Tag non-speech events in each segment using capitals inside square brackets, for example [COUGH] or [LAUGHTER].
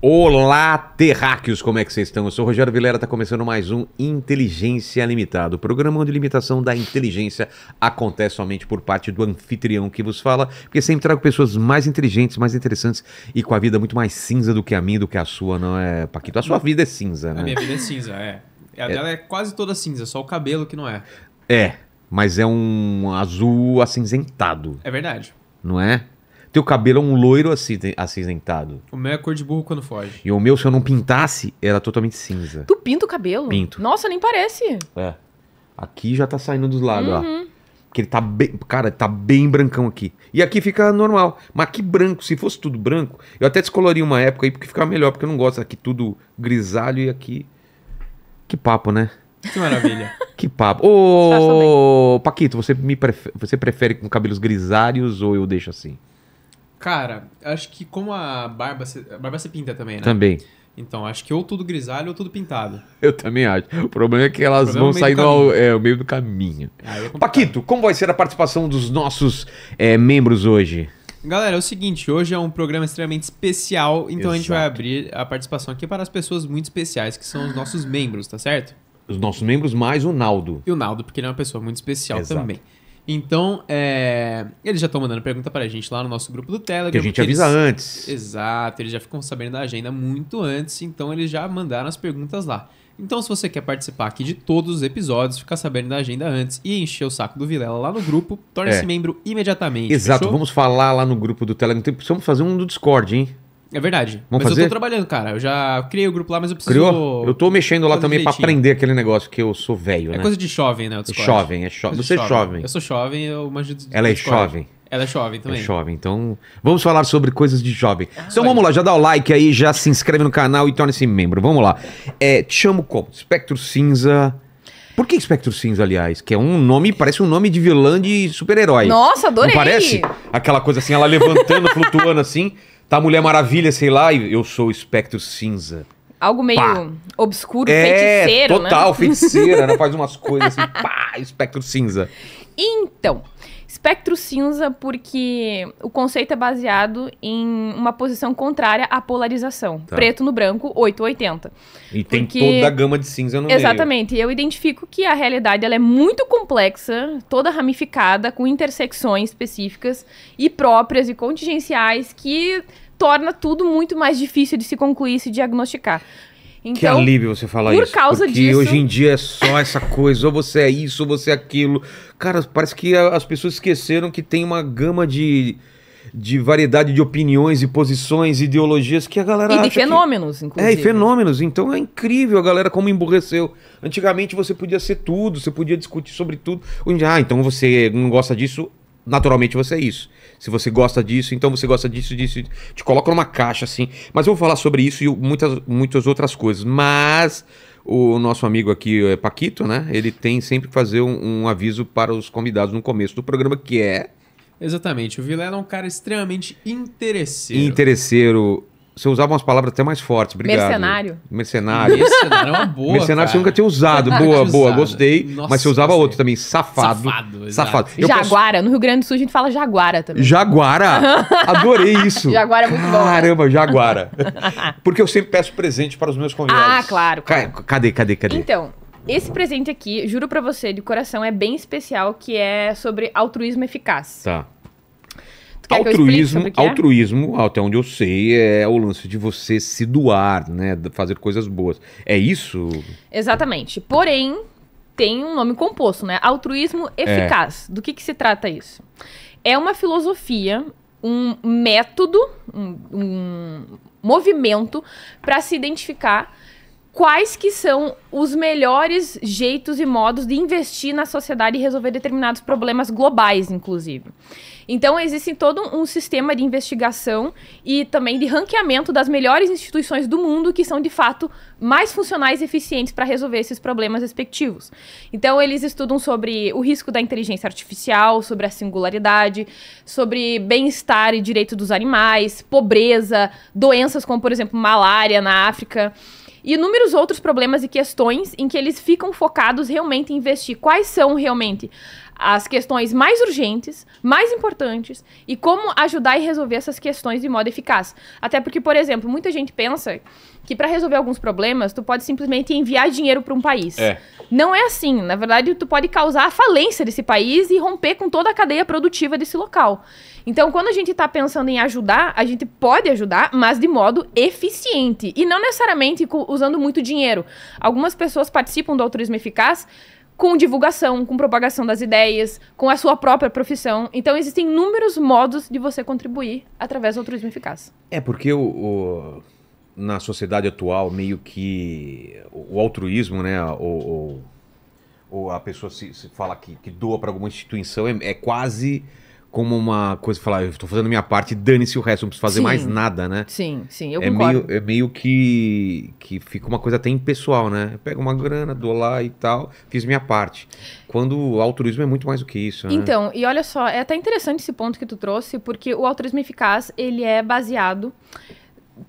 Olá, terráqueos, como é que vocês estão? Eu sou o Rogério Vilera, está começando mais um Inteligência Limitada, o programa onde limitação da inteligência acontece somente por parte do anfitrião que vos fala, porque sempre trago pessoas mais inteligentes, mais interessantes e com a vida muito mais cinza do que a minha, do que a sua, não é, Paquito? A sua vida é cinza, né? A minha vida é cinza, é. A é... dela é quase toda cinza, só o cabelo que não é. É, mas é um azul acinzentado. É verdade. Não é? Teu cabelo é um loiro assim, acinzentado. O meu é cor de burro quando foge. E o meu, se eu não pintasse, era totalmente cinza. Tu pinta o cabelo? Pinto. Nossa, nem parece. É. Aqui já tá saindo dos lados, uhum. ó. Porque ele tá bem. Cara, tá bem brancão aqui. E aqui fica normal. Mas aqui branco, se fosse tudo branco, eu até descolori uma época aí porque ficava melhor, porque eu não gosto aqui tudo grisalho e aqui. Que papo, né? Que maravilha. [LAUGHS] que papo. Ô, Paquito, você, me prefere, você prefere com cabelos grisalhos ou eu deixo assim? Cara, acho que como a barba se, a barba se pinta também, né? Também. Então, acho que ou tudo grisalho ou tudo pintado. Eu também acho. O problema é que elas vão é saindo ao é, meio do caminho. Ah, é Paquito, como vai ser a participação dos nossos é, membros hoje? Galera, é o seguinte, hoje é um programa extremamente especial, então Exato. a gente vai abrir a participação aqui para as pessoas muito especiais, que são os nossos membros, tá certo? Os nossos membros mais o Naldo. E o Naldo, porque ele é uma pessoa muito especial Exato. também. Então, é, eles já estão mandando pergunta pra gente lá no nosso grupo do Telegram. Que a gente avisa eles... antes. Exato, eles já ficam sabendo da agenda muito antes, então eles já mandaram as perguntas lá. Então, se você quer participar aqui de todos os episódios, ficar sabendo da agenda antes e encher o saco do Vilela lá no grupo, torne-se é. membro imediatamente. Exato, fechou? vamos falar lá no grupo do Telegram. Precisamos fazer um do Discord, hein? É verdade. Vamos mas fazer? eu tô trabalhando, cara. Eu já criei o grupo lá, mas eu preciso. Criou? Eu tô mexendo lá também para aprender aquele negócio que eu sou velho, é né? É coisa de jovem, né? De é Discord. Jovem, é jovem. Você é jovem. Eu sou jovem, eu imagino. Ela é jovem. Ela é jovem também. É jovem, então vamos falar sobre coisas de jovem. Ah, então vamos lá, já dá o like aí, já se inscreve no canal e torne-se membro. Vamos lá. É, te chamo como? Espectro Cinza. Por que Espectro Cinza, aliás? Que é um nome, parece um nome de vilã de super-herói. Nossa, adorei! Não parece? Aquela coisa assim, ela levantando, [LAUGHS] flutuando assim tá Mulher Maravilha, sei lá, e eu sou o espectro cinza. Algo meio pá. obscuro, é, feiticeiro, né? total, né? [LAUGHS] feiticeira, né? Faz umas coisas assim, pá, espectro cinza. Então, Espectro cinza, porque o conceito é baseado em uma posição contrária à polarização. Tá. Preto no branco, 880. E tem porque... toda a gama de cinza no Exatamente. Meio. Eu identifico que a realidade ela é muito complexa, toda ramificada, com intersecções específicas e próprias e contingenciais que torna tudo muito mais difícil de se concluir e se diagnosticar. Então, que alívio você falar por isso. Por causa porque disso. hoje em dia é só essa coisa, ou você é isso, ou você é aquilo. Cara, parece que as pessoas esqueceram que tem uma gama de, de variedade de opiniões e posições, ideologias que a galera. E de fenômenos, que... inclusive. É, e fenômenos. Então é incrível a galera como emburreceu. Antigamente você podia ser tudo, você podia discutir sobre tudo. Ah, então você não gosta disso, naturalmente você é isso se você gosta disso, então você gosta disso, disso. Te coloca numa caixa, assim. Mas eu vou falar sobre isso e muitas, muitas outras coisas. Mas o nosso amigo aqui, eh, Paquito, né? Ele tem sempre que fazer um, um aviso para os convidados no começo do programa, que é. Exatamente. O Vilela é um cara extremamente interesseiro. Interesseiro você usava umas palavras até mais fortes, obrigado. Mercenário. Mercenário. Mercenário é uma boa. Mercenário cara. você nunca tinha usado. Boa, boa, usado. gostei. Nossa, mas você usava gostei. outro também, safado. Safado. safado. Jaguara. Posso... No Rio Grande do Sul a gente fala jaguara também. Jaguara? Adorei isso. [LAUGHS] jaguara é muito Caramba, bom. Né? Caramba, jaguara. Porque eu sempre peço presente para os meus convidados. Ah, claro. claro. Cadê, cadê, cadê? Então, esse presente aqui, juro para você, de coração, é bem especial, que é sobre altruísmo eficaz. Tá altruísmo, é? altruísmo, é? até onde eu sei, é o lance de você se doar, né? Fazer coisas boas. É isso? Exatamente. Porém, tem um nome composto, né? Altruísmo é. eficaz. É. Do que, que se trata isso? É uma filosofia, um método, um, um movimento para se identificar quais que são os melhores jeitos e modos de investir na sociedade e resolver determinados problemas globais, inclusive. Então, existe todo um sistema de investigação e também de ranqueamento das melhores instituições do mundo que são, de fato, mais funcionais e eficientes para resolver esses problemas respectivos. Então, eles estudam sobre o risco da inteligência artificial, sobre a singularidade, sobre bem-estar e direito dos animais, pobreza, doenças como, por exemplo, malária na África e inúmeros outros problemas e questões em que eles ficam focados realmente em investir. Quais são realmente as questões mais urgentes, mais importantes e como ajudar e resolver essas questões de modo eficaz. Até porque, por exemplo, muita gente pensa que para resolver alguns problemas, tu pode simplesmente enviar dinheiro para um país. É. Não é assim. Na verdade, tu pode causar a falência desse país e romper com toda a cadeia produtiva desse local. Então, quando a gente está pensando em ajudar, a gente pode ajudar, mas de modo eficiente e não necessariamente usando muito dinheiro. Algumas pessoas participam do altruismo eficaz com divulgação, com propagação das ideias, com a sua própria profissão. Então, existem inúmeros modos de você contribuir através do altruísmo eficaz. É, porque o, o na sociedade atual, meio que o altruísmo, né, ou, ou, ou a pessoa se, se fala que, que doa para alguma instituição, é, é quase como uma coisa, falar, eu estou fazendo minha parte, dane-se o resto, não preciso fazer sim, mais nada, né? Sim, sim, eu é concordo. Meio, é meio que, que fica uma coisa até impessoal, né? pega pego uma grana, dou lá e tal, fiz minha parte. Quando o altruísmo é muito mais do que isso, né? Então, e olha só, é até interessante esse ponto que tu trouxe, porque o altruísmo eficaz, ele é baseado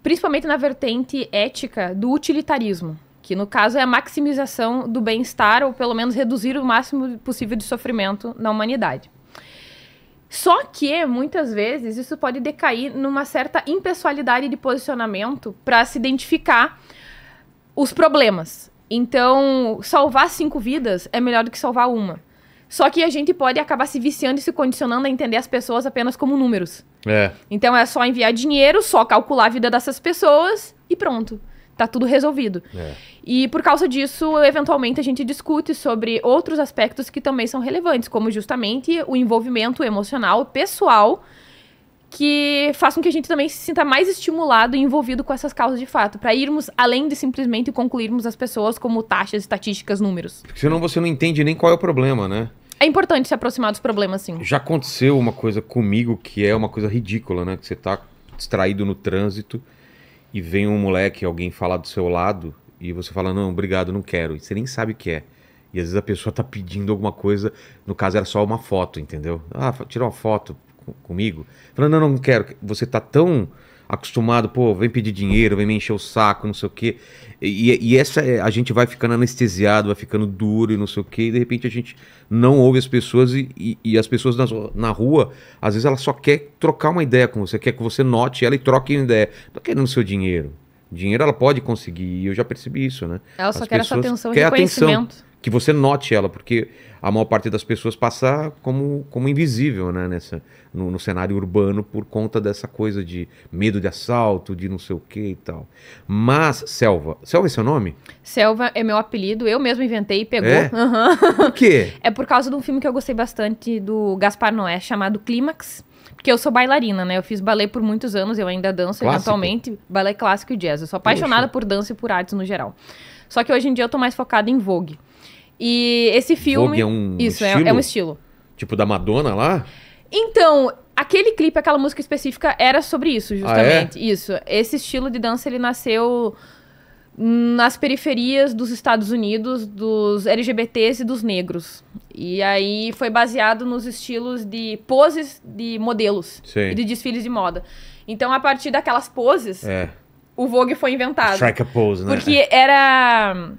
principalmente na vertente ética do utilitarismo, que no caso é a maximização do bem-estar ou pelo menos reduzir o máximo possível de sofrimento na humanidade. Só que, muitas vezes, isso pode decair numa certa impessoalidade de posicionamento para se identificar os problemas. Então, salvar cinco vidas é melhor do que salvar uma. Só que a gente pode acabar se viciando e se condicionando a entender as pessoas apenas como números. É. Então é só enviar dinheiro, só calcular a vida dessas pessoas e pronto tá tudo resolvido. É. E por causa disso, eventualmente a gente discute sobre outros aspectos que também são relevantes, como justamente o envolvimento emocional, pessoal, que façam com que a gente também se sinta mais estimulado e envolvido com essas causas de fato, para irmos além de simplesmente concluirmos as pessoas como taxas, estatísticas, números. Porque senão você não entende nem qual é o problema, né? É importante se aproximar dos problemas, sim. Já aconteceu uma coisa comigo que é uma coisa ridícula, né? Que você tá distraído no trânsito e vem um moleque, alguém falar do seu lado e você fala, não, obrigado, não quero. E você nem sabe o que é. E às vezes a pessoa tá pedindo alguma coisa, no caso era só uma foto, entendeu? Ah, tira uma foto comigo. Falando, não, não quero. Você tá tão acostumado, pô, vem pedir dinheiro, vem me encher o saco, não sei o quê. E, e essa é, a gente vai ficando anestesiado, vai ficando duro e não sei o quê, e de repente a gente não ouve as pessoas e, e, e as pessoas na, na, rua, às vezes ela só quer trocar uma ideia com você, quer que você note ela e troque uma ideia. Não tá quer querendo seu dinheiro. Dinheiro ela pode conseguir, e eu já percebi isso, né? Ela só as quer essa atenção e reconhecimento. Atenção que você note ela, porque a maior parte das pessoas passa como, como invisível né, nessa, no, no, cenário urbano por conta dessa coisa de medo de assalto, de não sei o que e tal. Mas, Selva, Selva é seu nome? Selva é meu apelido, eu mesmo inventei e pegou. É? Uhum. Por quê? [LAUGHS] É por causa de um filme que eu gostei bastante do Gaspar Noé, chamado Clímax. Porque eu sou bailarina, né? Eu fiz balé por muitos anos, eu ainda danço clássico. eventualmente, balé clássico e jazz. Eu sou apaixonada Poxa. por dança e por artes no geral. Só que hoje em dia eu tô mais focada em vogue. E esse filme. Vogue é um isso, estilo? É, é um estilo. Tipo da Madonna lá? Então, aquele clipe, aquela música específica era sobre isso, justamente. Ah, é? Isso. Esse estilo de dança ele nasceu nas periferias dos Estados Unidos, dos LGBTs e dos negros. E aí foi baseado nos estilos de poses de modelos Sim. e de desfiles de moda. Então, a partir daquelas poses, é. o Vogue foi inventado. Strike a pose, né? Porque era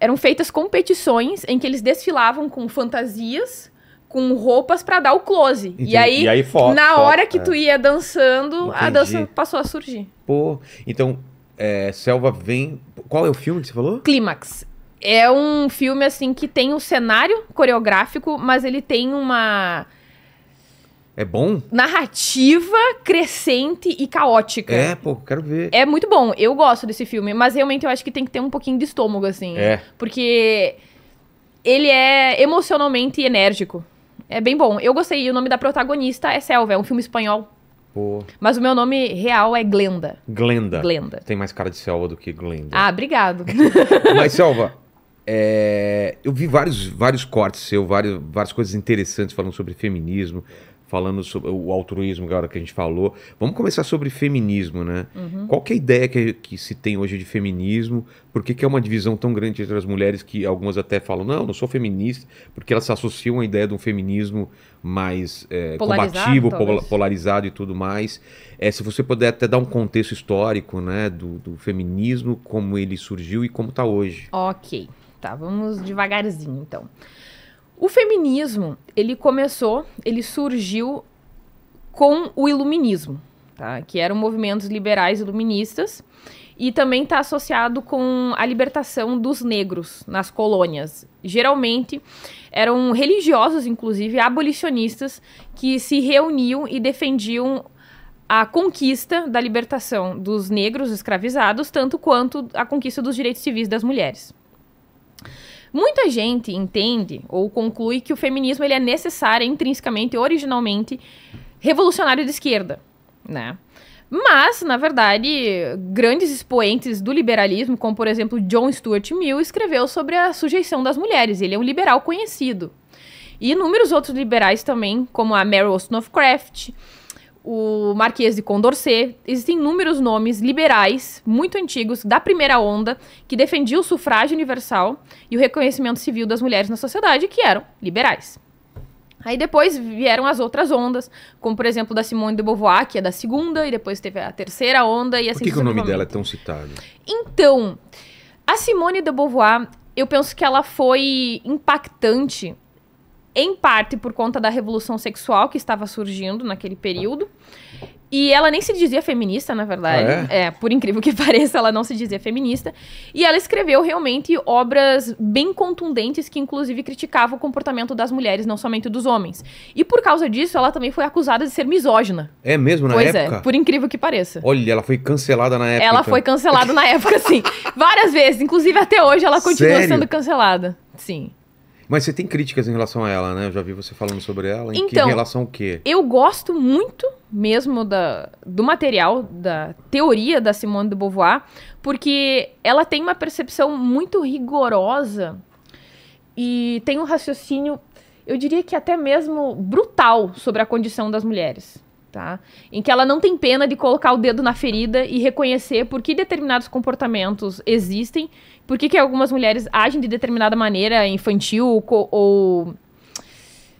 eram feitas competições em que eles desfilavam com fantasias com roupas para dar o close. Entendi. E aí, e aí foto, na hora que é. tu ia dançando, Entendi. a dança passou a surgir. Pô, então, é, Selva vem. Qual é o filme que você falou? Clímax. É um filme, assim, que tem um cenário coreográfico, mas ele tem uma é bom? Narrativa crescente e caótica. É, pô, quero ver. É muito bom. Eu gosto desse filme, mas realmente eu acho que tem que ter um pouquinho de estômago, assim. É. Porque ele é emocionalmente enérgico. É bem bom. Eu gostei. E o nome da protagonista é Selva, é um filme espanhol. Pô. Mas o meu nome real é Glenda. Glenda. Glenda. Tem mais cara de Selva do que Glenda. Ah, obrigado. [LAUGHS] mas, Selva, é... eu vi vários, vários cortes seu, vários, várias coisas interessantes falando sobre feminismo, falando sobre o altruísmo agora que a gente falou. Vamos começar sobre feminismo, né? Uhum. Qual é a ideia que, que, se tem hoje de feminismo? Por que, que, é uma divisão tão grande entre as mulheres que algumas até falam, não, não sou feminista, porque elas se associam à ideia de um feminismo mais é, combativo, talvez. polarizado e tudo mais. É, se você puder até dar um contexto histórico, né, do, do feminismo, como ele surgiu e como está hoje. Ok, tá, vamos devagarzinho então. O feminismo, ele começou, ele surgiu com o iluminismo, tá? que eram movimentos liberais iluministas, e também está associado com a libertação dos negros nas colônias. Geralmente eram religiosos, inclusive abolicionistas, que se reuniam e defendiam a conquista da libertação dos negros escravizados, tanto quanto a conquista dos direitos civis das mulheres. Muita gente entende ou conclui que o feminismo ele é necessário, é intrinsecamente, originalmente, revolucionário de esquerda, né? Mas, na verdade, grandes expoentes do liberalismo, como por exemplo John Stuart Mill, escreveu sobre a sujeição das mulheres. Ele é um liberal conhecido. E inúmeros outros liberais também, como a Mary Wollstonecraft, o Marquês de Condorcet. Existem inúmeros nomes liberais, muito antigos, da primeira onda, que defendiam o sufrágio universal e o reconhecimento civil das mulheres na sociedade, que eram liberais. Aí depois vieram as outras ondas, como por exemplo da Simone de Beauvoir, que é da segunda, e depois teve a terceira onda e assim Por que, que o nome dela é tão citado? Então, a Simone de Beauvoir, eu penso que ela foi impactante em parte por conta da revolução sexual que estava surgindo naquele período. E ela nem se dizia feminista, na verdade. Ah, é? é? por incrível que [LAUGHS] pareça, ela não se dizia feminista. E ela escreveu realmente obras bem contundentes que, inclusive, criticavam o comportamento das mulheres, não somente dos homens. E por causa disso, ela também foi acusada de ser misógina. É mesmo, na pois é, época? Pois é, por incrível que pareça. Olha, ela foi cancelada na época. Ela então. foi cancelada na época, sim. [LAUGHS] Várias vezes. Inclusive, até hoje, ela continua Sério? sendo cancelada. Sim. Mas você tem críticas em relação a ela, né? Eu já vi você falando sobre ela. Em, então, que, em relação ao quê? Eu gosto muito mesmo da, do material, da teoria da Simone de Beauvoir, porque ela tem uma percepção muito rigorosa e tem um raciocínio, eu diria que até mesmo brutal, sobre a condição das mulheres. Tá? Em que ela não tem pena de colocar o dedo na ferida e reconhecer por que determinados comportamentos existem por que, que algumas mulheres agem de determinada maneira, infantil ou, ou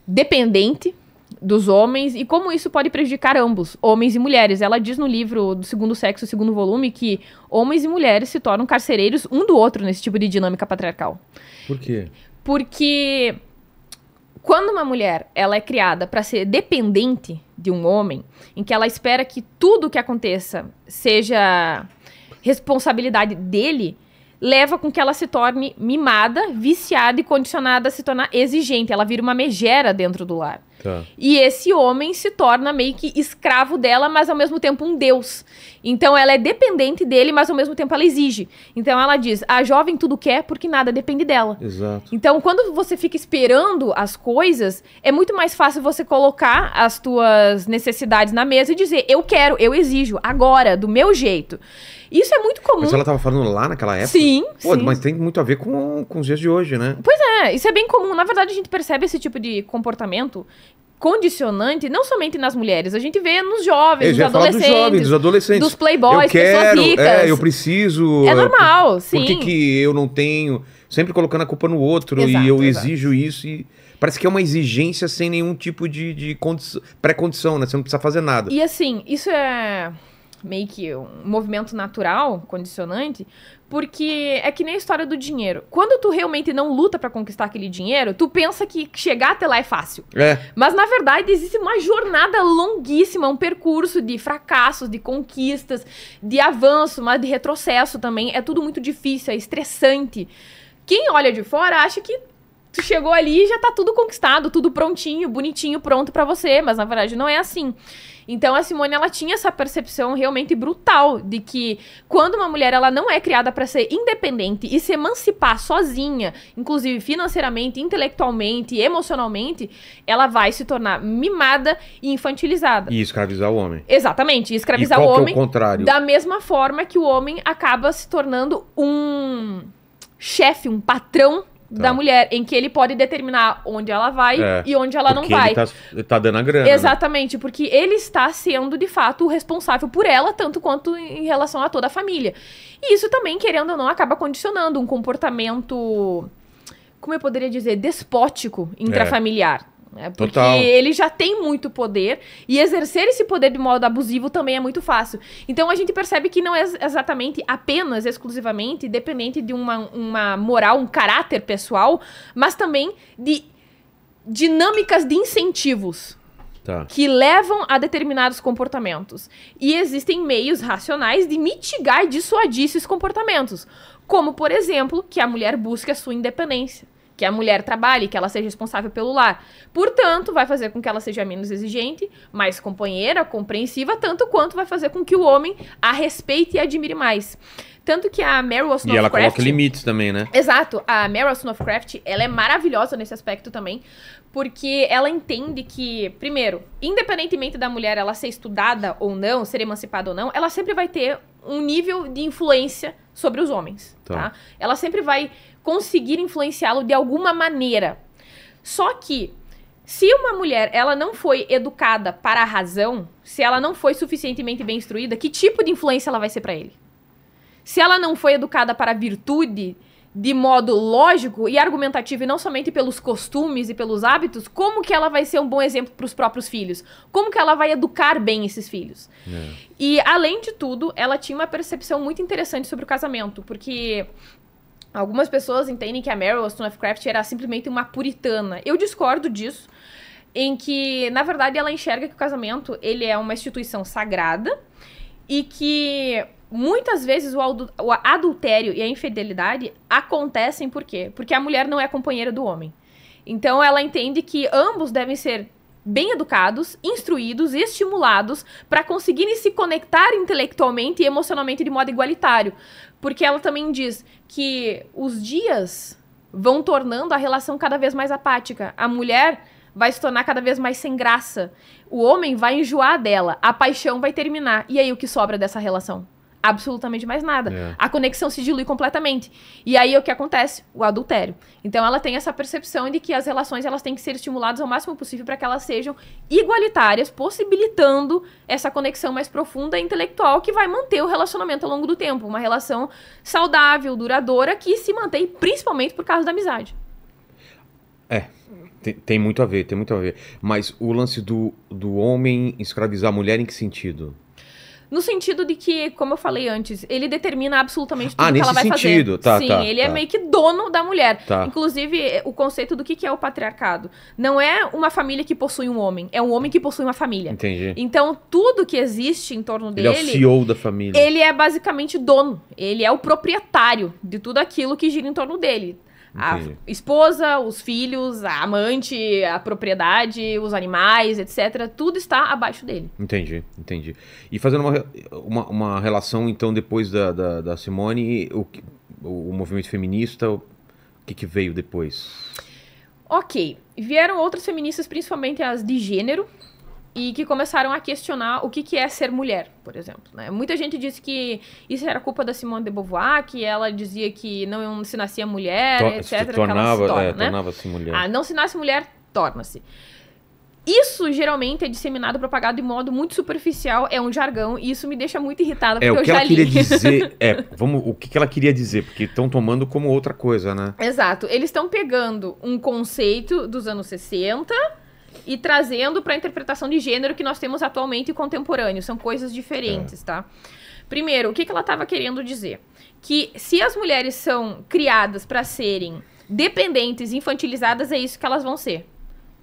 dependente dos homens e como isso pode prejudicar ambos, homens e mulheres. Ela diz no livro do Segundo Sexo, segundo volume, que homens e mulheres se tornam carcereiros um do outro nesse tipo de dinâmica patriarcal. Por quê? Porque quando uma mulher ela é criada para ser dependente de um homem, em que ela espera que tudo que aconteça seja responsabilidade dele, leva com que ela se torne mimada, viciada e condicionada a se tornar exigente. Ela vira uma megera dentro do lar. Tá. E esse homem se torna meio que escravo dela, mas ao mesmo tempo um deus. Então ela é dependente dele, mas ao mesmo tempo ela exige. Então ela diz: a jovem tudo quer porque nada depende dela. Exato. Então quando você fica esperando as coisas, é muito mais fácil você colocar as tuas necessidades na mesa e dizer: eu quero, eu exijo, agora, do meu jeito. Isso é muito comum. Mas ela estava falando lá naquela época? Sim, Pô, sim. Mas tem muito a ver com, com os dias de hoje, né? Pois é, isso é bem comum. Na verdade, a gente percebe esse tipo de comportamento condicionante, não somente nas mulheres, a gente vê nos jovens, é, nos adolescentes, dos jovens, dos adolescentes, dos playboys, quero, pessoas é, ricas. É, eu preciso. É normal, por, sim. Por que, que eu não tenho? Sempre colocando a culpa no outro exato, e eu exato. exijo isso e parece que é uma exigência sem nenhum tipo de, de pré-condição, né? Você não precisa fazer nada. E assim, isso é meio que um movimento natural, condicionante, porque é que nem a história do dinheiro. Quando tu realmente não luta para conquistar aquele dinheiro, tu pensa que chegar até lá é fácil. É. Mas na verdade existe uma jornada longuíssima, um percurso de fracassos, de conquistas, de avanço, mas de retrocesso também. É tudo muito difícil, é estressante. Quem olha de fora acha que tu chegou ali e já tá tudo conquistado, tudo prontinho, bonitinho, pronto para você, mas na verdade não é assim. Então a Simone ela tinha essa percepção realmente brutal de que quando uma mulher ela não é criada para ser independente e se emancipar sozinha, inclusive financeiramente, intelectualmente, emocionalmente, ela vai se tornar mimada e infantilizada. E escravizar o homem. Exatamente, e escravizar e é o homem. É o contrário? Da mesma forma que o homem acaba se tornando um chefe, um patrão Tá. da mulher, em que ele pode determinar onde ela vai é, e onde ela não vai. Ele tá, ele tá dando a grana. Né? Exatamente, né? porque ele está sendo, de fato, o responsável por ela, tanto quanto em relação a toda a família. E isso também, querendo ou não, acaba condicionando um comportamento, como eu poderia dizer, despótico é. intrafamiliar. É. Né? Porque Total. ele já tem muito poder e exercer esse poder de modo abusivo também é muito fácil. Então a gente percebe que não é exatamente, apenas, exclusivamente, dependente de uma, uma moral, um caráter pessoal, mas também de dinâmicas de incentivos. Tá. que levam a determinados comportamentos. E existem meios racionais de mitigar e dissuadir esses comportamentos. Como, por exemplo, que a mulher busque a sua independência que a mulher trabalhe, que ela seja responsável pelo lar. Portanto, vai fazer com que ela seja menos exigente, mais companheira, compreensiva, tanto quanto vai fazer com que o homem a respeite e admire mais. Tanto que a Meryl Snowcraft... E ela coloca limites também, né? Exato. A Meryl Snowcraft, ela é maravilhosa nesse aspecto também, porque ela entende que, primeiro, independentemente da mulher ela ser estudada ou não, ser emancipada ou não, ela sempre vai ter um nível de influência sobre os homens, tá? tá? Ela sempre vai conseguir influenciá-lo de alguma maneira. Só que se uma mulher ela não foi educada para a razão, se ela não foi suficientemente bem instruída, que tipo de influência ela vai ser para ele? Se ela não foi educada para a virtude de modo lógico e argumentativo e não somente pelos costumes e pelos hábitos, como que ela vai ser um bom exemplo para os próprios filhos? Como que ela vai educar bem esses filhos? É. E além de tudo, ela tinha uma percepção muito interessante sobre o casamento, porque Algumas pessoas entendem que a Meryl Craft era simplesmente uma puritana. Eu discordo disso, em que, na verdade, ela enxerga que o casamento ele é uma instituição sagrada e que muitas vezes o, o adultério e a infidelidade acontecem por quê? Porque a mulher não é companheira do homem. Então ela entende que ambos devem ser bem educados, instruídos e estimulados para conseguirem se conectar intelectualmente e emocionalmente de modo igualitário. Porque ela também diz que os dias vão tornando a relação cada vez mais apática. A mulher vai se tornar cada vez mais sem graça. O homem vai enjoar dela, a paixão vai terminar. E aí o que sobra dessa relação? absolutamente mais nada. É. A conexão se dilui completamente. E aí é o que acontece? O adultério. Então ela tem essa percepção de que as relações elas têm que ser estimuladas ao máximo possível para que elas sejam igualitárias, possibilitando essa conexão mais profunda e intelectual que vai manter o relacionamento ao longo do tempo, uma relação saudável, duradoura que se mantém principalmente por causa da amizade. É. Tem, tem muito a ver, tem muito a ver. Mas o lance do, do homem escravizar a mulher em que sentido? No sentido de que, como eu falei antes, ele determina absolutamente ah, tudo ah, que ela vai sentido. fazer. Tá, Sim, tá, ele é tá. é meio que dono da mulher. Tá. Inclusive, é, o conceito do que, que é o patriarcado. Não é uma família que possui um homem, é um homem que possui uma família. Entendi. Então, tudo que existe em torno ele dele. Ele é o CEO da família. Ele é basicamente dono. Ele é o proprietário de tudo aquilo que gira em torno dele a esposa, os filhos, a amante, a propriedade, os animais, etc. Tudo está abaixo dele. Entendi, entendi. E fazendo uma, uma, uma relação, então, depois da, da, da Simone, o, o, o movimento feminista, o que, que veio depois? Ok. Vieram outras feministas, principalmente as de gênero, e que começaram a questionar o que, que é ser mulher, por exemplo. Né? Muita gente disse que isso era culpa da Simone de Beauvoir, que ela dizia que não se nascia mulher, etc. Tornava, se torna, é, né? tornava-se mulher. Ah, não se nasce mulher, torna-se. Isso geralmente é disseminado, propagado de modo muito superficial, é um jargão, e isso me deixa muito irritada, porque é, o que eu já ela li. queria dizer, [LAUGHS] é, vamos, o que ela queria dizer, porque estão tomando como outra coisa, né? Exato, eles estão pegando um conceito dos anos 60 e trazendo para a interpretação de gênero que nós temos atualmente e contemporâneo. São coisas diferentes, é. tá? Primeiro, o que, que ela estava querendo dizer? Que se as mulheres são criadas para serem dependentes, infantilizadas, é isso que elas vão ser.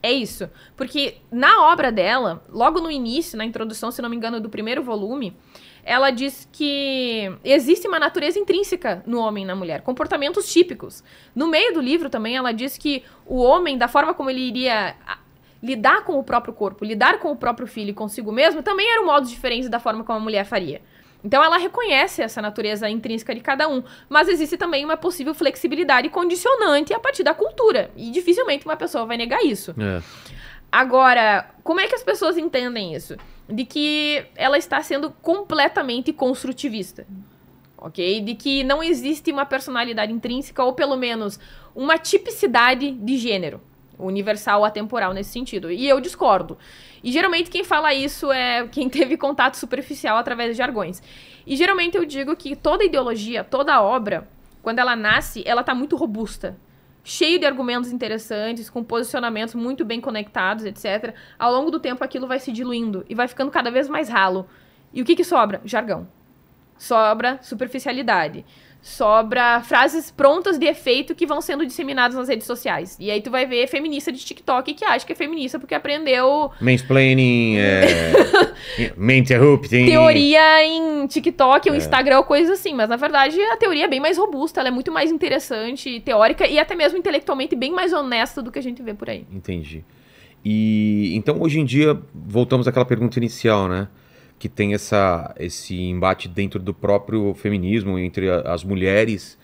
É isso. Porque na obra dela, logo no início, na introdução, se não me engano, do primeiro volume, ela diz que existe uma natureza intrínseca no homem e na mulher, comportamentos típicos. No meio do livro também ela diz que o homem, da forma como ele iria lidar com o próprio corpo, lidar com o próprio filho e consigo mesmo, também eram um modos diferentes da forma como a mulher faria. Então ela reconhece essa natureza intrínseca de cada um, mas existe também uma possível flexibilidade condicionante a partir da cultura, e dificilmente uma pessoa vai negar isso. É. Agora, como é que as pessoas entendem isso? De que ela está sendo completamente construtivista. Ok? De que não existe uma personalidade intrínseca, ou pelo menos uma tipicidade de gênero universal, atemporal nesse sentido. E eu discordo. E geralmente quem fala isso é quem [LAUGHS] teve contato superficial através de jargões. E geralmente eu digo que toda ideologia, toda obra, quando ela nasce, ela está muito robusta. Cheio de argumentos interessantes, com posicionamentos muito bem conectados, etc. Ao longo do tempo aquilo vai se diluindo e vai ficando cada vez mais ralo. E o que, que sobra? Jargão. Sobra superficialidade sobra frases prontas de efeito que vão sendo disseminadas nas redes sociais. E aí tu vai ver feminista de TikTok que acha que é feminista porque aprendeu... Mansplaining, é... interrupting... [LAUGHS] Teoria em TikTok ou é. Instagram ou coisas assim. Mas, na verdade, a teoria é bem mais robusta, ela é muito mais interessante, teórica e até mesmo intelectualmente bem mais honesta do que a gente vê por aí. Entendi. E então, hoje em dia, voltamos àquela pergunta inicial, né? que tem essa, esse embate dentro do próprio feminismo, entre a, as mulheres,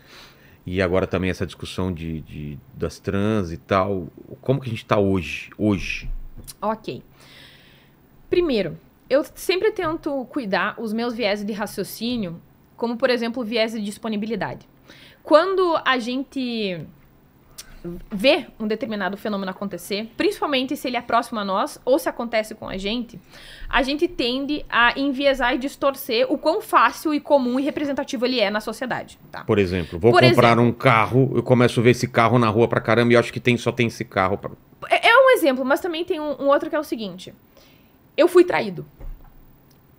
e agora também essa discussão de, de das trans e tal. Como que a gente está hoje? Hoje. Ok. Primeiro, eu sempre tento cuidar os meus viéses de raciocínio, como por exemplo o viés de disponibilidade. Quando a gente ver um determinado fenômeno acontecer, principalmente se ele é próximo a nós ou se acontece com a gente, a gente tende a enviesar e distorcer o quão fácil e comum e representativo ele é na sociedade. Tá? Por exemplo, vou Por comprar exemplo, um carro, eu começo a ver esse carro na rua pra caramba e acho que tem, só tem esse carro. Pra... É, é, um exemplo, mas também tem um, um outro que é o seguinte: eu fui traído.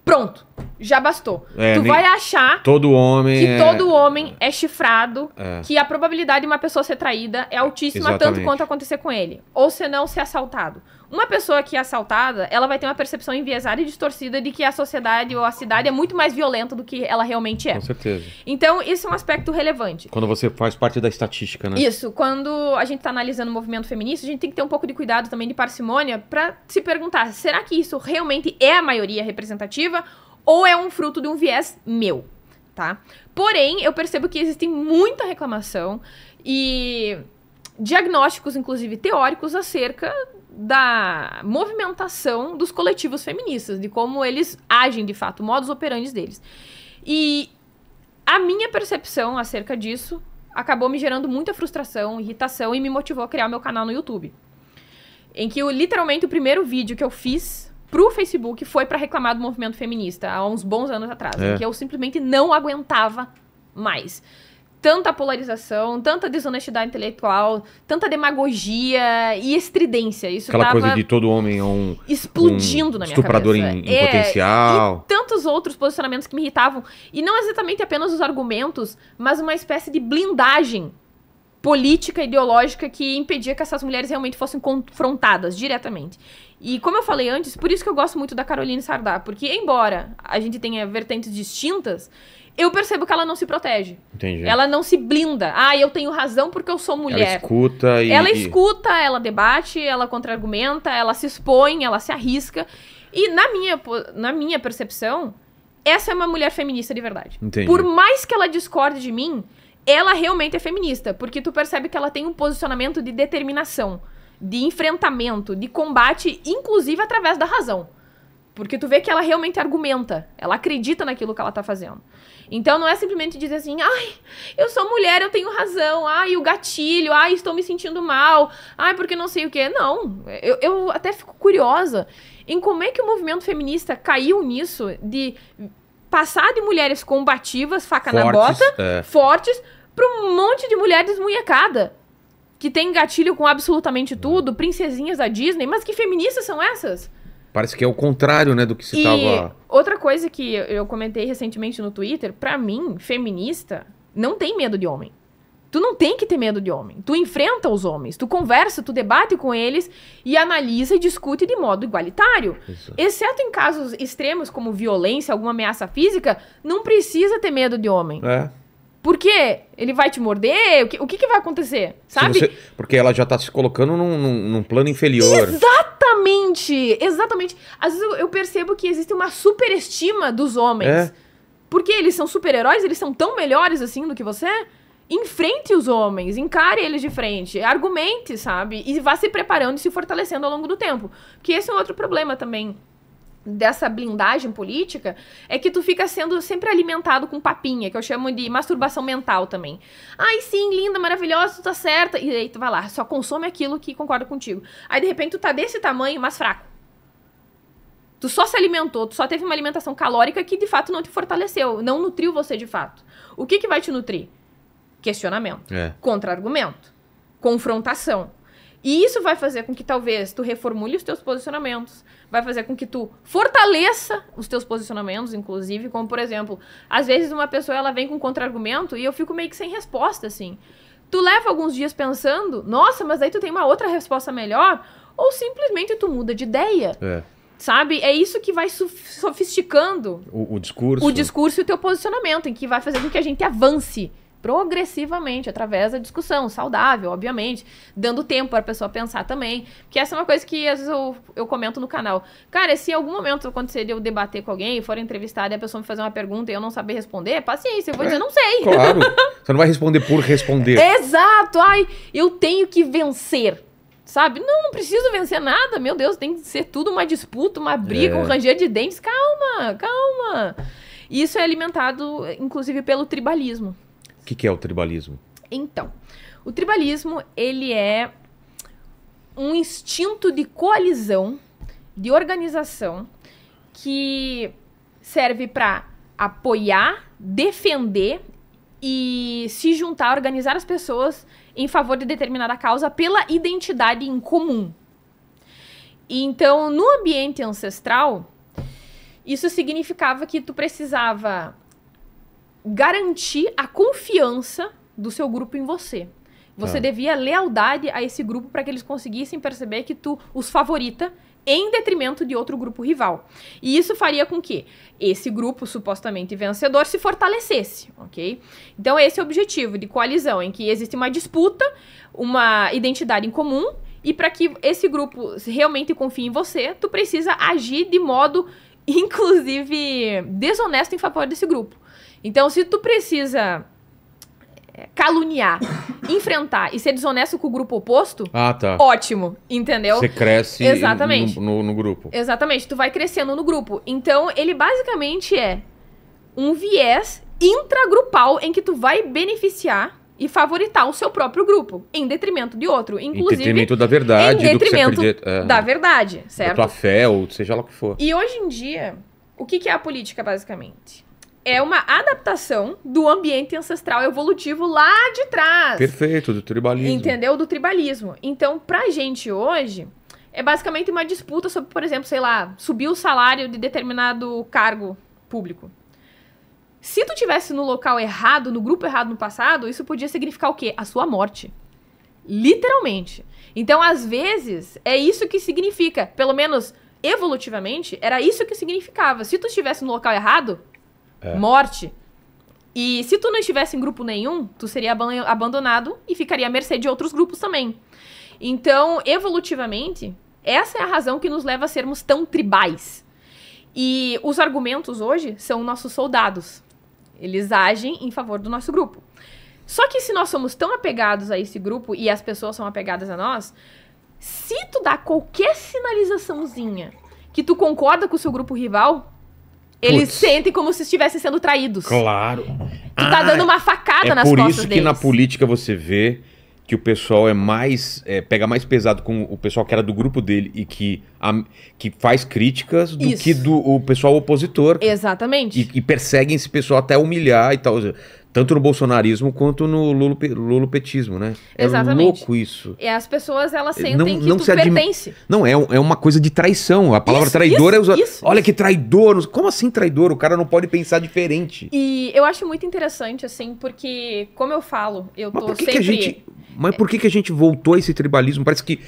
Pronto, já bastou. É, tu vai achar todo homem que é... todo homem é chifrado, é. que a probabilidade de uma pessoa ser traída é altíssima Exatamente. tanto quanto acontecer com ele, ou se não ser assaltado, uma pessoa que é assaltada, ela vai ter uma percepção enviesada e distorcida de que a sociedade ou a cidade é muito mais violenta do que ela realmente é. Com certeza. Então, isso é um aspecto relevante. Quando você faz parte da estatística, né? Isso. Quando a gente está analisando o movimento feminista, a gente tem que ter um pouco de cuidado também de parcimônia para se perguntar: será que isso realmente é a maioria representativa ou é um fruto de um viés meu? Tá? Porém, eu percebo que existe muita reclamação e diagnósticos, inclusive teóricos, acerca da movimentação dos coletivos feministas, de como eles agem de fato, modos operantes deles. E a minha percepção acerca disso acabou me gerando muita frustração, irritação e me motivou a criar meu canal no YouTube. Em que eu, literalmente o primeiro vídeo que eu fiz pro Facebook foi para reclamar do movimento feminista, há uns bons anos atrás, é. em que eu simplesmente não aguentava mais tanta polarização, tanta desonestidade intelectual, tanta demagogia e estridência. Isso Aquela coisa de todo homem é um explodindo um na minha estuprador cabeça. em, em é, potencial. E tantos outros posicionamentos que me irritavam e não exatamente apenas os argumentos, mas uma espécie de blindagem política ideológica que impedia que essas mulheres realmente fossem confrontadas diretamente. E como eu falei antes, por isso que eu gosto muito da Caroline Sardá, porque embora a gente tenha vertentes distintas, eu percebo que ela não se protege. Entendi. Ela não se blinda. Ah, eu tenho razão porque eu sou mulher. Ela escuta e. Ela escuta, ela debate, ela contra-argumenta, ela se expõe, ela se arrisca. E na minha, na minha percepção, essa é uma mulher feminista de verdade. Entendi. Por mais que ela discorde de mim, ela realmente é feminista, porque tu percebe que ela tem um posicionamento de determinação, de enfrentamento, de combate, inclusive através da razão. Porque tu vê que ela realmente argumenta, ela acredita naquilo que ela tá fazendo. Então não é simplesmente dizer assim, ai, eu sou mulher, eu tenho razão, ai, o gatilho, ai, estou me sentindo mal, ai, porque não sei o quê. Não, eu, eu até fico curiosa em como é que o movimento feminista caiu nisso de passar de mulheres combativas, faca fortes, na bota, é. fortes, para um monte de mulheres munhecada que tem gatilho com absolutamente hum. tudo, princesinhas da Disney, mas que feministas são essas? Parece que é o contrário, né, do que se e tava... outra coisa que eu comentei recentemente no Twitter, para mim, feminista não tem medo de homem. Tu não tem que ter medo de homem. Tu enfrenta os homens, tu conversa, tu debate com eles e analisa e discute de modo igualitário. Isso. Exceto em casos extremos como violência, alguma ameaça física, não precisa ter medo de homem. É. Por quê? Ele vai te morder? O que, o que, que vai acontecer? Sabe? Você, porque ela já tá se colocando num, num, num plano inferior. Exatamente! Exatamente. Às vezes eu, eu, percebo que existe uma superestima dos homens. É. Porque eles são super-heróis, eles são tão melhores assim do que você. Enfrente os homens, encare eles de frente, argumente, sabe? E vá se preparando e se fortalecendo ao longo do tempo. Que esse é um outro problema também dessa blindagem política é que tu fica sendo sempre alimentado com papinha, que eu chamo de masturbação mental também. Ai, sim, linda, maravilhosa, tu tá certa. E aí tu vai lá, só consome aquilo que concorda contigo. Aí de repente tu tá desse tamanho, mas fraco. Tu só se alimentou, tu só teve uma alimentação calórica que de fato não te fortaleceu, não nutriu você de fato. O que que vai te nutrir? Questionamento, é. contra-argumento, confrontação. E isso vai fazer com que talvez tu reformule os teus posicionamentos, vai fazer com que tu fortaleça os teus posicionamentos, inclusive, como por exemplo, às vezes uma pessoa ela vem com um contra-argumento e eu fico meio que sem resposta, assim. Tu leva alguns dias pensando, nossa, mas daí tu tem uma outra resposta melhor, ou simplesmente tu muda de ideia. É. Sabe? É isso que vai sofisticando o, o discurso. O discurso e o teu posicionamento, em que vai fazer com que a gente avance progressivamente, através da discussão, saudável, obviamente, dando tempo para a pessoa pensar também, que essa é uma coisa que às vezes eu, eu comento no canal. Cara, se em algum momento acontecer de eu debater com alguém, for entrevistada e a pessoa me fazer uma pergunta e eu não saber responder, é paciência, eu vou é, dizer não sei. É, claro, você não vai responder por responder. [LAUGHS] Exato, ai, eu tenho que vencer. Sabe? Não, não preciso vencer nada, meu Deus, tem que ser tudo uma disputa, uma briga, é. um ranger de dentes. Calma, calma. Isso é alimentado, inclusive, pelo tribalismo que, que é o tribalismo? Então, o tribalismo ele é um instinto de coalizão, de organização que serve para apoiar, defender e se juntar, organizar as pessoas em favor de determinada causa pela identidade em comum. Então, no ambiente ancestral, isso significava que tu precisava garantir a confiança do seu grupo em você. Você ah. devia lealdade a esse grupo para que eles conseguissem perceber que tu os favorita em detrimento de outro grupo rival. E isso faria com que esse grupo supostamente vencedor se fortalecesse, ok? Então esse é o objetivo de coalizão, em que existe uma disputa, uma identidade em comum, e para que esse grupo realmente confie em você, tu precisa agir de modo [LAUGHS] inclusive desonesto em favor desse grupo. Então, se tu precisa eh, caluniar, [COUGHS] enfrentar e ser desonesto com o grupo oposto, ah, tá. ótimo, entendeu? Você cresce Exatamente. No, no, no, grupo. Exatamente, tu vai crescendo no grupo. Então, ele basicamente é um viés intragrupal em que tu vai beneficiar e favoritar o seu próprio grupo, em detrimento de outro, inclusive... Em detrimento da verdade, em detrimento acredita, é. da verdade, certo? Da tua fé, ou seja lá o que for. E hoje em dia, o que é a política, basicamente? é uma adaptação do ambiente ancestral evolutivo lá de trás. Perfeito, do tribalismo. Entendeu? Do tribalismo. Então, pra gente hoje, é basicamente uma disputa sobre, por exemplo, sei lá, subir o salário de determinado cargo público. Se tu tivesse no local errado, no grupo errado no passado, isso podia significar o quê? A sua morte. Literalmente. Então, às vezes, é isso que significa, pelo menos evolutivamente, era isso que significava. Se tu estivesse no local errado, é. Morte. E se tu não estivesse em grupo nenhum, tu seria aban abandonado e ficaria à mercê de outros grupos também. Então, evolutivamente, essa é a razão que nos leva a sermos tão tribais. E os argumentos hoje são nossos soldados. Eles agem em favor do nosso grupo. Só que se nós somos tão apegados a esse grupo e as pessoas são apegadas a nós, se tu dá qualquer sinalizaçãozinha que tu concorda com o seu grupo rival, eles sentem como se estivessem sendo traídos. Claro. Tu tá ah, dando uma facada é nas costas é Por isso que na política você vê que o pessoal é mais. É, pega mais pesado com o pessoal que era do grupo dele e que, a, que faz críticas do isso. que do o pessoal opositor. Exatamente. E, e perseguem esse pessoal até humilhar e tal. Tanto no bolsonarismo quanto no lulopetismo, né? É Exatamente. É louco isso. E é, as pessoas, elas sentem não, que não se admi... pertence. Não, é, é uma coisa de traição. A palavra isso, traidor é isso, é usada. Isso, Olha isso. que traidor. Como assim traidor? O cara não pode pensar diferente. E eu acho muito interessante, assim, porque, como eu falo, eu Mas tô por que sempre... Que a gente... Mas por que, que a gente voltou a esse tribalismo? Parece que...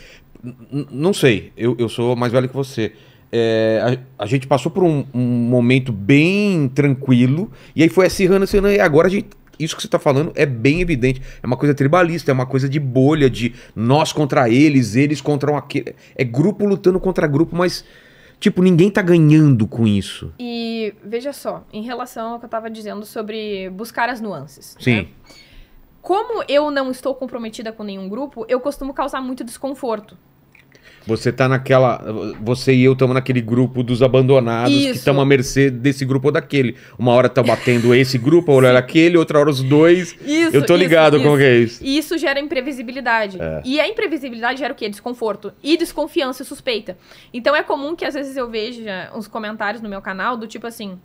Não sei. Eu, eu sou mais velho que você. É, a, a, gente passou por um, um, momento bem tranquilo, e aí foi acirrando, acirrando, e agora gente, Isso que você está falando é bem evidente. É uma coisa tribalista, é uma coisa de bolha, de nós contra eles, eles contra um aquele. É grupo lutando contra grupo, mas, tipo, ninguém está ganhando com isso. E veja só, em relação ao que eu estava dizendo sobre buscar as nuances. Né? Sim. Né? Como eu não estou comprometida com nenhum grupo, eu costumo causar muito desconforto. Você tá naquela. Você e eu estamos naquele grupo dos abandonados Isso. que estão à mercê desse grupo ou daquele. Uma hora tá batendo esse grupo, outra hora aquele, outra hora os dois. Isso, eu tô ligado isso, como isso. é isso. isso gera imprevisibilidade. É. E a imprevisibilidade gera o quê? Desconforto. E desconfiança e suspeita. Então é comum que às vezes eu veja uns comentários no meu canal do tipo assim.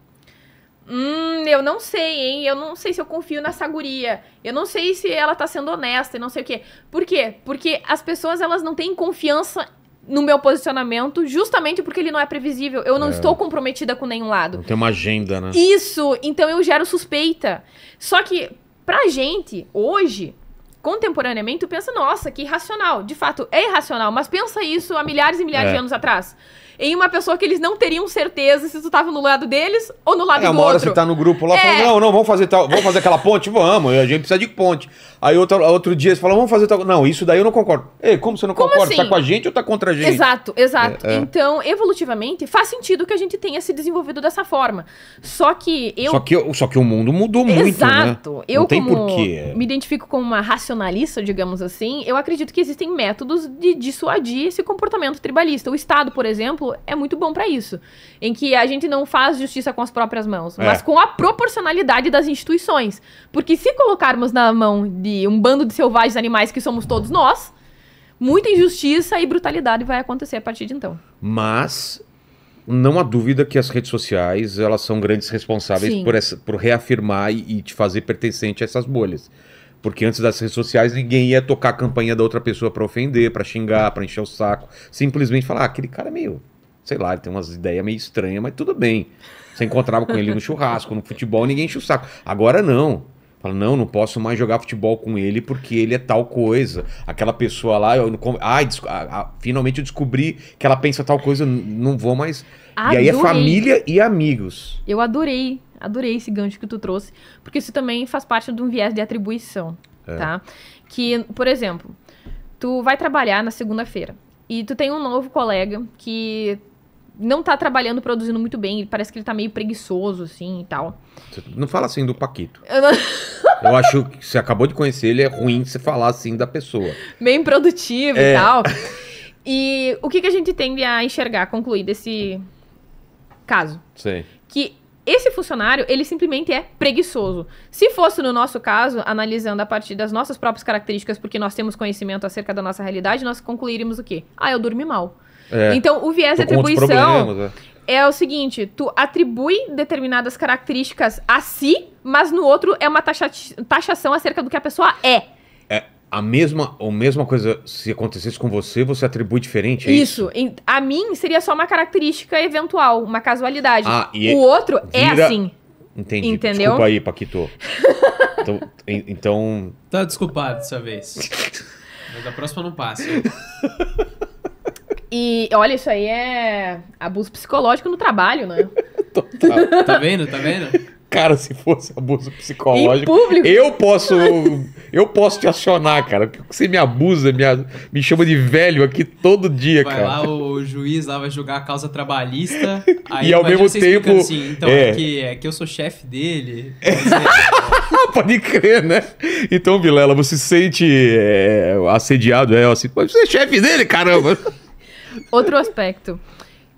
Hum, eu não sei, hein? Eu não sei se eu confio nessa guria. Eu não sei se ela tá sendo honesta e não sei o quê. Por quê? Porque as pessoas, elas não têm confiança no meu posicionamento, justamente porque ele não é previsível. Eu não é. estou comprometida com nenhum lado. Não tem uma agenda, né? Isso! Então eu gero suspeita. Só que, pra gente, hoje, contemporaneamente, tu pensa, nossa, que irracional. De fato, é irracional, mas pensa isso há milhares e milhares é. de anos atrás em uma pessoa que eles não teriam certeza se tu tava no lado deles ou no lado é, do uma outro. Hora você tá no grupo lá é. falando, não, não, vamos fazer tal, vamos fazer aquela ponte? Vamos, a gente precisa de ponte. Aí outro, outro dia eles falam, vamos fazer tal. Não, isso daí eu não concordo. Ei, como você não como concorda? Tá assim? Tá com a gente ou tá contra a gente? Exato, exato. É, é. Então, evolutivamente, faz sentido que a gente tenha se desenvolvido dessa forma. Só que eu. Só que, só que o mundo mudou muito. Né? Exato. Né? Eu, não porquê. me identifico como uma racionalista, digamos assim, eu acredito que existem métodos de dissuadir esse comportamento tribalista. O Estado, por exemplo, exemplo, é muito bom para isso. Em que a gente não faz justiça com as próprias mãos, é. mas com a proporcionalidade das instituições. Porque se colocarmos na mão de um bando de selvagens animais que somos todos nós, muita injustiça e brutalidade vai acontecer a partir de então. Mas não há dúvida que as redes sociais elas são grandes responsáveis por, essa, por reafirmar e, e te fazer pertencente a essas bolhas. Porque antes das redes sociais ninguém ia tocar a campanha da outra pessoa para ofender, para xingar, para encher o saco. Simplesmente falar, ah, aquele cara é meio sei lá, ele tem umas ideias meio estranhas, mas tudo bem. Você encontrava com ele no churrasco, no futebol, ninguém enche o saco. Agora não. Fala, não, não posso mais jogar futebol com ele porque ele é tal coisa. Aquela pessoa lá, eu não... Ai, ah, finalmente eu descobri que ela pensa tal coisa, não vou mais. Adorei. E aí é família e amigos. Eu adorei, adorei esse gancho que tu trouxe, porque isso também faz parte de um viés de atribuição, é. tá? Que, por exemplo, tu vai trabalhar na segunda-feira e tu tem um novo colega que não tá trabalhando, produzindo muito bem. Parece que ele tá meio preguiçoso, assim, e tal. Você não fala assim do Paquito. Eu, não... [LAUGHS] eu acho que você acabou de conhecer ele, é ruim você falar assim da pessoa. Meio improdutivo é... e tal. [LAUGHS] E o que, que a gente tende a enxergar, concluir desse caso? Sim. Que esse funcionário, ele simplesmente é preguiçoso. Se fosse no nosso caso, analisando a partir das nossas próprias características, porque nós temos conhecimento acerca da nossa realidade, nós concluiríamos o quê? Ah, eu dormi mal. É. Então, o viés de atribuição é. é o seguinte: tu atribui determinadas características a si, mas no outro é uma taxa, taxação acerca do que a pessoa é. É. A mesma, ou mesma coisa, se acontecesse com você, você atribui diferente? É isso. isso. A mim seria só uma característica eventual, uma casualidade. Ah, e é o outro é vira... é assim. Entendi. Entendeu? Desculpa aí, Paquito. [LAUGHS] então, então. Tá desculpado dessa vez. [LAUGHS] Mas da próxima não passa. [LAUGHS] E olha, isso aí é abuso psicológico no trabalho, né? [LAUGHS] Total. Tá, tá vendo? Tá vendo? Cara, se fosse abuso psicológico, eu posso eu posso te acionar, cara. Porque você me abusa, me, me chama de velho aqui todo dia, vai cara. Vai lá, o, juiz lá vai julgar a causa trabalhista. [LAUGHS] e ao mesmo tempo. Assim, então é... é... que, é que eu sou chefe dele. É. [LAUGHS] Pode crer, né? Então, Vilela, você se sente é, assediado, é assim, mas você é chefe dele, caramba outro aspecto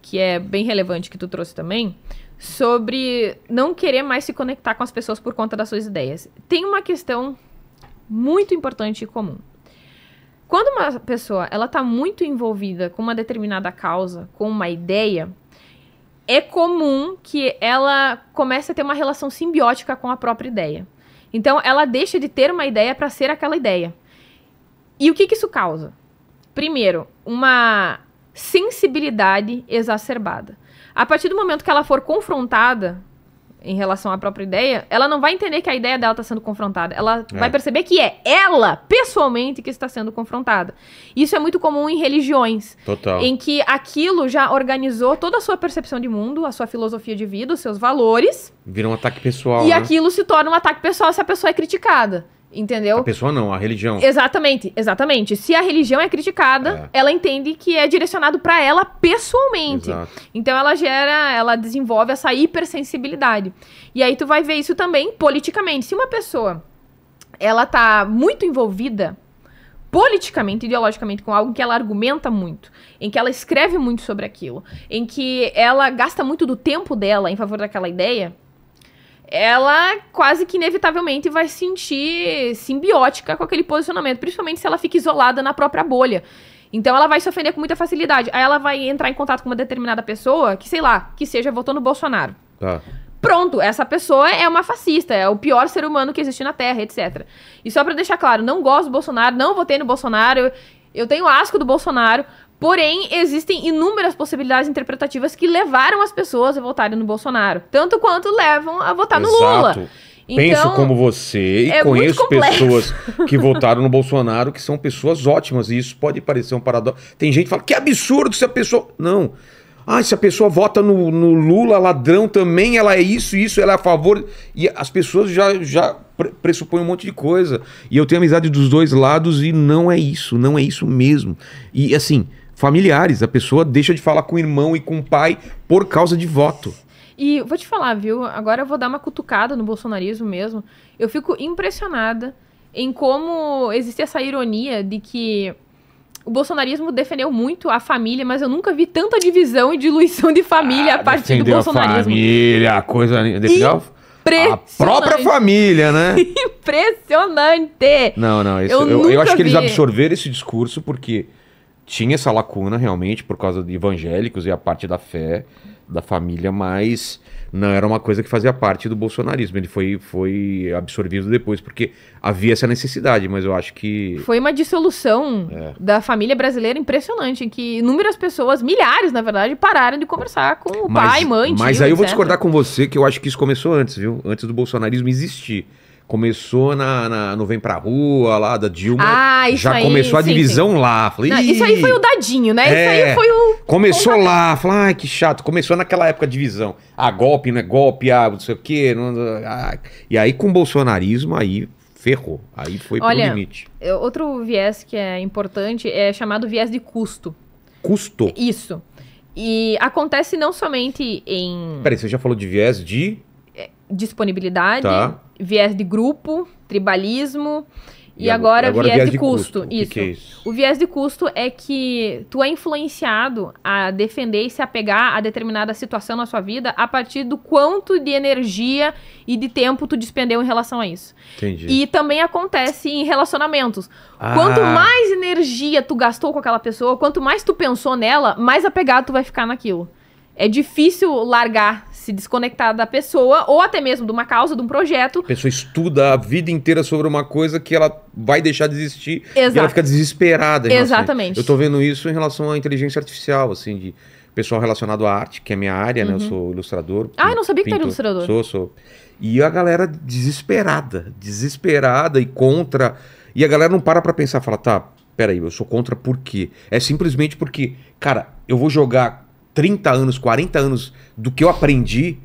que é bem relevante que tu trouxe também, sobre não querer mais se conectar com as pessoas por conta das suas ideias. Tem uma questão muito importante e comum. Quando uma pessoa ela está muito envolvida com uma determinada causa, com uma ideia, é comum que ela comece a ter uma relação simbiótica com a própria ideia. Então, ela deixa de ter uma ideia para ser aquela ideia. E o que, que isso causa? Primeiro, uma sensibilidade exacerbada. A partir do momento que ela for confrontada em relação à própria ideia, ela não vai entender que a ideia dela está sendo confrontada. Ela é. vai perceber que é ela, pessoalmente, que está sendo confrontada. Isso é muito comum em religiões. Total. Em que aquilo já organizou toda a sua percepção de mundo, a sua filosofia de vida, os seus valores. Vira um ataque pessoal. E né? aquilo se torna um ataque pessoal se a pessoa é criticada. Entendeu? A pessoa não, a religião. Exatamente, exatamente. Se a religião é criticada, é. ela entende que é direcionado para ela pessoalmente. Exato. Então ela gera, ela desenvolve essa hipersensibilidade. E aí tu vai ver isso também politicamente. Se uma pessoa ela tá muito envolvida politicamente, ideologicamente com algo que ela argumenta muito, em que ela escreve muito sobre aquilo, em que ela gasta muito do tempo dela em favor daquela ideia, ela quase que inevitavelmente vai sentir simbiótica com aquele posicionamento, principalmente se ela fica isolada na própria bolha. Então ela vai se ofender com muita facilidade. Aí ela vai entrar em contato com uma determinada pessoa que, sei lá, que seja votou no Bolsonaro. Tá. Pronto, essa pessoa é uma fascista, é o pior ser humano que existe na Terra, etc. E só para deixar claro, não gosto do Bolsonaro, não votei no Bolsonaro, eu tenho asco do Bolsonaro, Porém, existem inúmeras possibilidades interpretativas que levaram as pessoas a votarem no Bolsonaro, tanto quanto levam a votar Exato. no Lula. Penso então, como você e é conheço pessoas [LAUGHS] que votaram no Bolsonaro que são pessoas ótimas, e isso pode parecer um paradoxo. Tem gente que fala que absurdo se a pessoa. Não. Ah, se a pessoa vota no, no, Lula, ladrão também, ela é isso, isso, ela é a favor. E as pessoas já, já pressupõem um monte de coisa. E eu tenho amizade dos dois lados e não é isso, não é isso mesmo. E assim, familiares. A pessoa deixa de falar com o irmão e com o pai por causa de voto. E vou te falar, viu? Agora eu vou dar uma cutucada no bolsonarismo mesmo. Eu fico impressionada em como existe essa ironia de que o bolsonarismo defendeu muito a família, mas eu nunca vi tanta divisão e diluição de família ah, a partir do bolsonarismo. A família, a coisa. legal [LAUGHS] a própria família, né? [LAUGHS] Impressionante! Não, não, isso, eu, eu, eu acho vi. que eles absorveram esse discurso porque tinha essa lacuna realmente por causa de evangélicos e a parte da fé da família, mas não era uma coisa que fazia parte do bolsonarismo. Ele foi, foi absorvido depois, porque havia essa necessidade, mas eu acho que. Foi uma dissolução é. da família brasileira impressionante, em que inúmeras pessoas, milhares na verdade, pararam de conversar com o mas, pai, mãe, Mas tio, aí eu vou discordar com você que eu acho que isso começou antes, viu? Antes do bolsonarismo existir começou na, na no Vem Pra Rua, lá da Dilma. Ah, isso já aí, começou a sim, divisão sim. lá. Falei, Não, isso aí foi o dadinho, né? É, isso aí é, foi o. Começou lá, falei, ai, que chato. Começou naquela época a divisão. Ah, golpe, não é golpe, ah, não sei o quê. Não, ah. E aí com o bolsonarismo, aí ferrou. Aí foi Olha, pro limite. É, outro viés que é importante é chamado viés de custo. Custo? Isso. E acontece não somente em. Peraí, você já falou de viés de disponibilidade, tá. viés de grupo, tribalismo e, e agora, agora, viés, viés de, de, custo. custo. Isso. Que que é isso. O viés de custo é que tu é influenciado a defender e se apegar a determinada situação na sua vida a partir do quanto de energia e de tempo tu despendeu em relação a isso. Entendi. E também acontece em relacionamentos. Ah. Quanto mais energia tu gastou com aquela pessoa, quanto mais tu pensou nela, mais apegado tu vai ficar naquilo. É difícil largar se desconectar da pessoa ou até mesmo de uma causa, de um projeto. A pessoa estuda a vida inteira sobre uma coisa que ela vai deixar de existir Exato. e ela fica desesperada. Exatamente. Eu estou vendo isso em relação à inteligência artificial, assim, de pessoal relacionado à arte, que é minha área, uhum. né? Eu uhum. sou ilustrador. Ah, eu não sabia que era ilustrador. Sou, sou. E a galera desesperada, desesperada e contra. E a galera não para pra pensar, fala, tá, peraí, eu sou contra por quê? É simplesmente porque, cara, eu vou jogar 30 anos, 40 anos do que eu aprendi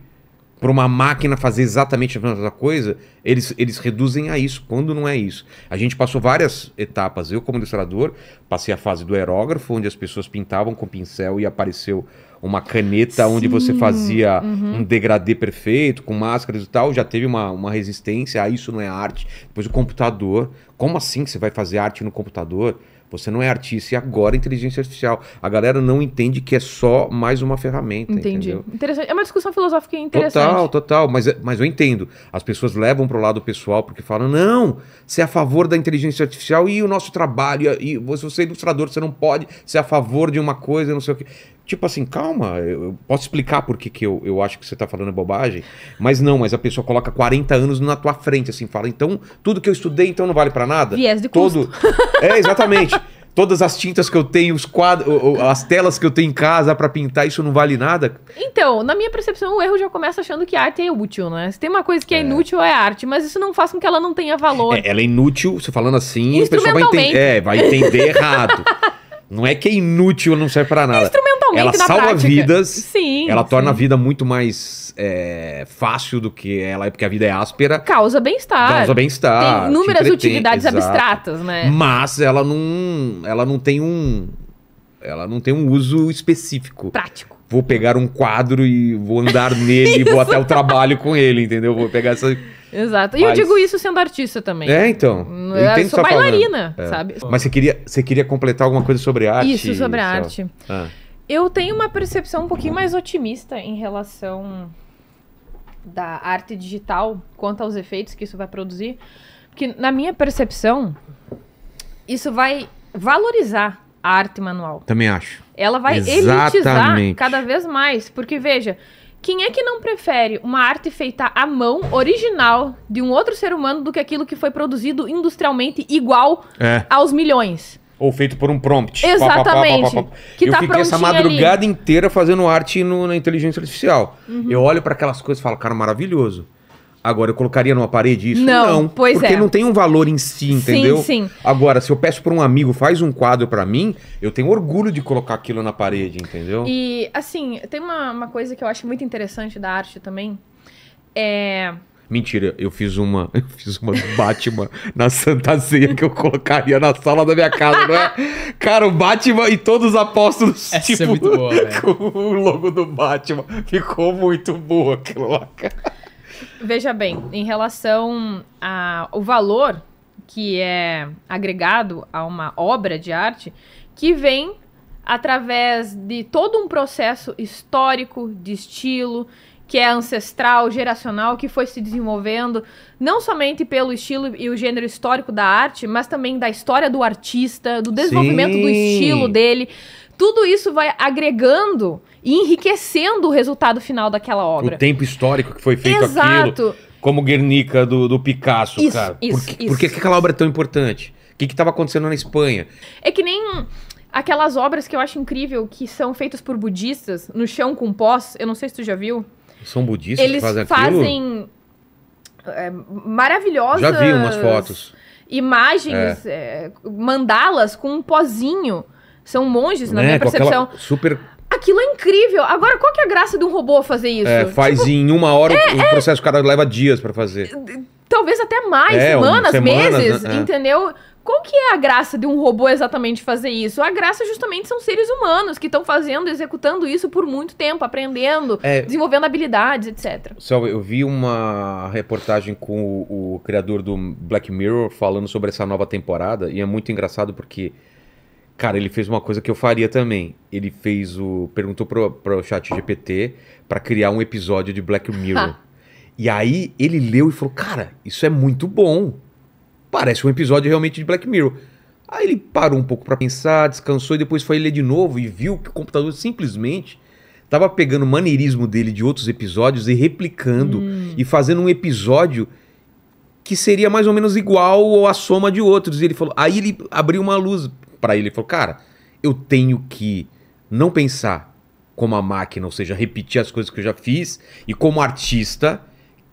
para uma máquina fazer exatamente a mesma coisa, eles, eles reduzem a isso, quando não é isso. A gente passou várias etapas. Eu, como ilustrador, passei a fase do aerógrafo, onde as pessoas pintavam com pincel e apareceu uma caneta Sim. onde você fazia uhum. um degradê perfeito, com máscaras e tal. Já teve uma, uma resistência, ah, isso não é arte. Depois o computador. Como assim que você vai fazer arte no computador? Você não é artista e agora é inteligência artificial. A galera não entende que é só mais uma ferramenta. Entendi. Entendeu? Interessante. É uma discussão filosófica interessante. Total, total. Mas, mas eu entendo. As pessoas levam para o lado pessoal porque falam: não, você é a favor da inteligência artificial e o nosso trabalho. E você é ilustrador, você não pode ser é a favor de uma coisa, não sei o quê. Tipo assim, calma, eu posso explicar por que, que eu, eu acho que você está falando bobagem, mas não, mas a pessoa coloca 40 anos na tua frente, assim, fala, então, tudo que eu estudei, então não vale para nada? Viés de custo. [LAUGHS] É, exatamente. Todas as tintas que eu tenho, os quadros, as telas que eu tenho em casa para pintar, isso não vale nada? Então, na minha percepção, o erro já começa achando que arte é útil, né? Se tem uma coisa que é, é inútil, é arte, mas isso não faz com que ela não tenha valor. É, ela é inútil, você falando assim, a pessoa vai entender, é, vai entender errado. [LAUGHS] não é que é inútil, não serve para nada. Instrumentalmente ela na salva prática. vidas. Sim. Ela sim. torna a vida muito mais é, fácil do que ela é, porque a vida é áspera. Causa bem-estar. Causa bem-estar. Tem inúmeras utilidades exato. abstratas, né? Mas ela não, ela não tem um, ela não tem um uso específico. Prático. Vou pegar um quadro e vou andar nele e vou até o trabalho com ele, entendeu? Vou pegar essa. Exato. E Mas... eu digo isso sendo artista também. É, então. Eu, eu tá sou bailarina, é. sabe? Mas você queria, você queria completar alguma coisa sobre arte? Isso, sobre arte. Ah. Eu tenho uma percepção um pouquinho mais otimista em relação da arte digital quanto aos efeitos que isso vai produzir, porque na minha percepção isso vai valorizar a arte manual. Também acho. Ela vai Exatamente. elitizar cada vez mais, porque veja, quem é que não prefere uma arte feita à mão, original, de um outro ser humano, do que aquilo que foi produzido industrialmente igual é. aos milhões? Ou feito por um prompt. Exatamente. Pá, pá, pá, eu tá fiquei essa madrugada ali. inteira fazendo arte no, na inteligência artificial. Uhum. Eu olho para aquelas coisas e falo, cara, maravilhoso. Agora, eu colocaria numa parede isso? Não, não pois porque é. não tem um valor em si, entendeu? Sim, sim. Agora, se eu peço para um amigo, faz um quadro para mim, eu tenho orgulho de colocar aquilo na parede, entendeu? E, assim, tem uma, uma coisa que eu acho muito interessante da arte também. É Mentira, eu fiz uma, [LAUGHS] eu fiz uma Batman na Santa Ceia que eu colocaria na sala da minha casa, não é? Cara, o Batman e todos os apóstolos, Essa é tipo, é muito boa, [LAUGHS] com o logo do Batman. Ficou muito boa aquilo lá, cara. Veja bem, em relação ao valor que é agregado a uma obra de arte, que vem através de todo um processo histórico, de estilo, que é ancestral, geracional, que foi se desenvolvendo, não somente pelo estilo e o gênero histórico da arte, mas também da história do artista, do desenvolvimento Sim. do estilo dele. Tudo isso vai agregando e enriquecendo o resultado final daquela obra. O tempo histórico que foi feito Exato. aquilo. Como Guernica do, do Picasso, isso, cara. Isso, por, que, isso. aquela obra é tão importante? O que estava acontecendo na Espanha? É que nem aquelas obras que eu acho incrível que são feitas por budistas no chão com pós. Eu não sei se tu já viu. São budistas Eles que fazem, fazem é, maravilhosas... Já vi umas fotos. Imagens, é. é. mandalas com um pozinho. São monges, na né? minha percepção. super Aquilo é incrível. Agora, qual que é a graça de um robô fazer isso? É, tipo, faz tipo, em uma hora é, o, o é. processo, o cara leva dias para fazer. Talvez até mais, é, semanas, semanas meses, né? entendeu? Qual que é a graça de um robô exatamente fazer isso? A graça justamente são seres humanos que estão fazendo, executando isso por muito tempo, aprendendo, é, desenvolvendo habilidades, etc. Só eu vi uma reportagem com o, o, criador do Black Mirror falando sobre essa nova temporada e é muito engraçado porque cara, ele fez uma coisa que eu faria também. Ele fez o perguntou pro, pro chat GPT para criar um episódio de Black Mirror. [LAUGHS] e aí ele leu e falou: "Cara, isso é muito bom" Parece um episódio realmente de Black Mirror. Aí ele parou um pouco para pensar, descansou e depois foi ler de novo e viu que o computador simplesmente estava pegando o maneirismo dele de outros episódios e replicando hum. e fazendo um episódio que seria mais ou menos igual ou a soma de outros. E ele falou, aí ele abriu uma luz para ele, e falou: "Cara, eu tenho que não pensar como a máquina, ou seja, repetir as coisas que eu já fiz e como artista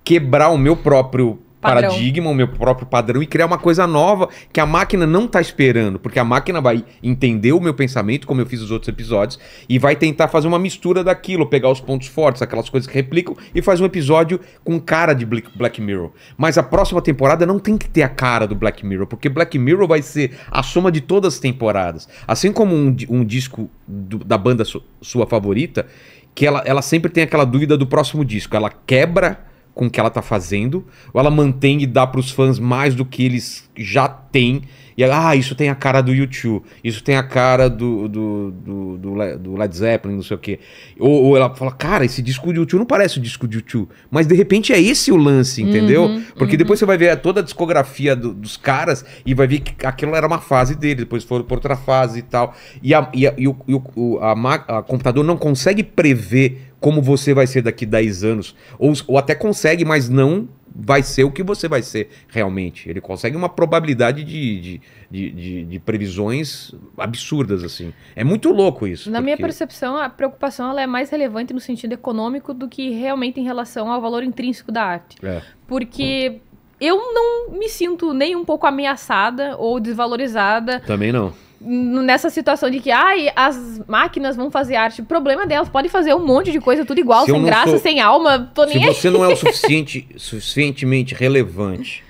quebrar o meu próprio padrão. paradigma, o meu próprio padrão e criar uma coisa nova que a máquina não está esperando, porque a máquina vai entender o meu pensamento, como eu fiz os outros episódios, e vai tentar fazer uma mistura daquilo, pegar os pontos fortes, aquelas coisas que replicam e faz um episódio com cara de Black Mirror. Mas a próxima temporada não tem que ter a cara do Black Mirror, porque Black Mirror vai ser a soma de todas as temporadas. Assim como um, um disco do, da banda su, sua favorita, que ela, ela sempre tem aquela dúvida do próximo disco. Ela quebra com o que ela tá fazendo, ou ela mantém e dá para os fãs mais do que eles já têm e ela, ah, isso tem a cara do YouTube, isso tem a cara do, do, do, do, Led Zeppelin, não sei o quê. Ou, ou, ela fala, cara, esse disco de YouTube não parece o disco de YouTube. Mas de repente é esse o lance, uhum, entendeu? Uhum, Porque uhum. depois você vai ver toda a discografia do, dos caras e vai ver que aquilo era uma fase dele, depois foram por outra fase e tal. E a, e a, e o, e o a, a computador não consegue prever como você vai ser daqui 10 anos. Ou, ou até consegue, mas não vai ser o que você vai ser realmente. Ele consegue uma probabilidade de, de, de, de, de previsões absurdas, assim. É muito louco isso. Na porque... minha percepção, a preocupação ela é mais relevante no sentido econômico do que realmente em relação ao valor intrínseco da arte. É. Porque. Hum. Eu não me sinto nem um pouco ameaçada ou desvalorizada. Também não nessa situação de que ai, as máquinas vão fazer arte. O problema delas, podem fazer um monte de coisa, tudo igual, se sem graça, sou... sem alma. Tô se nem você aí. não é o [LAUGHS] suficiente, suficientemente relevante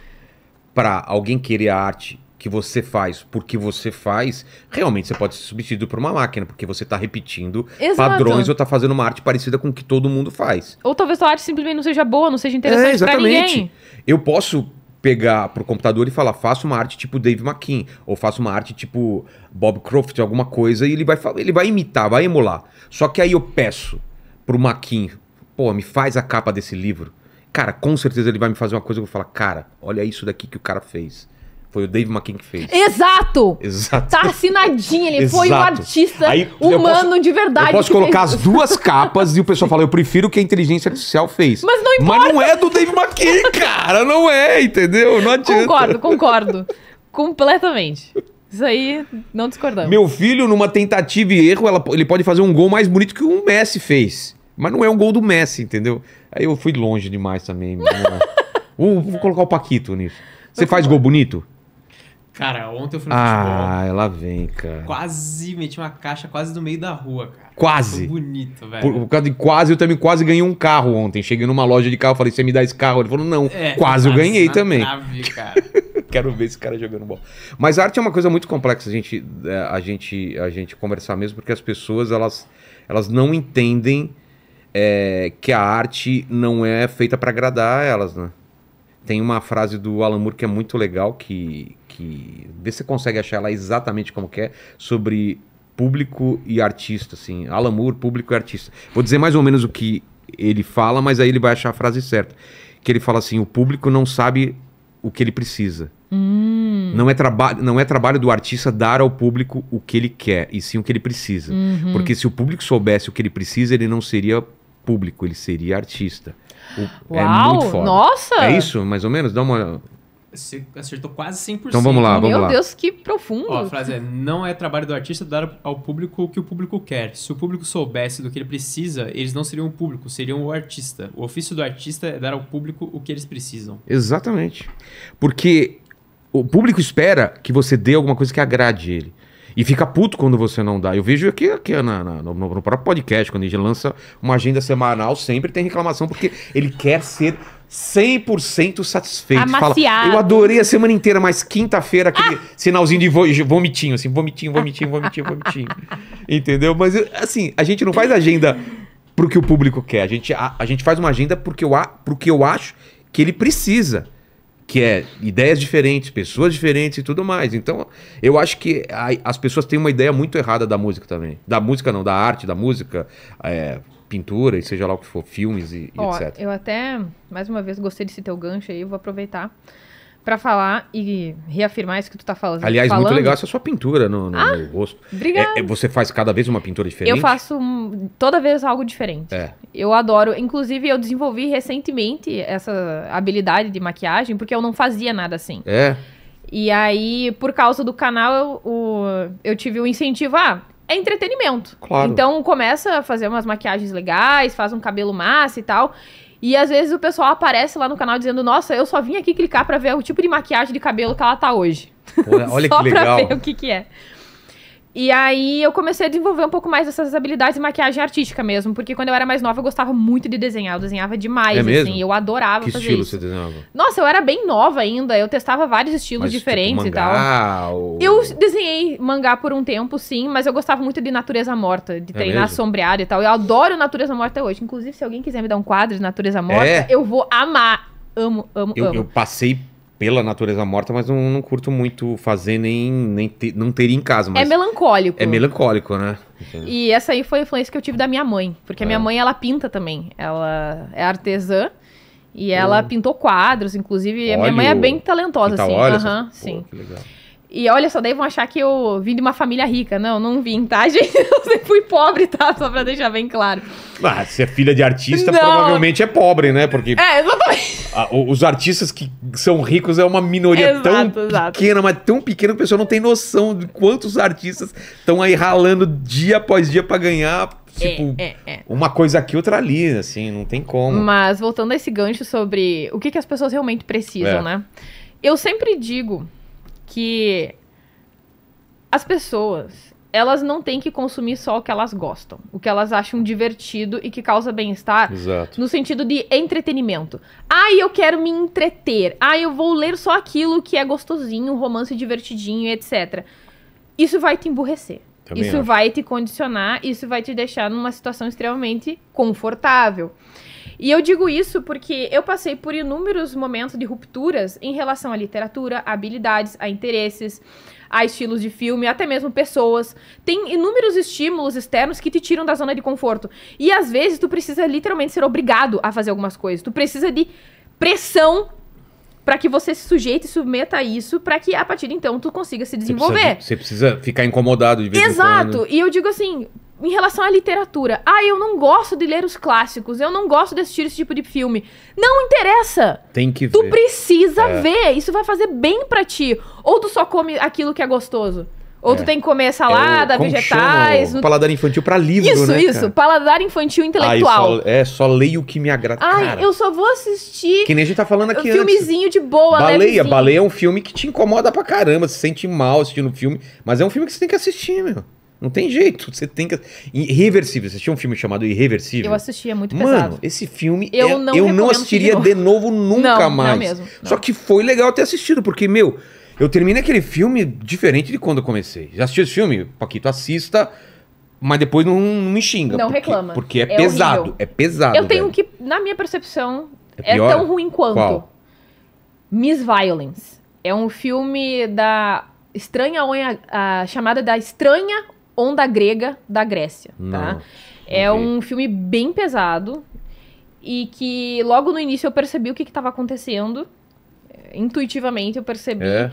para alguém querer a arte que você faz porque você faz, realmente você pode ser substituído por uma máquina, porque você está repetindo Exato. padrões ou está fazendo uma arte parecida com o que todo mundo faz. Ou talvez sua arte simplesmente não seja boa, não seja é, interessante é, para ninguém. Eu posso pegar pro computador e falar, faça uma arte tipo Dave McKean, ou faça uma arte tipo Bob Croft, alguma coisa, e ele vai, ele vai imitar, vai emular. Só que aí eu peço pro McKean, pô, me faz a capa desse livro. Cara, com certeza ele vai me fazer uma coisa que eu vou falar, cara, olha isso daqui que o cara fez. Foi o Dave McKean que fez. Exato! Exato. Tá assinadinho, ele Exato. foi um artista Aí, humano posso, de verdade. Eu posso colocar fez. as duas capas e o pessoal fala, eu prefiro o que a inteligência artificial fez. Mas não importa. Mas não é do Dave McKean, [LAUGHS] cara, não é, entendeu? Não adianta. Concordo, concordo. Completamente. Isso aí, não discordamos. Meu filho, numa tentativa e erro, ela, ele pode fazer um gol mais bonito que o Messi fez. Mas não é um gol do Messi, entendeu? Aí eu fui longe demais também. [LAUGHS] vou, vou colocar o Paquito nisso. Você faz gol bonito? Cara, ontem eu fui no ah, futebol. Ah, ela vem, cara. Quase meti uma caixa quase no meio da rua, cara. Quase. Foi bonito, velho. Por, por, causa de quase, eu também quase ganhei um carro ontem. Cheguei numa loja de carro, falei, você me dá esse carro? Ele falou, não. É, quase eu ganhei também. [LAUGHS] cara. Quero ver esse cara jogando bola. Mas a arte é uma coisa muito complexa a gente, é, a gente, a gente conversar mesmo, porque as pessoas, elas, elas não entendem é, que a arte não é feita para agradar elas, né? Tem uma frase do Alan Moore que é muito legal, que, que vê se você consegue achar ela exatamente como que é, sobre público e artista, assim. Alan Moore, público e artista. Vou dizer mais ou menos o que ele fala, mas aí ele vai achar a frase certa. Que ele fala assim: o público não sabe o que ele precisa. Hum. Não, é não é trabalho do artista dar ao público o que ele quer, e sim o que ele precisa. Uhum. Porque se o público soubesse o que ele precisa, ele não seria público, ele seria artista. É Uau! É muito foda. Nossa! É isso, mais ou menos? Dá uma. Você acertou quase 100%. Então vamos lá, vamos Meu lá. Meu Deus, que profundo. Ó, a frase é: não é trabalho do artista dar ao público o que o público quer. Se o público soubesse do que ele precisa, eles não seriam o público, seriam o artista. O ofício do artista é dar ao público o que eles precisam. Exatamente. Porque o público espera que você dê alguma coisa que agrade ele. E fica puto quando você não dá. Eu vejo aqui, aqui na, na, no, no próprio podcast, quando a gente lança uma agenda semanal, sempre tem reclamação, porque ele quer ser 100% satisfeito. Amaciado. Fala, eu adorei a semana inteira, mas quinta-feira aquele ah! sinalzinho de vomitinho, assim, vomitinho, vomitinho, vomitinho, vomitinho. [LAUGHS] Entendeu? Mas, assim, a gente não faz agenda pro que o público quer. A gente, a, a gente faz uma agenda porque eu, pro que eu acho que ele precisa que é ideias diferentes, pessoas diferentes e tudo mais. Então, eu acho que a, as pessoas têm uma ideia muito errada da música também. Da música não, da arte, da música, é, pintura e seja lá o que for, filmes e, e Ó, etc. Eu até, mais uma vez, gostei desse teu gancho aí, vou aproveitar para falar e reafirmar isso que tu tá falando. Aliás, falando. muito legal essa sua pintura no, no, ah, no rosto. Obrigada. É, é você faz cada vez uma pintura diferente? Eu faço toda vez algo diferente. É. Eu adoro. Inclusive, eu desenvolvi recentemente essa habilidade de maquiagem, porque eu não fazia nada assim. É. E aí, por causa do canal, eu, o, eu tive o um incentivo. Ah, é entretenimento. Claro. Então começa a fazer umas maquiagens legais, faz um cabelo massa e tal. E às vezes o pessoal aparece lá no canal dizendo: Nossa, eu só vim aqui clicar para ver o tipo de maquiagem de cabelo que ela tá hoje. Pô, olha só [LAUGHS] que legal. Só pra ver o que, que é. E aí eu comecei a desenvolver um pouco mais dessas habilidades de maquiagem artística mesmo, porque quando eu era mais nova eu gostava muito de desenhar, eu desenhava demais, é mesmo? assim, eu adorava que fazer estilo isso. você desenhava? Nossa, eu era bem nova ainda, eu testava vários estilos mas, tipo, diferentes tipo, mangá, e tal. Ou... Eu desenhei mangá por um tempo, sim, mas eu gostava muito de natureza morta, de é treinar mesmo? sombreado e tal. Eu adoro natureza morta hoje, inclusive se alguém quiser me dar um quadro de natureza morta, é? eu vou amar. Amo, amo, eu, amo. Eu passei pela natureza morta, mas não, não curto muito fazer nem, nem não teria em casa. é melancólico. É melancólico, né? E essa aí foi a influência que eu tive da minha mãe, porque é. a minha é. mãe ela pinta também, ela é artesã e ela hum. pintou quadros, inclusive. Óleo, a minha mãe é bem talentosa, assim. Óleo, uhum, Pô, sim. Que legal. E olha, só daí vão achar que eu vim de uma família rica. Não, não vim, tá, [LAUGHS] gente? Eu sempre fui pobre, tá? Só pra deixar bem claro. Ah, se é filha de artista, não. provavelmente é pobre, né? Porque. É, exatamente. A, os artistas que são ricos é uma minoria exato, tão exato. pequena, mas tão pequena que o pessoal não tem noção de quantos artistas estão aí ralando dia após dia para ganhar é, Tipo, é, é, é. uma coisa aqui, outra ali, assim, não tem como. Mas voltando a esse gancho sobre o que, que as pessoas realmente precisam, é. né? Eu sempre digo que as pessoas, elas não têm que consumir só o que elas gostam, o que elas acham divertido e que causa bem-estar, no sentido de entretenimento. Ah, eu quero me entreter. Ah, eu vou ler só aquilo que é gostosinho, romance divertidinho, etc. Isso vai te emburrecer. Também isso acho. vai te condicionar, isso vai te deixar numa situação extremamente confortável. E eu digo isso porque eu passei por inúmeros momentos de rupturas em relação à literatura, a habilidades, a interesses, a estilos de filme, até mesmo pessoas. Tem inúmeros estímulos externos que te tiram da zona de conforto. E às vezes tu precisa literalmente ser obrigado a fazer algumas coisas. Tu precisa de pressão para que você se sujeite e submeta a isso, para que a partir de então tu consiga se desenvolver. Você precisa, você precisa ficar incomodado de vez Exato. em quando. Exato. E eu digo assim, em relação à literatura. Ah, eu não gosto de ler os clássicos, eu não gosto de assistir esse tipo de filme. Não interessa. Tem que ver. Tu precisa é. ver, isso vai fazer bem para ti. Ou tu só come aquilo que é gostoso. Ou é. tu tem que comer salada, é o, vegetais. No... Paladar infantil para livro, isso, né? Isso, isso. Paladar infantil intelectual. Ah, só, é, só leio o que me agrada. Ai, Cara, eu só vou assistir. Que nem a gente tá falando aqui um antes. filmezinho de boa, Baleia. Levezinho. Baleia é um filme que te incomoda pra caramba. Você se sente mal assistindo o filme. Mas é um filme que você tem que assistir, meu. Não tem jeito. Você tem que. Irreversível. Você tinha um filme chamado Irreversível? Eu assistia, é muito Mano, pesado. Mano, esse filme eu, é, não, eu não assistiria de novo, de novo nunca não, mais. Não mesmo, não. Só que foi legal ter assistido, porque, meu, eu terminei aquele filme diferente de quando eu comecei. Já assistiu esse filme? Paquito, assista mas depois não, não, me xinga. Não porque, reclama. Porque é, é pesado. Horrível. É pesado. Eu tenho velho. que, na minha percepção, é, é tão ruim quanto. Qual? Miss Violence. É um filme da estranha unha, a chamada da estranha Onda Grega da Grécia, tá? Não, tá? É okay. um filme bem pesado e que logo no início eu percebi o que estava acontecendo. É, intuitivamente eu percebi. É.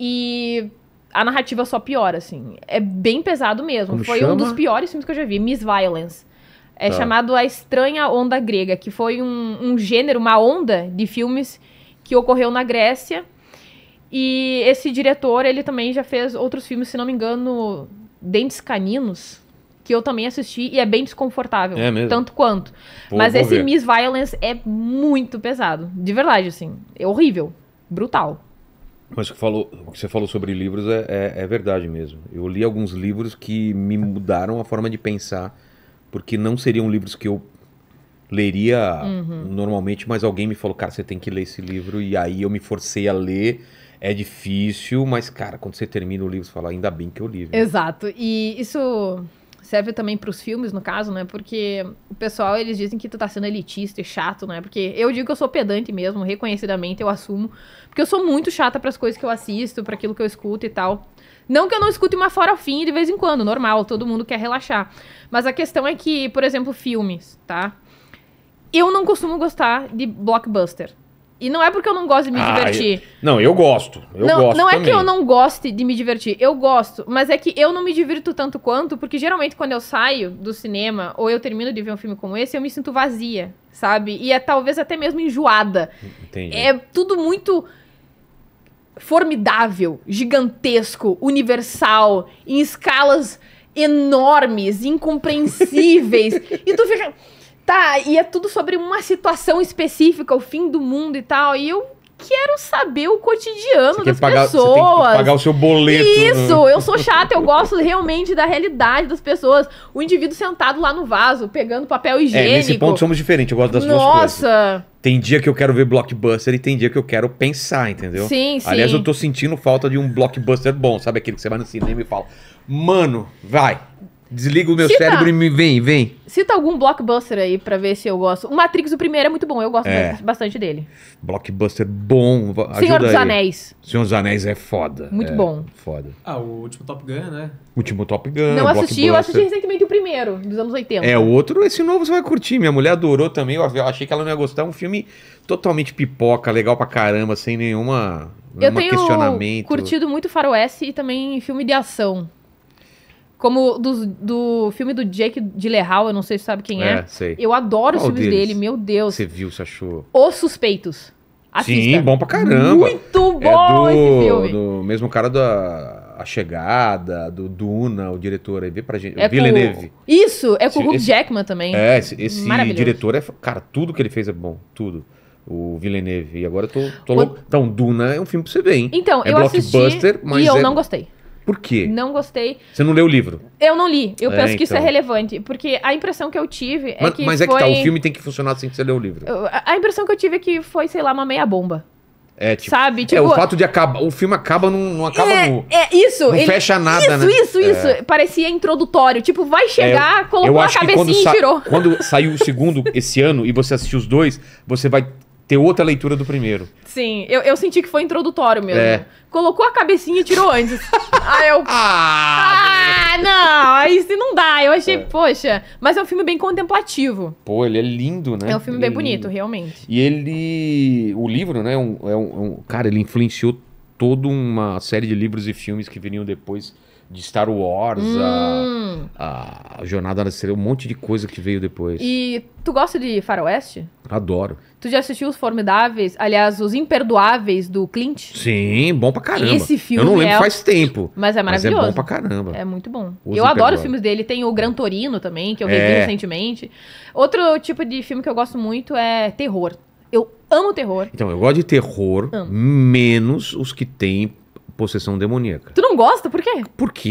E a narrativa só piora, assim. É bem pesado mesmo. Como foi chama? um dos piores filmes que eu já vi, Miss Violence. É tá. chamado A Estranha Onda Grega, que foi um, um gênero, uma onda de filmes que ocorreu na Grécia. E esse diretor, ele também já fez outros filmes, se não me engano, Dentes Caninos, que eu também assisti e é bem desconfortável. É mesmo? Tanto quanto. Mas esse ver. Miss Violence é muito pesado. De verdade, assim. É horrível. Brutal. Mas o que, falou, o que você falou sobre livros é, é, é, verdade mesmo. Eu li alguns livros que me mudaram a forma de pensar, porque não seriam livros que eu leria uhum. normalmente, mas alguém me falou, cara, você tem que ler esse livro, e aí eu me forcei a ler é difícil, mas, cara, quando você termina o livro, você fala, ainda bem que eu li. Viu? Exato. E isso serve também para os filmes, no caso, né? Porque o pessoal, eles dizem que tu tá sendo elitista e chato, né? Porque eu digo que eu sou pedante mesmo, reconhecidamente eu assumo, porque eu sou muito chata para as coisas que eu assisto, para aquilo que eu escuto e tal. Não que eu não escute uma fora ao fim de vez em quando, normal, todo mundo quer relaxar. Mas a questão é que, por exemplo, filmes, tá? Eu não costumo gostar de blockbuster. E não é porque eu não gosto de me ah, divertir. Eu... Não, eu gosto. Eu não, gosto. Não também. é que eu não goste de me divertir. Eu gosto. Mas é que eu não me divirto tanto quanto, porque geralmente quando eu saio do cinema ou eu termino de ver um filme como esse, eu me sinto vazia, sabe? E é talvez até mesmo enjoada. Entendi. É tudo muito formidável, gigantesco, universal, em escalas enormes, incompreensíveis. [LAUGHS] e tu fica tá, e é tudo sobre uma situação específica, o fim do mundo e tal. E eu quero saber o cotidiano você das pagar, pessoas. Você tem que pagar o seu boleto. Né? Isso, eu sou chata, eu gosto realmente da realidade das pessoas. O indivíduo sentado lá no vaso, pegando papel higiênico. É, nesse ponto somos diferentes, eu gosto das Nossa. duas coisas. Nossa! Tem dia que eu quero ver blockbuster e tem dia que eu quero pensar, entendeu? Sim, sim. Aliás, eu tô sentindo falta de um blockbuster bom, sabe aquele que você vai no cinema e fala, mano, vai, Desliga o meu Cita. cérebro e me vem, vem. Cita algum blockbuster aí pra ver se eu gosto. O Matrix, o primeiro, é muito bom. Eu gosto é. bastante dele. Blockbuster bom. Senhor dos aí. Anéis. Senhor dos Anéis é foda. Muito é, bom. Foda. Ah, o último Top Gun, né? último Top Gun. Não assisti, eu assisti recentemente o primeiro, dos anos 80. É, o outro, esse novo você vai curtir. Minha mulher adorou também. Eu achei que ela não ia gostar. Um filme totalmente pipoca, legal pra caramba, sem nenhuma. Eu tenho curtido muito Faroeste e também filme de ação. Como do, do filme do Jake Gyllenhaal, eu não sei se sabe quem é. é sei. Eu adoro Qual os filmes deles? dele, meu Deus. Você viu, você achou? Os Suspeitos. Assista. Sim, bom pra caramba. Muito é bom é do, esse filme. Do mesmo cara da a Chegada, do Duna, o diretor aí, vê pra gente. É o Villeneuve. Com... Isso, é com o Hugh Jackman também. É, esse, esse diretor é. Cara, tudo que ele fez é bom, tudo. O Villeneuve. E agora eu tô, tô o... louco. Então, Duna é um filme pra você ver, hein? Então, é eu blockbuster, assisti mas. E eu é... não gostei. Por quê? Não gostei. Você não leu o livro? Eu não li. Eu é, penso que então. isso é então. relevante. Porque a impressão que eu tive é mas, que. Mas é que tá, o filme tem que funcionar sem assim que você ler o livro. A, impressão que eu tive é que foi, sei lá, uma meia bomba. É, tipo, sabe? É, tipo, é, o fato de acabar. O filme acaba, não, não acaba é, no. É, isso. Não ele, fecha nada, isso, né? Isso, isso, é. Parecia introdutório. Tipo, vai é, chegar, é, colocou a cabecinha e tirou. Quando saiu o segundo [LAUGHS] esse ano e você assistiu os dois, você vai ter outra leitura do primeiro. Sim, eu, eu senti que foi introdutório mesmo. É. Colocou a cabecinha e tirou antes. [LAUGHS] aí eu. Ah, ah não! Aí se não dá. Eu achei, é. poxa. Mas é um filme bem contemplativo. Pô, ele é lindo, né? É um filme ele bem é bonito, realmente. E ele. O livro, né? É um, é um, é um, cara, ele influenciou toda uma série de livros e filmes que viriam depois de Star Wars, hum. a, a, Jornada da Estrela, um monte de coisa que veio depois. E tu gosta de Faroeste? Adoro. Tu já assistiu Os Formidáveis? Aliás, Os Imperdoáveis do Clint? Sim, bom pra caramba. Esse filme Eu não lembro é... faz tempo. Mas é maravilhoso. Mas é bom pra caramba. É muito bom. Os eu adoro os filmes dele. Tem o Gran Torino também, que eu revi é. recentemente. Outro tipo de filme que eu gosto muito é terror. Eu amo terror. Então, eu gosto de terror, amo. menos os que tem possessão demoníaca. Tu não gosta? Por quê? Porque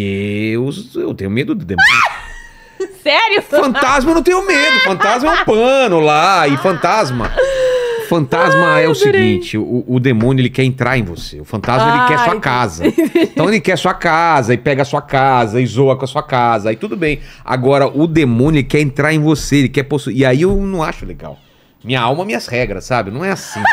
eu, eu tenho medo de demônio. [LAUGHS] Sério? Fantasma eu não tenho medo. Fantasma é um pano lá e fantasma. Fantasma é o seguinte, o, o, demônio ele quer entrar em você. O fantasma ele quer ah, sua casa. então ele quer sua casa e pega a sua casa e zoa com a sua casa. Aí tudo bem. Agora o demônio ele quer entrar em você, ele quer possuir. E aí eu não acho legal. Minha alma, minhas regras, sabe? Não é assim.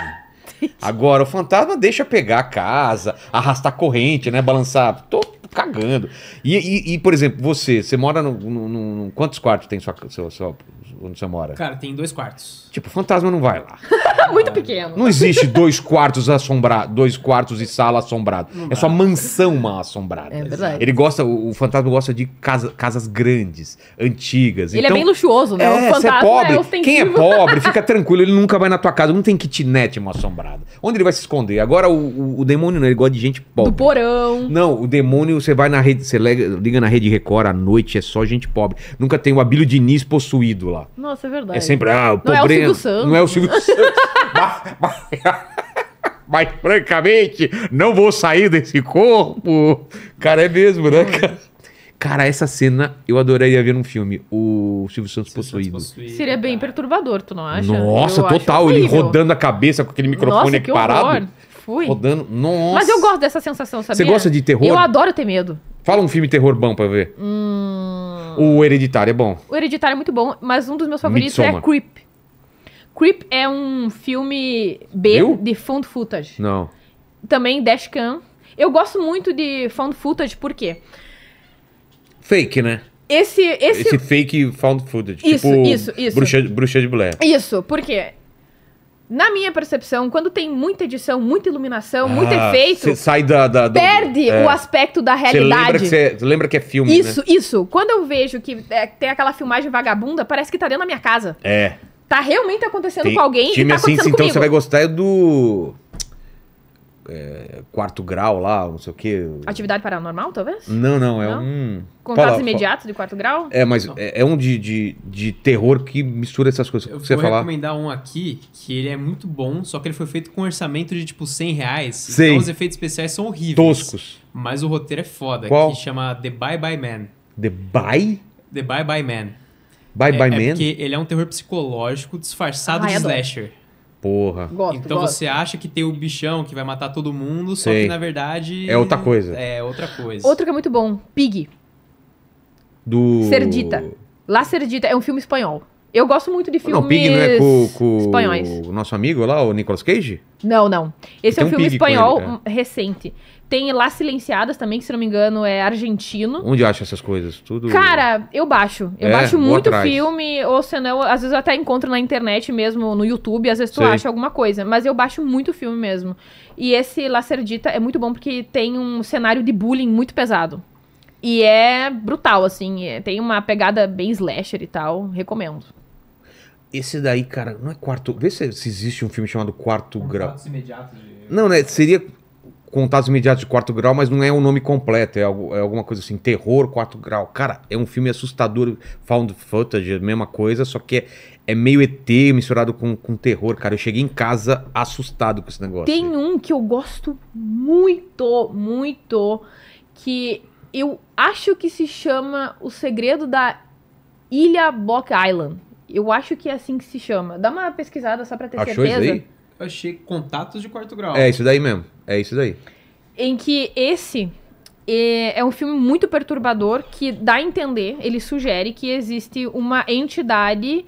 Agora, o fantasma deixa pegar a casa, arrastar corrente, né? Balançar. Tô cagando. E, e, e, por exemplo, você, você mora no, quantos quartos tem sua, seu, onde você mora? Cara, tem dois quartos. Tipo, fantasma não vai lá. [LAUGHS] Muito pequeno. Não existe dois quartos assombrados, dois quartos e sala assombrado. Não é só mansão mal assombrada. É verdade. Ele gosta, o, fantasma gosta de casa, casas grandes, antigas. Ele é então, é bem luxuoso, né? É, o é fantasma é pobre. É Quem é [LAUGHS] pobre, fica tranquilo, ele nunca vai na tua casa, não tem kitnet mal assombrado Onde ele vai se esconder? Agora o, o, o demônio não, ele gosta de gente pobre. Do porão. Não, o demônio você vai na rede, você liga na Rede Record à noite, é só gente pobre. Nunca tem o Abílio Diniz possuído lá. Nossa, é verdade. É sempre, ah, o é pobre. Não é o Silvio [LAUGHS] Santos. Não [LAUGHS] mas francamente, não vou sair desse corpo. Cara, é mesmo, né, cara? Cara, essa cena eu adoraria ver num filme. O Silvio Santos, Silvio possuído. Santos possuído. Seria bem perturbador, tu não acha? Nossa, eu total. Ele rodando a cabeça com aquele microfone Nossa, aqui parado. Horror fui. Rodando. Nossa. Mas eu gosto dessa sensação, sabia? Você gosta de terror? Eu adoro ter medo. Fala um filme terror bom pra ver. Hum... O Hereditário é bom. O Hereditário é muito bom, mas um dos meus favoritos é Midsommar. é Creep. Creep é um filme B Viu? de found footage. Não. Também dashcam. Eu gosto muito de found footage por quê? Fake, né? Esse, esse... esse fake found footage. Tipo isso, tipo isso, isso. Bruxa, bruxa de Blair. Isso, por quê? Na minha percepção, quando tem muita edição, muita iluminação, ah, muito efeito. Você sai da. da do, perde é, o aspecto da realidade. Você lembra, lembra, que é filme. Né? Isso, né? isso. Quando eu vejo que é, tem aquela filmagem vagabunda, parece que tá dentro da minha casa. É. Tá realmente acontecendo tem, com alguém time e tá assim, Então comigo. você vai gostar é do é, quarto grau lá, não sei o quê. Atividade paranormal, talvez? Não, não, é não? um. Contatos Fala, imediatos de quarto grau? É, mas é, é, um de, de, de, terror que mistura essas coisas. Eu você vou falar. recomendar um aqui, que ele é muito bom, só que ele foi feito com um orçamento de tipo 100 reais. Sei. Então os efeitos especiais são horríveis. Toscos. Mas o roteiro é foda, Qual? que chama The Bye Bye Man. The Bye? The Bye Bye Man. Bye é, Bye é Man? Porque ele é um terror psicológico disfarçado ah, de slasher. Porra. Gosto, então gosto. você acha que tem o bichão que vai matar todo mundo, só que na verdade. É outra coisa. É outra coisa. Outro que é muito bom: Pig. Do. Cerdita. La Cerdita é um filme espanhol. Eu gosto muito de filmes não, Pig não é com, com espanhóis. O nosso amigo lá, o Nicolas Cage? Não, não. Esse é um filme Pig espanhol ele, é. Hum, recente. Tem Lá Silenciadas também, que se não me engano é argentino. Onde acha essas coisas? Tudo. Cara, eu baixo. Eu é, baixo muito atrás. filme, ou senão, às vezes eu até encontro na internet mesmo, no YouTube, às vezes tu Sei. acha alguma coisa. Mas eu baixo muito filme mesmo. E esse Lacerdita é muito bom porque tem um cenário de bullying muito pesado. E é brutal, assim. É, tem uma pegada bem slasher e tal. Recomendo. Esse daí, cara, não é quarto. Vê se, se existe um filme chamado Quarto Contatos Grau. Contatos imediatos de. Não, né? Seria Contatos imediatos de quarto grau, mas não é o um nome completo, é, algo, é alguma coisa assim, terror, quarto grau. Cara, é um filme assustador, found footage, é mesma coisa, só que é, é meio ET misturado com, com terror, cara. Eu cheguei em casa assustado com esse negócio. Tem um que eu gosto muito, muito, que eu acho que se chama O Segredo da Ilha Block Island. Eu acho que é assim que se chama. Dá uma pesquisada só pra ter Achou certeza. Isso aí? Eu achei contatos de quarto grau. É isso daí mesmo. É isso daí. Em que esse é, é um filme muito perturbador que dá a entender, ele sugere que existe uma entidade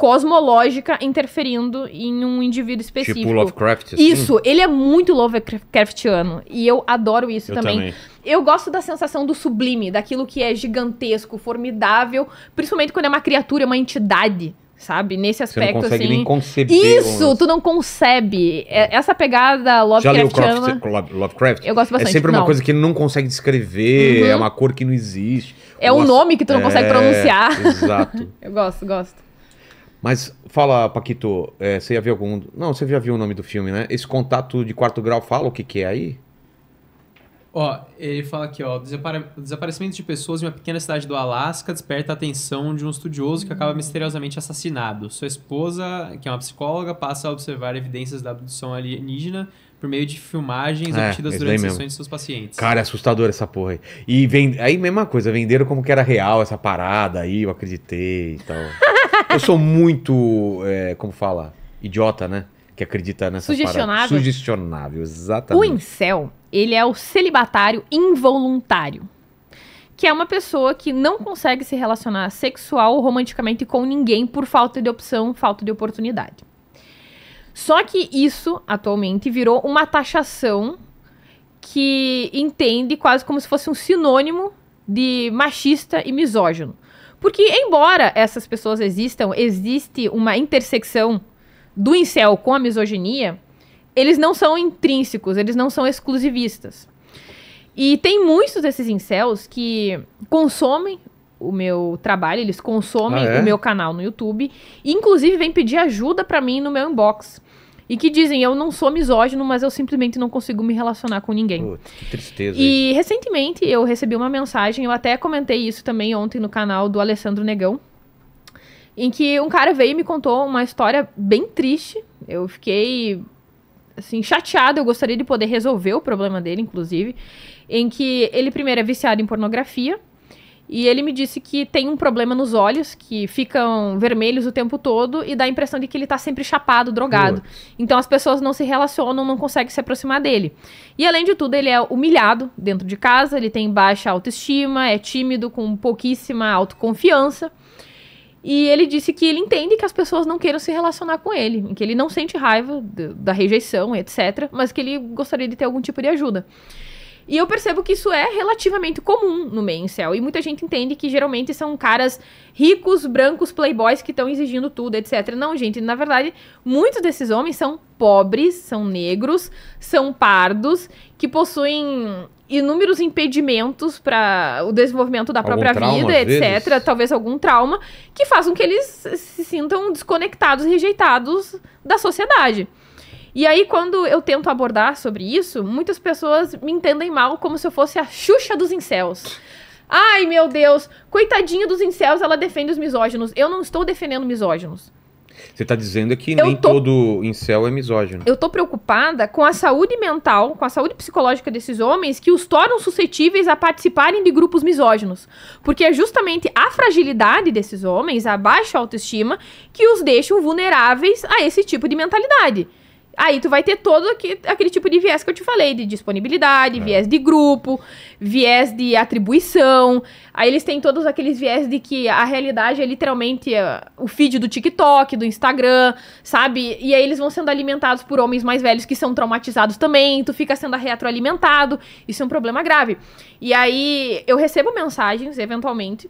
cosmológica interferindo em um indivíduo tipo específico. Tipo Lovecraft, assim? Isso, ele é muito Lovecraftiano. E eu adoro isso eu também. também. Eu gosto da sensação do sublime, daquilo que é gigantesco, formidável, principalmente quando é uma criatura, uma entidade, sabe? Nesse aspecto, assim. Você não consegue assim. nem conceber. Isso, umas... tu não concebe. É, essa pegada Lovecraftiana... Já Lovecraft, Lovecraft? Eu gosto é bastante. É sempre uma não. coisa que não consegue descrever, uhum. é uma cor que não existe. É o um nome que tu não é... consegue pronunciar. Exato. [LAUGHS] eu gosto, gosto. Mas fala, Paquito, é, você já viu algum. Não, você já viu o nome do filme, né? Esse contato de quarto grau fala o que, que é aí? Ó, ele fala aqui, ó, o desaparecimento de pessoas em uma pequena cidade do Alasca desperta a atenção de um estudioso que acaba misteriosamente assassinado. Sua esposa, que é uma psicóloga, passa a observar evidências da abdução alienígena por meio de filmagens é, obtidas é durante sessões de seus pacientes. Cara, é assustador essa porra aí. E vem, aí mesma coisa, venderam como que era real essa parada aí, eu acreditei e tal. [LAUGHS] eu sou muito, é, como fala, idiota, né? Que acredita nessa Sugestionável. Sugestionável, exatamente. O incel, ele é o celibatário involuntário. Que é uma pessoa que não consegue se relacionar sexual ou romanticamente com ninguém por falta de opção, falta de oportunidade. Só que isso, atualmente, virou uma taxação que entende quase como se fosse um sinônimo de machista e misógino. Porque, embora essas pessoas existam, existe uma intersecção do incel com a misoginia, eles não são intrínsecos, eles não são exclusivistas. E tem muitos desses incels que consomem o meu trabalho, eles consomem ah, é? o meu canal no YouTube, e inclusive vem pedir ajuda para mim no meu inbox. E que dizem, eu não sou misógino, mas eu simplesmente não consigo me relacionar com ninguém. que tristeza. E recentemente eu recebi uma mensagem, eu até comentei isso também ontem no canal do Alessandro Negão, em que um cara veio e me contou uma história bem triste. Eu fiquei assim chateada, eu gostaria de poder resolver o problema dele, inclusive, em que ele primeiro é viciado em pornografia e ele me disse que tem um problema nos olhos, que ficam vermelhos o tempo todo e dá a impressão de que ele tá sempre chapado, drogado. Putz. Então as pessoas não se relacionam, não conseguem se aproximar dele. E além de tudo, ele é humilhado dentro de casa, ele tem baixa autoestima, é tímido, com pouquíssima autoconfiança. E ele disse que ele entende que as pessoas não queiram se relacionar com ele, que ele não sente raiva da rejeição, etc., mas que ele gostaria de ter algum tipo de ajuda. E eu percebo que isso é relativamente comum no meio céu. E muita gente entende que geralmente são caras ricos, brancos, playboys que estão exigindo tudo, etc. Não, gente, na verdade, muitos desses homens são pobres, são negros, são pardos, que possuem inúmeros impedimentos para o desenvolvimento da algum própria trauma, vida, etc. Vezes. Talvez algum trauma, que façam que eles se sintam desconectados, rejeitados da sociedade. E aí, quando eu tento abordar sobre isso, muitas pessoas me entendem mal como se eu fosse a Xuxa dos incels. Ai, meu Deus, coitadinha dos incels, ela defende os misóginos. Eu não estou defendendo misóginos. Você está dizendo que eu nem tô... todo incel é misógino. Eu estou preocupada com a saúde mental, com a saúde psicológica desses homens que os tornam suscetíveis a participarem de grupos misóginos. Porque é justamente a fragilidade desses homens, a baixa autoestima, que os deixam vulneráveis a esse tipo de mentalidade. Aí tu vai ter todo aquele, aquele tipo de viés que eu te falei, de disponibilidade, é. viés de grupo, viés de atribuição. Aí eles têm todos aqueles viés de que a realidade é literalmente é, o feed do TikTok, do Instagram, sabe? E aí eles vão sendo alimentados por homens mais velhos que são traumatizados também, tu fica sendo retroalimentado. Isso é um problema grave. E aí eu recebo mensagens, eventualmente,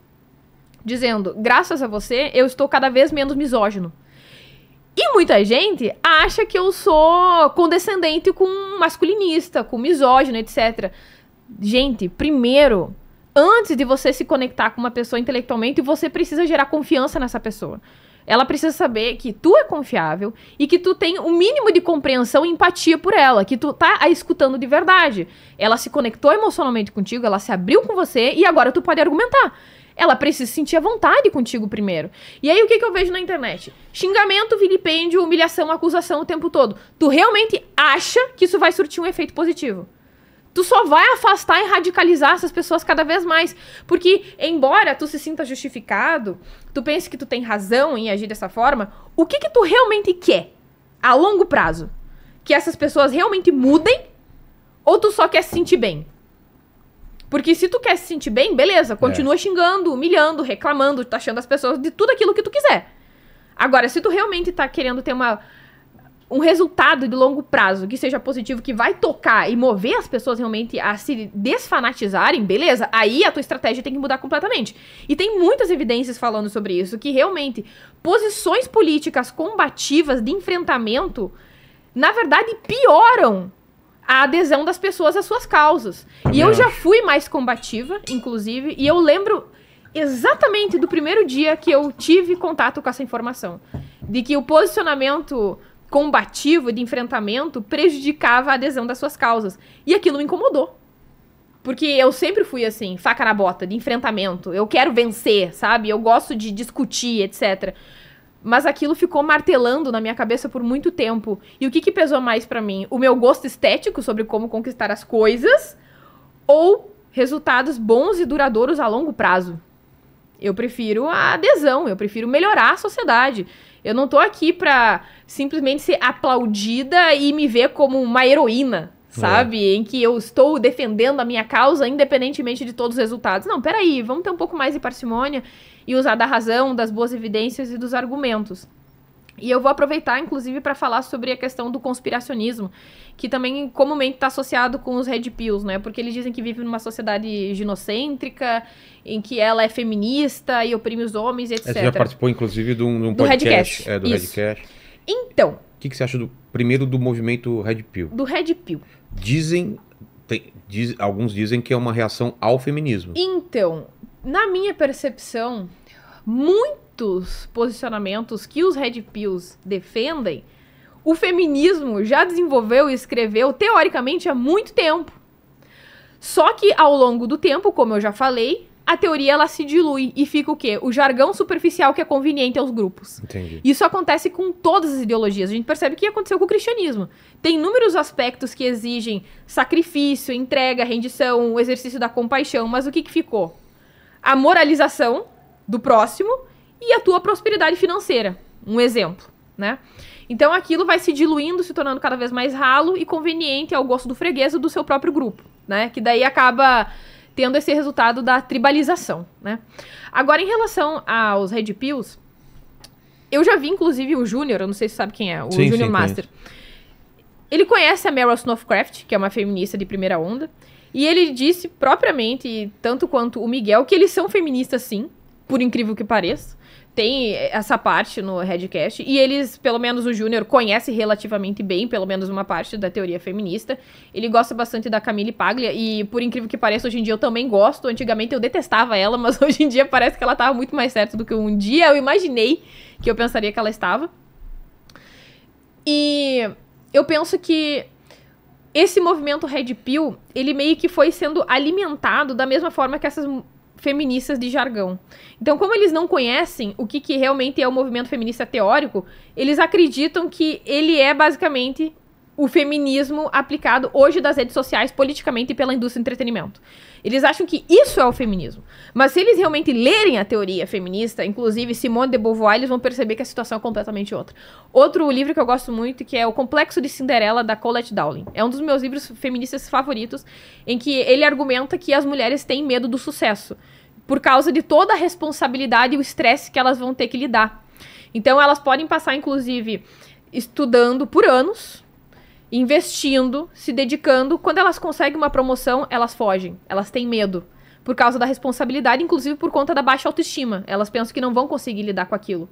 dizendo: graças a você, eu estou cada vez menos misógino. E muita gente acha que eu sou condescendente com masculinista, com misógino, etc. Gente, primeiro, antes de você se conectar com uma pessoa intelectualmente, você precisa gerar confiança nessa pessoa. Ela precisa saber que tu é confiável e que tu tem o um mínimo de compreensão e empatia por ela, que tu tá a escutando de verdade. Ela se conectou emocionalmente contigo, ela se abriu com você e agora tu pode argumentar. Ela precisa sentir a vontade contigo primeiro. E aí o que, que eu vejo na internet? Xingamento, vilipêndio, humilhação, acusação o tempo todo. Tu realmente acha que isso vai surtir um efeito positivo? Tu só vai afastar e radicalizar essas pessoas cada vez mais. Porque, embora tu se sinta justificado, tu pense que tu tem razão em agir dessa forma, o que que tu realmente quer a longo prazo? Que essas pessoas realmente mudem? Ou tu só quer se sentir bem? Porque se tu quer se sentir bem, beleza, continua é. xingando, humilhando, reclamando, taxando as pessoas de tudo aquilo que tu quiser. Agora, se tu realmente tá querendo ter uma um resultado de longo prazo que seja positivo, que vai tocar e mover as pessoas realmente a se desfanatizarem, beleza? Aí a tua estratégia tem que mudar completamente. E tem muitas evidências falando sobre isso, que realmente posições políticas combativas de enfrentamento, na verdade, pioram a adesão das pessoas às suas causas. E eu já fui mais combativa, inclusive, e eu lembro exatamente do primeiro dia que eu tive contato com essa informação. De que o posicionamento combativo, de enfrentamento, prejudicava a adesão das suas causas. E aquilo me incomodou. Porque eu sempre fui assim, faca na bota, de enfrentamento. Eu quero vencer, sabe? Eu gosto de discutir, etc. Mas aquilo ficou martelando na minha cabeça por muito tempo. E o que, que pesou mais para mim? O meu gosto estético sobre como conquistar as coisas ou resultados bons e duradouros a longo prazo? Eu prefiro a adesão, eu prefiro melhorar a sociedade. Eu não tô aqui pra simplesmente ser aplaudida e me ver como uma heroína, é. sabe? É. Em que eu estou defendendo a minha causa independentemente de todos os resultados. Não, peraí, vamos ter um pouco mais de parcimônia e usar da razão, das boas evidências e dos argumentos. E eu vou aproveitar, inclusive, para falar sobre a questão do conspiracionismo, que também comumente está associado com os red pills, né? Porque eles dizem que vivem numa sociedade ginocêntrica, em que ela é feminista e oprime os homens, etc. É, você já participou, inclusive, de um, de um do podcast. Redcast. É, do Redcast. Então... O que, que você acha, do primeiro, do movimento red pill? Do red pill. Dizem... Tem, diz, alguns dizem que é uma reação ao feminismo. Então, na minha percepção, muitos posicionamentos que os Red Pills defendem, o feminismo já desenvolveu e escreveu teoricamente há muito tempo. Só que ao longo do tempo, como eu já falei, a teoria ela se dilui e fica o quê? O jargão superficial que é conveniente aos grupos. Entendi. Isso acontece com todas as ideologias. A gente percebe que aconteceu com o cristianismo. Tem inúmeros aspectos que exigem sacrifício, entrega, rendição, exercício da compaixão, mas o que, que ficou? a moralização do próximo e a tua prosperidade financeira. Um exemplo, né? Então aquilo vai se diluindo, se tornando cada vez mais ralo e conveniente ao gosto do freguês ou do seu próprio grupo, né? Que daí acaba tendo esse resultado da tribalização, né? Agora em relação aos red pills, eu já vi inclusive o Júnior, eu não sei se sabe quem é, o Júnior Master. Conheço. Ele conhece a Meryl Snowcraft, que é uma feminista de primeira onda. E ele disse propriamente, tanto quanto o Miguel, que eles são feministas sim, por incrível que pareça. Tem eh, essa parte no Redcast. E eles, pelo menos o Júnior, conhece relativamente bem, pelo menos uma parte da teoria feminista. Ele gosta bastante da Camille Paglia. E, por incrível que pareça, hoje em dia eu também gosto. Antigamente eu detestava ela, [LAUGHS] mas hoje em dia parece que ela estava muito mais certa do que um dia eu imaginei que eu pensaria que ela estava. E eu penso que esse movimento Red Pill, ele meio que foi sendo alimentado da mesma forma que essas feministas de jargão. Então, como eles não conhecem o que, que realmente é o movimento feminista teórico, eles acreditam que ele é basicamente o feminismo aplicado hoje das redes sociais, politicamente e pela indústria do entretenimento. Eles acham que isso é o feminismo. Mas se eles realmente lerem a teoria feminista, inclusive Simone de Beauvoir, eles vão perceber que a situação é completamente outra. Outro livro que eu gosto muito, que é O Complexo de Cinderela, da Colette Dowling. É um dos meus livros feministas favoritos, em que ele argumenta que as mulheres têm medo do sucesso, por causa de toda a responsabilidade e o estresse que elas vão ter que lidar. Então elas podem passar, inclusive, estudando por anos, investindo, se dedicando. Quando elas conseguem uma promoção, elas fogem, elas têm medo. Por causa da responsabilidade, inclusive por conta da baixa autoestima. Elas pensam que não vão conseguir lidar com aquilo.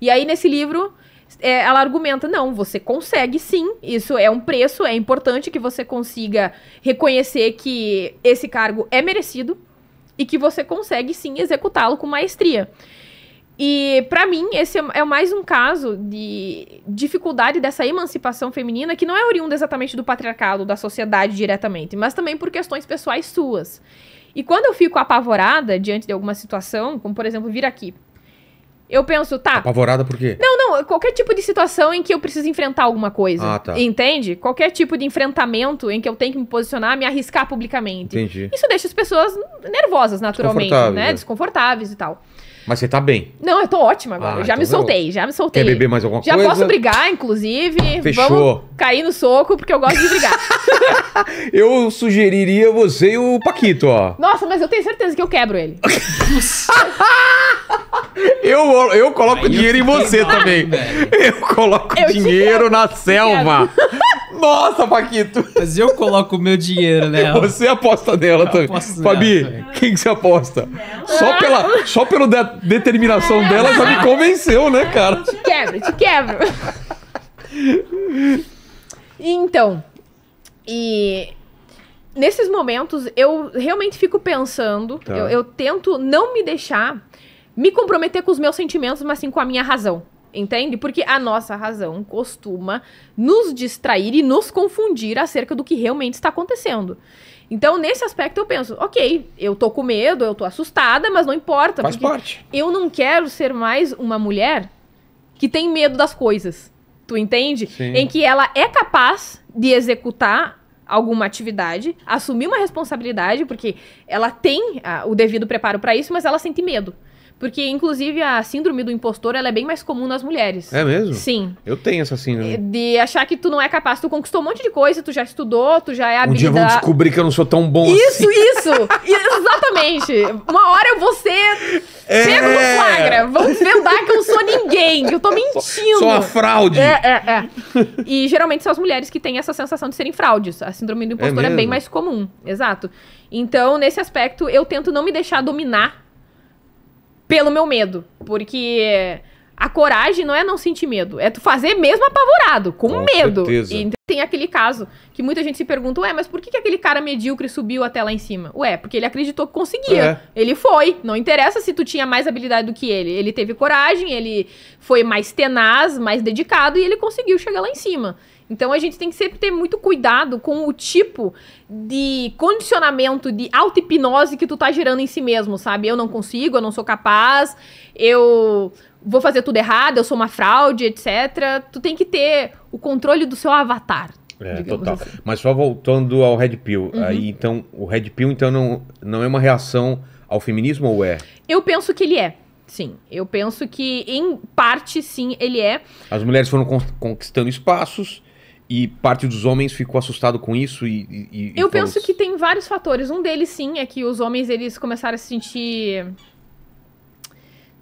E aí, nesse livro, é, ela argumenta: não, você consegue sim, isso é um preço, é importante que você consiga reconhecer que esse cargo é merecido e que você consegue sim executá-lo com maestria. E para mim, esse é, é mais um caso de dificuldade dessa emancipação feminina que não é oriunda exatamente do patriarcado, da sociedade diretamente, mas também por questões pessoais suas. E quando eu fico apavorada diante de alguma situação, como por exemplo, vir aqui, eu penso, tá. Apavorada por quê? Não, não, qualquer tipo de situação em que eu preciso enfrentar alguma coisa. Ah, tá. Entende? Qualquer tipo de enfrentamento em que eu tenho que me posicionar, me arriscar publicamente. Entendi. Isso deixa as pessoas nervosas, naturalmente, né? É. Desconfortáveis e tal. Mas você tá bem. Não, eu tô ótima agora. Ah, já então me tá soltei, eu... já me soltei. Quer beber mais alguma já coisa? Já posso brigar, inclusive. Fechou. Vamos cair no soco, porque eu gosto de brigar. [LAUGHS] eu sugeriria você e o Paquito, ó. Nossa, mas eu tenho certeza que eu quebro ele. [LAUGHS] eu, eu coloco Aí dinheiro eu em você também. eu coloco eu dinheiro na selva. [LAUGHS] Nossa, Paquito! Mas eu coloco o meu dinheiro nela. Você aposta nela eu também. Fabi, nela, quem que você aposta? Só ah! pela, só pela de determinação dela já me convenceu, né, cara? Te quebro, te quebro. então, e nesses momentos eu realmente fico pensando, tá. eu, eu tento não me deixar me comprometer com os meus sentimentos, mas sim com a minha razão. Entende? Porque a nossa razão costuma nos distrair e nos confundir acerca do que realmente está acontecendo. Então, nesse aspecto, eu penso, ok, eu tô com medo, eu tô assustada, mas não importa. Faz parte. Eu não quero ser mais uma mulher que tem medo das coisas. Tu entende? Sim. Em que ela é capaz de executar alguma atividade, assumir uma responsabilidade, porque ela tem ah, o devido preparo para isso, mas ela sente medo. Porque, inclusive, a síndrome do impostor ela é bem mais comum nas mulheres. É mesmo? Sim. Eu tenho essa síndrome. De achar que tu não é capaz, tu conquistou um monte de coisa, tu já estudou, tu já é habilidade. Um dia vão descobrir que eu não sou tão bom isso, assim. Isso, isso! [LAUGHS] Exatamente! Uma hora eu vou ser é... pego no flagra. Vão desvendar que eu não sou ninguém, que eu tô mentindo. Sou a fraude. É, é, é. E geralmente são as mulheres que têm essa sensação de serem fraudes. A síndrome do é impostor é, é bem mais comum. Exato. Então, nesse aspecto, eu tento não me deixar dominar pelo meu medo. Porque a coragem não é não sentir medo, é tu fazer mesmo apavorado, com, com medo. Certeza. E tem aquele caso que muita gente se pergunta, ué, mas por que, que aquele cara medíocre subiu até lá em cima? Ué, porque ele acreditou que conseguia. É. Ele foi. Não interessa se tu tinha mais habilidade do que ele. Ele teve coragem, ele foi mais tenaz, mais dedicado e ele conseguiu chegar lá em cima. Então a gente tem que sempre ter muito cuidado com o tipo de condicionamento de auto-hipnose que tu tá gerando em si mesmo, sabe? Eu não consigo, eu não sou capaz, eu vou fazer tudo errado, eu sou uma fraude, etc. Tu tem que ter o controle do seu avatar. É, total. Assim. Mas só voltando ao Red Pill, uhum. aí então o Red Pill então não, não é uma reação ao feminismo ou é? Eu penso que ele é. Sim, eu penso que em parte sim ele é. As mulheres foram conquistando espaços e parte dos homens ficou assustado com isso e. e eu e penso que tem vários fatores. Um deles, sim, é que os homens eles começaram a se sentir.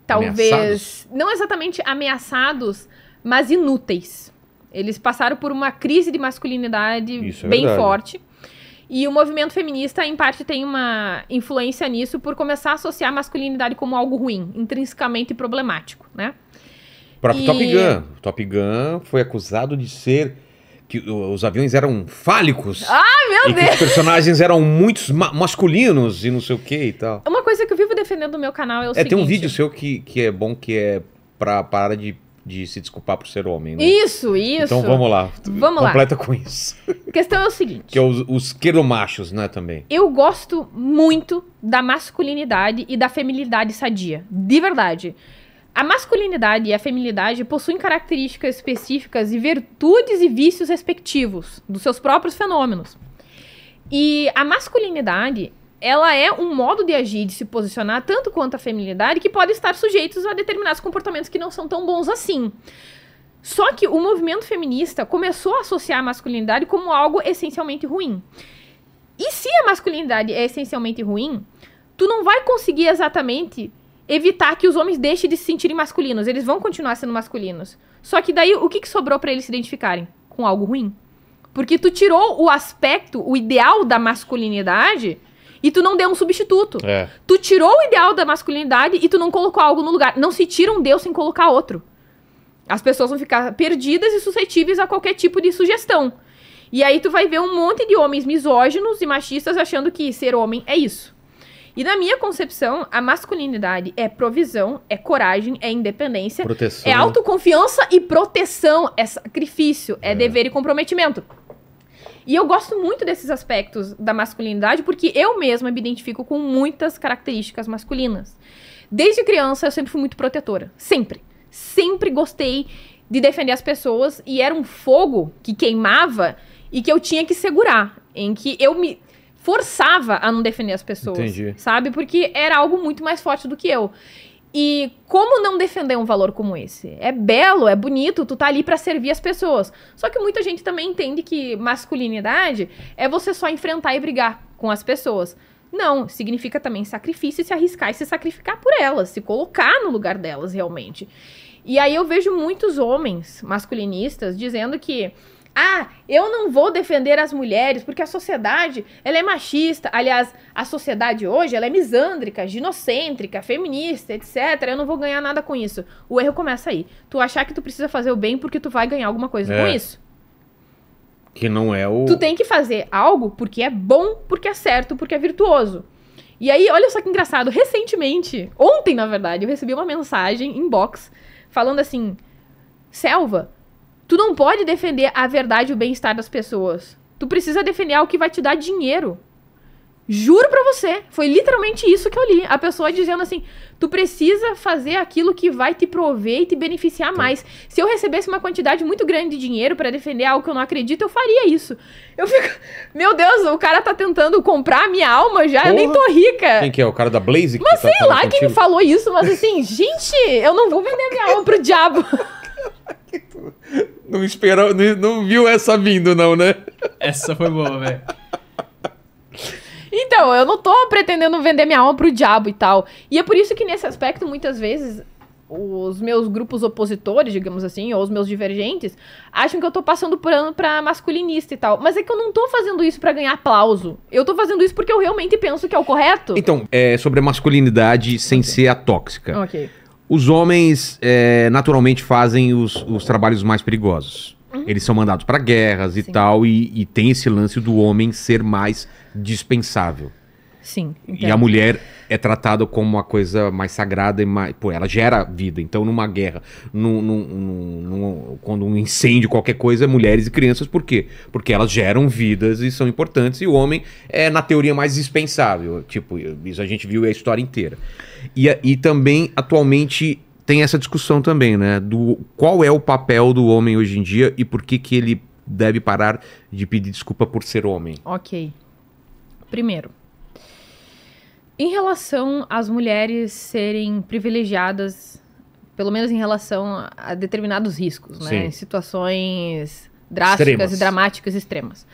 Talvez. Ameaçados? Não exatamente ameaçados, mas inúteis. Eles passaram por uma crise de masculinidade isso é bem forte. E o movimento feminista, em parte, tem uma influência nisso por começar a associar a masculinidade como algo ruim, intrinsecamente problemático, né? O próprio e... Top Gun. O Top Gun foi acusado de ser que os aviões eram fálicos. Ah, meu Deus! os personagens eram muitos ma masculinos e não sei o que e tal. Uma coisa que eu vivo defendendo no meu canal é o é, seguinte... É, tem um vídeo seu que, que é bom, que é pra parar de, de se desculpar por ser homem, né? Isso, isso. Então vamos lá. Vamos Completa lá. Completa com isso. A questão é o seguinte... Que é os, os queromachos, né, também. Eu gosto muito da masculinidade e da feminilidade sadia. De verdade. A masculinidade e a feminilidade possuem características específicas e virtudes e vícios respectivos dos seus próprios fenômenos. E a masculinidade, ela é um modo de agir, de se posicionar, tanto quanto a feminilidade, que pode estar sujeitos a determinados comportamentos que não são tão bons assim. Só que o movimento feminista começou a associar a masculinidade como algo essencialmente ruim. E se a masculinidade é essencialmente ruim, tu não vai conseguir exatamente evitar que os homens deixem de se sentirem masculinos. Eles vão continuar sendo masculinos. Só que daí, o que, que sobrou para eles se identificarem? Com algo ruim. Porque tu tirou o aspecto, o ideal da masculinidade e tu não deu um substituto. É. Tu tirou o ideal da masculinidade e tu não colocou algo no lugar. Não se tira um Deus sem colocar outro. As pessoas vão ficar perdidas e suscetíveis a qualquer tipo de sugestão. E aí tu vai ver um monte de homens misóginos e machistas achando que ser homem é isso. E na minha concepção, a masculinidade é provisão, é coragem, é independência, proteção. é autoconfiança e proteção, é sacrifício, é, é. dever e comprometimento. E eu gosto muito desses aspectos da masculinidade porque eu mesma me identifico com muitas características masculinas. Desde criança eu sempre fui muito protetora, sempre. Sempre gostei de defender as pessoas e era um fogo que queimava e que eu tinha que segurar, em que eu me forçava a não defender as pessoas. Entendi. Sabe? Porque era algo muito mais forte do que eu. E como não defender um valor como esse? É belo, é bonito, tu tá ali para servir as pessoas. Só que muita gente também entende que masculinidade é você só enfrentar e brigar com as pessoas. Não, significa também sacrifício, se arriscar e se sacrificar por elas, se colocar no lugar delas realmente. E aí eu vejo muitos homens masculinistas dizendo que ah, eu não vou defender as mulheres porque a sociedade, ela é machista. Aliás, a sociedade hoje, ela é misândrica, ginocêntrica, feminista, etc. Eu não vou ganhar nada com isso. O erro começa aí. Tu achar que tu precisa fazer o bem porque tu vai ganhar alguma coisa é. com isso. Que não é o... Tu tem que fazer algo porque é bom, porque é certo, porque é virtuoso. E aí, olha só que engraçado. Recentemente, ontem, na verdade, eu recebi uma mensagem inbox falando assim: Selva, Tu não pode defender a verdade e o bem-estar das pessoas. Tu precisa defender algo que vai te dar dinheiro. Juro pra você, foi literalmente isso que eu li. A pessoa dizendo assim: tu precisa fazer aquilo que vai te prover e te beneficiar tá. mais. Se eu recebesse uma quantidade muito grande de dinheiro para defender algo que eu não acredito, eu faria isso. Eu fico, meu Deus, o cara tá tentando comprar a minha alma já, Porra. eu nem tô rica. Quem que é? O cara da Blaze? Mas tá sei lá contigo? quem falou isso, mas assim, [LAUGHS] gente, eu não vou vender a minha alma pro diabo. [LAUGHS] [LAUGHS] Não esperou, não, não viu essa vindo, não, né? Essa foi boa, velho. Então, eu não tô pretendendo vender minha alma pro diabo e tal. E é por isso que nesse aspecto, muitas vezes, os meus grupos opositores, digamos assim, ou os meus divergentes, acham que eu tô passando por ano pra masculinista e tal. Mas é que eu não tô fazendo isso para ganhar aplauso. Eu tô fazendo isso porque eu realmente penso que é o correto. Então, é sobre a masculinidade sem okay. ser a tóxica. Ok. Os homens é, naturalmente fazem os, os, trabalhos mais perigosos. Uhum. Eles são mandados para guerras e tal, e, e, tem esse lance do homem ser mais dispensável. Sim. E a mulher é tratada como uma coisa mais sagrada e mais. Pô, ela gera vida. Então, numa guerra, num, num, num, quando um incêndio, qualquer coisa, é mulheres e crianças, por quê? Porque elas geram vidas e são importantes, e o homem é, na teoria, mais dispensável. Tipo, isso a gente viu a história inteira. E, e também, atualmente, tem essa discussão também, né? Do qual é o papel do homem hoje em dia e por que, que ele deve parar de pedir desculpa por ser homem. Ok. Primeiro, em relação às mulheres serem privilegiadas, pelo menos em relação a determinados riscos, né? Sim. Situações drásticas extremas. e dramáticas extremas.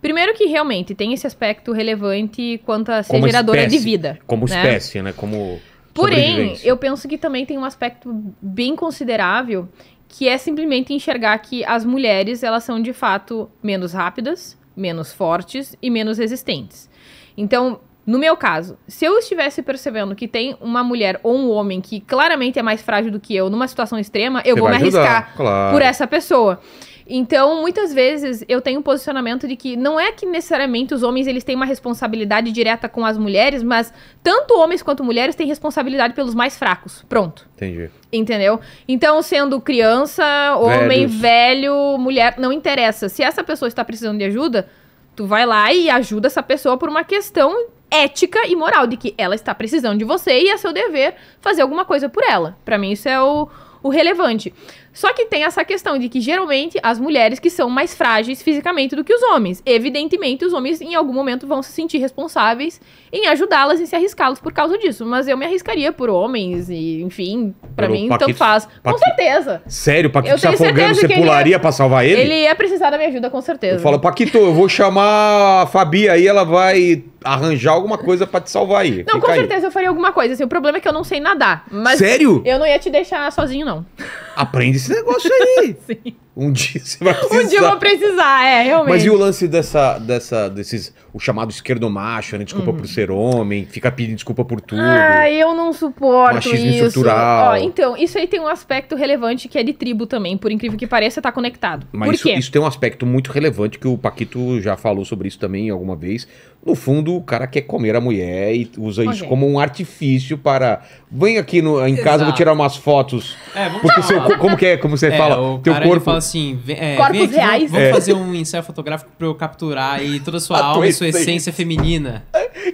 Primeiro que realmente tem esse aspecto relevante quanto a ser como geradora espécie, de vida. Como né? espécie, né? Como Porém, eu penso que também tem um aspecto bem considerável que é simplesmente enxergar que as mulheres elas são de fato menos rápidas, menos fortes e menos resistentes. Então, no meu caso, se eu estivesse percebendo que tem uma mulher ou um homem que claramente é mais frágil do que eu numa situação extrema, eu Você vou me ajudar, arriscar claro. por essa pessoa. Então, muitas vezes eu tenho um posicionamento de que não é que necessariamente os homens eles têm uma responsabilidade direta com as mulheres, mas tanto homens quanto mulheres têm responsabilidade pelos mais fracos. Pronto. Entendi. Entendeu? Então, sendo criança, homem, velho, mulher, não interessa. Se essa pessoa está precisando de ajuda, tu vai lá e ajuda essa pessoa por uma questão ética e moral de que ela está precisando de você e é seu dever fazer alguma coisa por ela. Para mim isso é o, o relevante. Só que tem essa questão de que geralmente as mulheres que são mais frágeis fisicamente do que os homens. Evidentemente, os homens em algum momento vão se sentir responsáveis em ajudá-las e se arriscá-los por causa disso. Mas eu me arriscaria por homens e, enfim, para mim Paquito, tanto faz. com certeza. Sério, Paquito se afogando, você pularia ia, é- pra salvar ele? Ele ia precisar da minha ajuda, com certeza. Eu falo, Paquito, eu vou chamar a Fabi aí, ela vai arranjar alguma coisa para te salvar aí. Não, Fica com certeza aí. eu faria alguma coisa. Assim, o problema é que eu não sei nadar. Sério? Eu não ia te deixar sozinho, não. Aprende esse negócio aí. [LAUGHS] Sim. Um dia você vai precisar. [LAUGHS] Um dia eu vou precisar, é, realmente. Mas e o lance dessa, dessa desses, o chamado esquerdomacho, né? Desculpa uhum. por ser homem, fica pedindo desculpa por tudo. Ah, eu não suporto Machismo isso. estrutural. Ó, então, isso aí tem um aspecto relevante que é de tribo também, por incrível que pareça, tá conectado. Mas por isso, quê? isso tem um aspecto muito relevante que o Paquito já falou sobre isso também alguma vez, no fundo, o cara quer comer a mulher e usa okay. isso como um artifício para. Vem aqui no, em casa, Exato. vou tirar umas fotos. É, vamos porque seu, Como que é? Como você é, fala? Teu cara, corpo. fala assim: vem, é, Corpos vem aqui, reais. Vamos, é. fazer um ensaio fotográfico para eu capturar aí toda a sua [LAUGHS] a alma e sua essência feminina.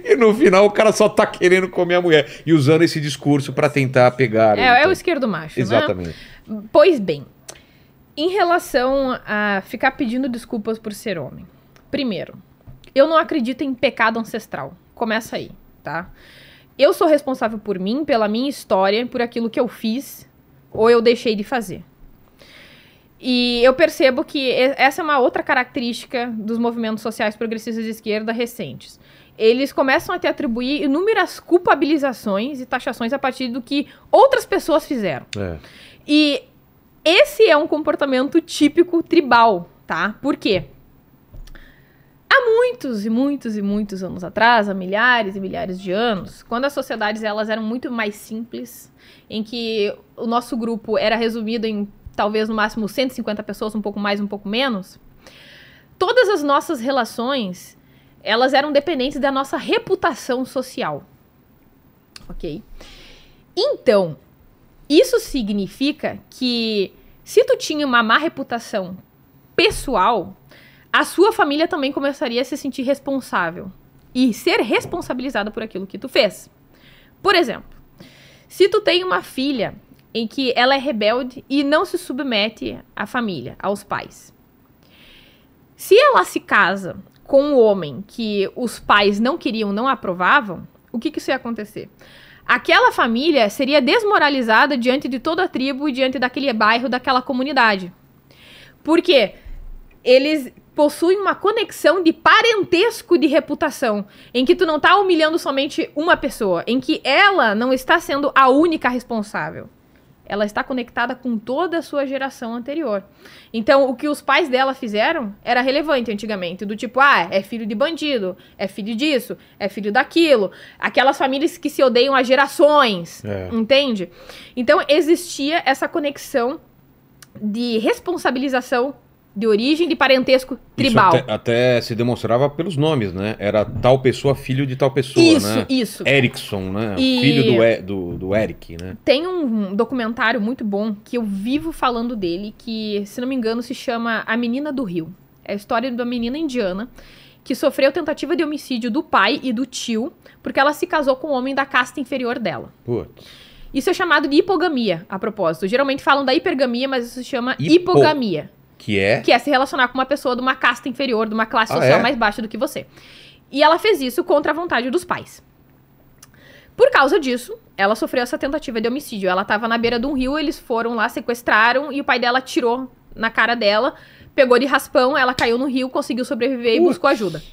E no final, o cara só tá querendo comer a mulher e usando esse discurso para tentar pegar. É, então. é o então. esquerdo macho. Né? Exatamente. Né? Pois bem, em relação a ficar pedindo desculpas por ser homem. Primeiro, eu não acredito em pecado ancestral. Começa aí, tá? Eu sou responsável por mim, pela minha história, por aquilo que eu fiz ou eu deixei de fazer. E eu percebo que essa é uma outra característica dos movimentos sociais progressistas de esquerda recentes. Eles começam a te atribuir inúmeras culpabilizações e taxações a partir do que outras pessoas fizeram. É. E esse é um comportamento típico tribal, tá? Por quê? Há muitos e muitos e muitos anos atrás, há milhares e milhares de anos, quando as sociedades elas eram muito mais simples, em que o nosso grupo era resumido em talvez no máximo 150 pessoas, um pouco mais, um pouco menos, todas as nossas relações, elas eram dependentes da nossa reputação social. OK? Então, isso significa que se tu tinha uma má reputação pessoal, a sua família também começaria a se sentir responsável e ser responsabilizada por aquilo que tu fez. Por exemplo, se tu tem uma filha em que ela é rebelde e não se submete à família, aos pais. Se ela se casa com um homem que os pais não queriam, não aprovavam, o que, que isso ia acontecer? Aquela família seria desmoralizada diante de toda a tribo e diante daquele bairro, daquela comunidade. Por quê? Eles possuem uma conexão de parentesco de reputação, em que tu não tá humilhando somente uma pessoa, em que ela não está sendo a única responsável. Ela está conectada com toda a sua geração anterior. Então, o que os pais dela fizeram era relevante antigamente, do tipo, ah, é filho de bandido, é filho disso, é filho daquilo, aquelas famílias que se odeiam há gerações, é. entende? Então, existia essa conexão de responsabilização de origem de parentesco tribal. Até, até, se demonstrava pelos nomes, né? Era tal pessoa filho de tal pessoa, isso, né? Isso, Erickson, né? E... Filho do, do, do Eric, né? Tem um documentário muito bom que eu vivo falando dele, que, se não me engano, se chama A Menina do Rio. É a história de uma menina indiana que sofreu tentativa de homicídio do pai e do tio, porque ela se casou com um homem da casta inferior dela. Putz. Isso é chamado de hipogamia, a propósito. Geralmente falam da hipergamia, mas isso se chama Hipo... hipogamia. Que é? Que é se relacionar com uma pessoa de uma casta inferior, de uma classe ah, social é? mais baixa do que você. E ela fez isso contra a vontade dos pais. Por causa disso, ela sofreu essa tentativa de homicídio. Ela estava na beira de um rio, eles foram lá, sequestraram e o pai dela tirou na cara dela, pegou de raspão, ela caiu no rio, conseguiu sobreviver e buscou ajuda.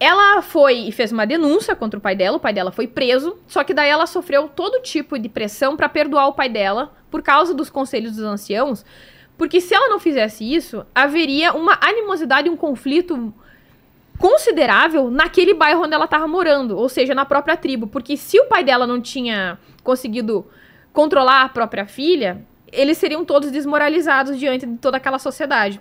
Ela foi e fez uma denúncia contra o pai dela, o pai dela foi preso, só que daí ela sofreu todo tipo de pressão para perdoar o pai dela por causa dos conselhos dos anciãos porque se ela não fizesse isso, haveria uma animosidade, um conflito considerável naquele bairro onde ela estava morando, ou seja, na própria tribo. Porque se o pai dela não tinha conseguido controlar a própria filha, eles seriam todos desmoralizados diante de toda aquela sociedade.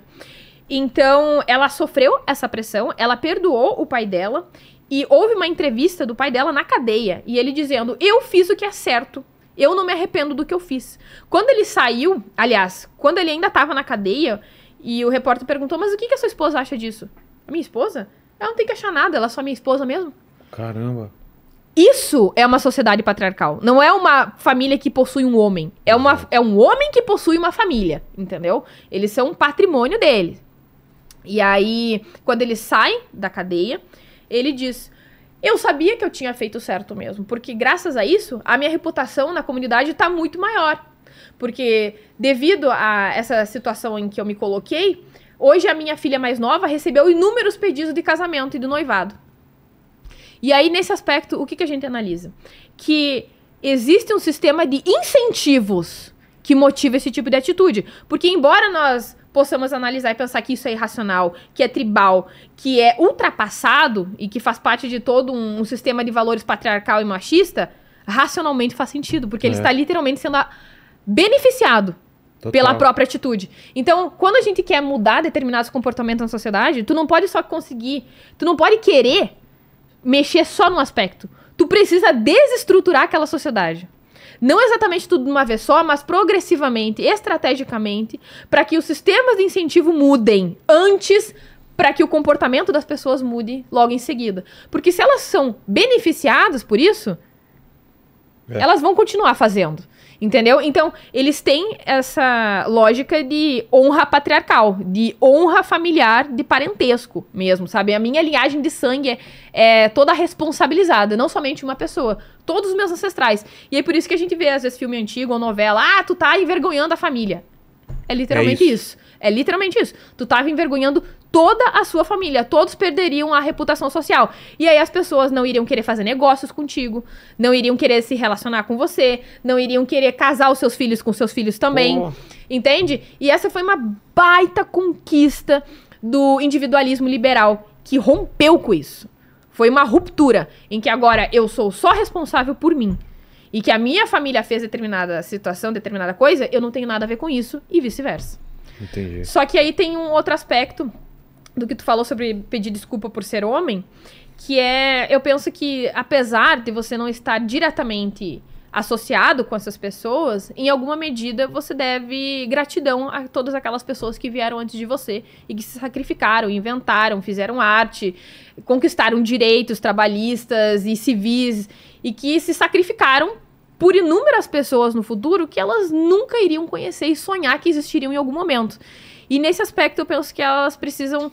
Então, ela sofreu essa pressão, ela perdoou o pai dela e houve uma entrevista do pai dela na cadeia e ele dizendo: "Eu fiz o que é certo eu não me arrependo do que eu fiz. Quando ele saiu, aliás, quando ele ainda tava na cadeia, e o repórter perguntou: Mas o que, que a sua esposa acha disso? A minha esposa? Ela não tem que achar nada, ela é só minha esposa mesmo. Caramba. Isso é uma sociedade patriarcal. Não é uma família que possui um homem. É, uma, uhum. é um homem que possui uma família, entendeu? Eles são um patrimônio dele. E aí, quando ele sai da cadeia, ele diz: eu sabia que eu tinha feito certo mesmo, porque graças a isso, a minha reputação na comunidade está muito maior. Porque devido a essa situação em que eu me coloquei, hoje a minha filha mais nova recebeu inúmeros pedidos de casamento e de noivado. E aí, nesse aspecto, o que, que a gente analisa? Que existe um sistema de incentivos que motiva esse tipo de atitude. Porque, embora nós possamos analisar e pensar que isso é irracional, que é tribal, que é ultrapassado e que faz parte de todo um, um sistema de valores patriarcal e machista, racionalmente faz sentido, porque é. ele está literalmente sendo beneficiado Total. pela própria atitude. Então, quando a gente quer mudar determinados comportamentos na sociedade, tu não pode só conseguir, tu não pode querer mexer só num aspecto. Tu precisa desestruturar aquela sociedade. Não exatamente tudo de uma vez só, mas progressivamente, estrategicamente, para que os sistemas de incentivo mudem antes para que o comportamento das pessoas mude logo em seguida. Porque se elas são beneficiadas por isso, é. elas vão continuar fazendo. Entendeu? Então, eles têm essa lógica de honra patriarcal, de honra familiar, de parentesco mesmo, sabe? A minha linhagem de sangue é, é toda responsabilizada, não somente uma pessoa. Todos os meus ancestrais. E é por isso que a gente vê, às vezes, filme antigo ou novela, ah, tu tá envergonhando a família. É literalmente é isso. isso. É literalmente isso. Tu tava envergonhando toda a sua família. Todos perderiam a reputação social. E aí as pessoas não iriam querer fazer negócios contigo, não iriam querer se relacionar com você, não iriam querer casar os seus filhos com seus filhos também. Oh. Entende? E essa foi uma baita conquista do individualismo liberal que rompeu com isso. Foi uma ruptura em que agora eu sou só responsável por mim e que a minha família fez determinada situação, determinada coisa, eu não tenho nada a ver com isso e vice-versa. Entendi. Só que aí tem um outro aspecto do que tu falou sobre pedir desculpa por ser homem, que é, eu penso que apesar de você não estar diretamente associado com essas pessoas, em alguma medida você deve gratidão a todas aquelas pessoas que vieram antes de você e que se sacrificaram, inventaram, fizeram arte, conquistaram direitos trabalhistas e civis e que se sacrificaram por inúmeras pessoas no futuro que elas nunca iriam conhecer e sonhar que existiriam em algum momento. E nesse aspecto eu penso que elas precisam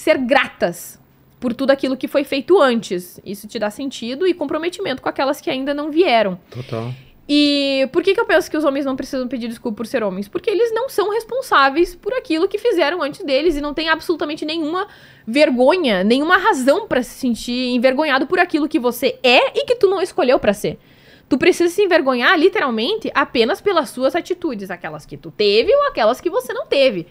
ser gratas por tudo aquilo que foi feito antes. Isso te dá sentido e comprometimento com aquelas que ainda não vieram. Total. E por que, que eu penso que os homens não precisam pedir desculpa por ser homens? Porque eles não são responsáveis por aquilo que fizeram antes deles e não tem absolutamente nenhuma vergonha, nenhuma razão para se sentir envergonhado por aquilo que você é e que tu não escolheu para ser. Tu precisa se envergonhar, literalmente, apenas pelas suas atitudes, aquelas que tu teve ou aquelas que você não teve.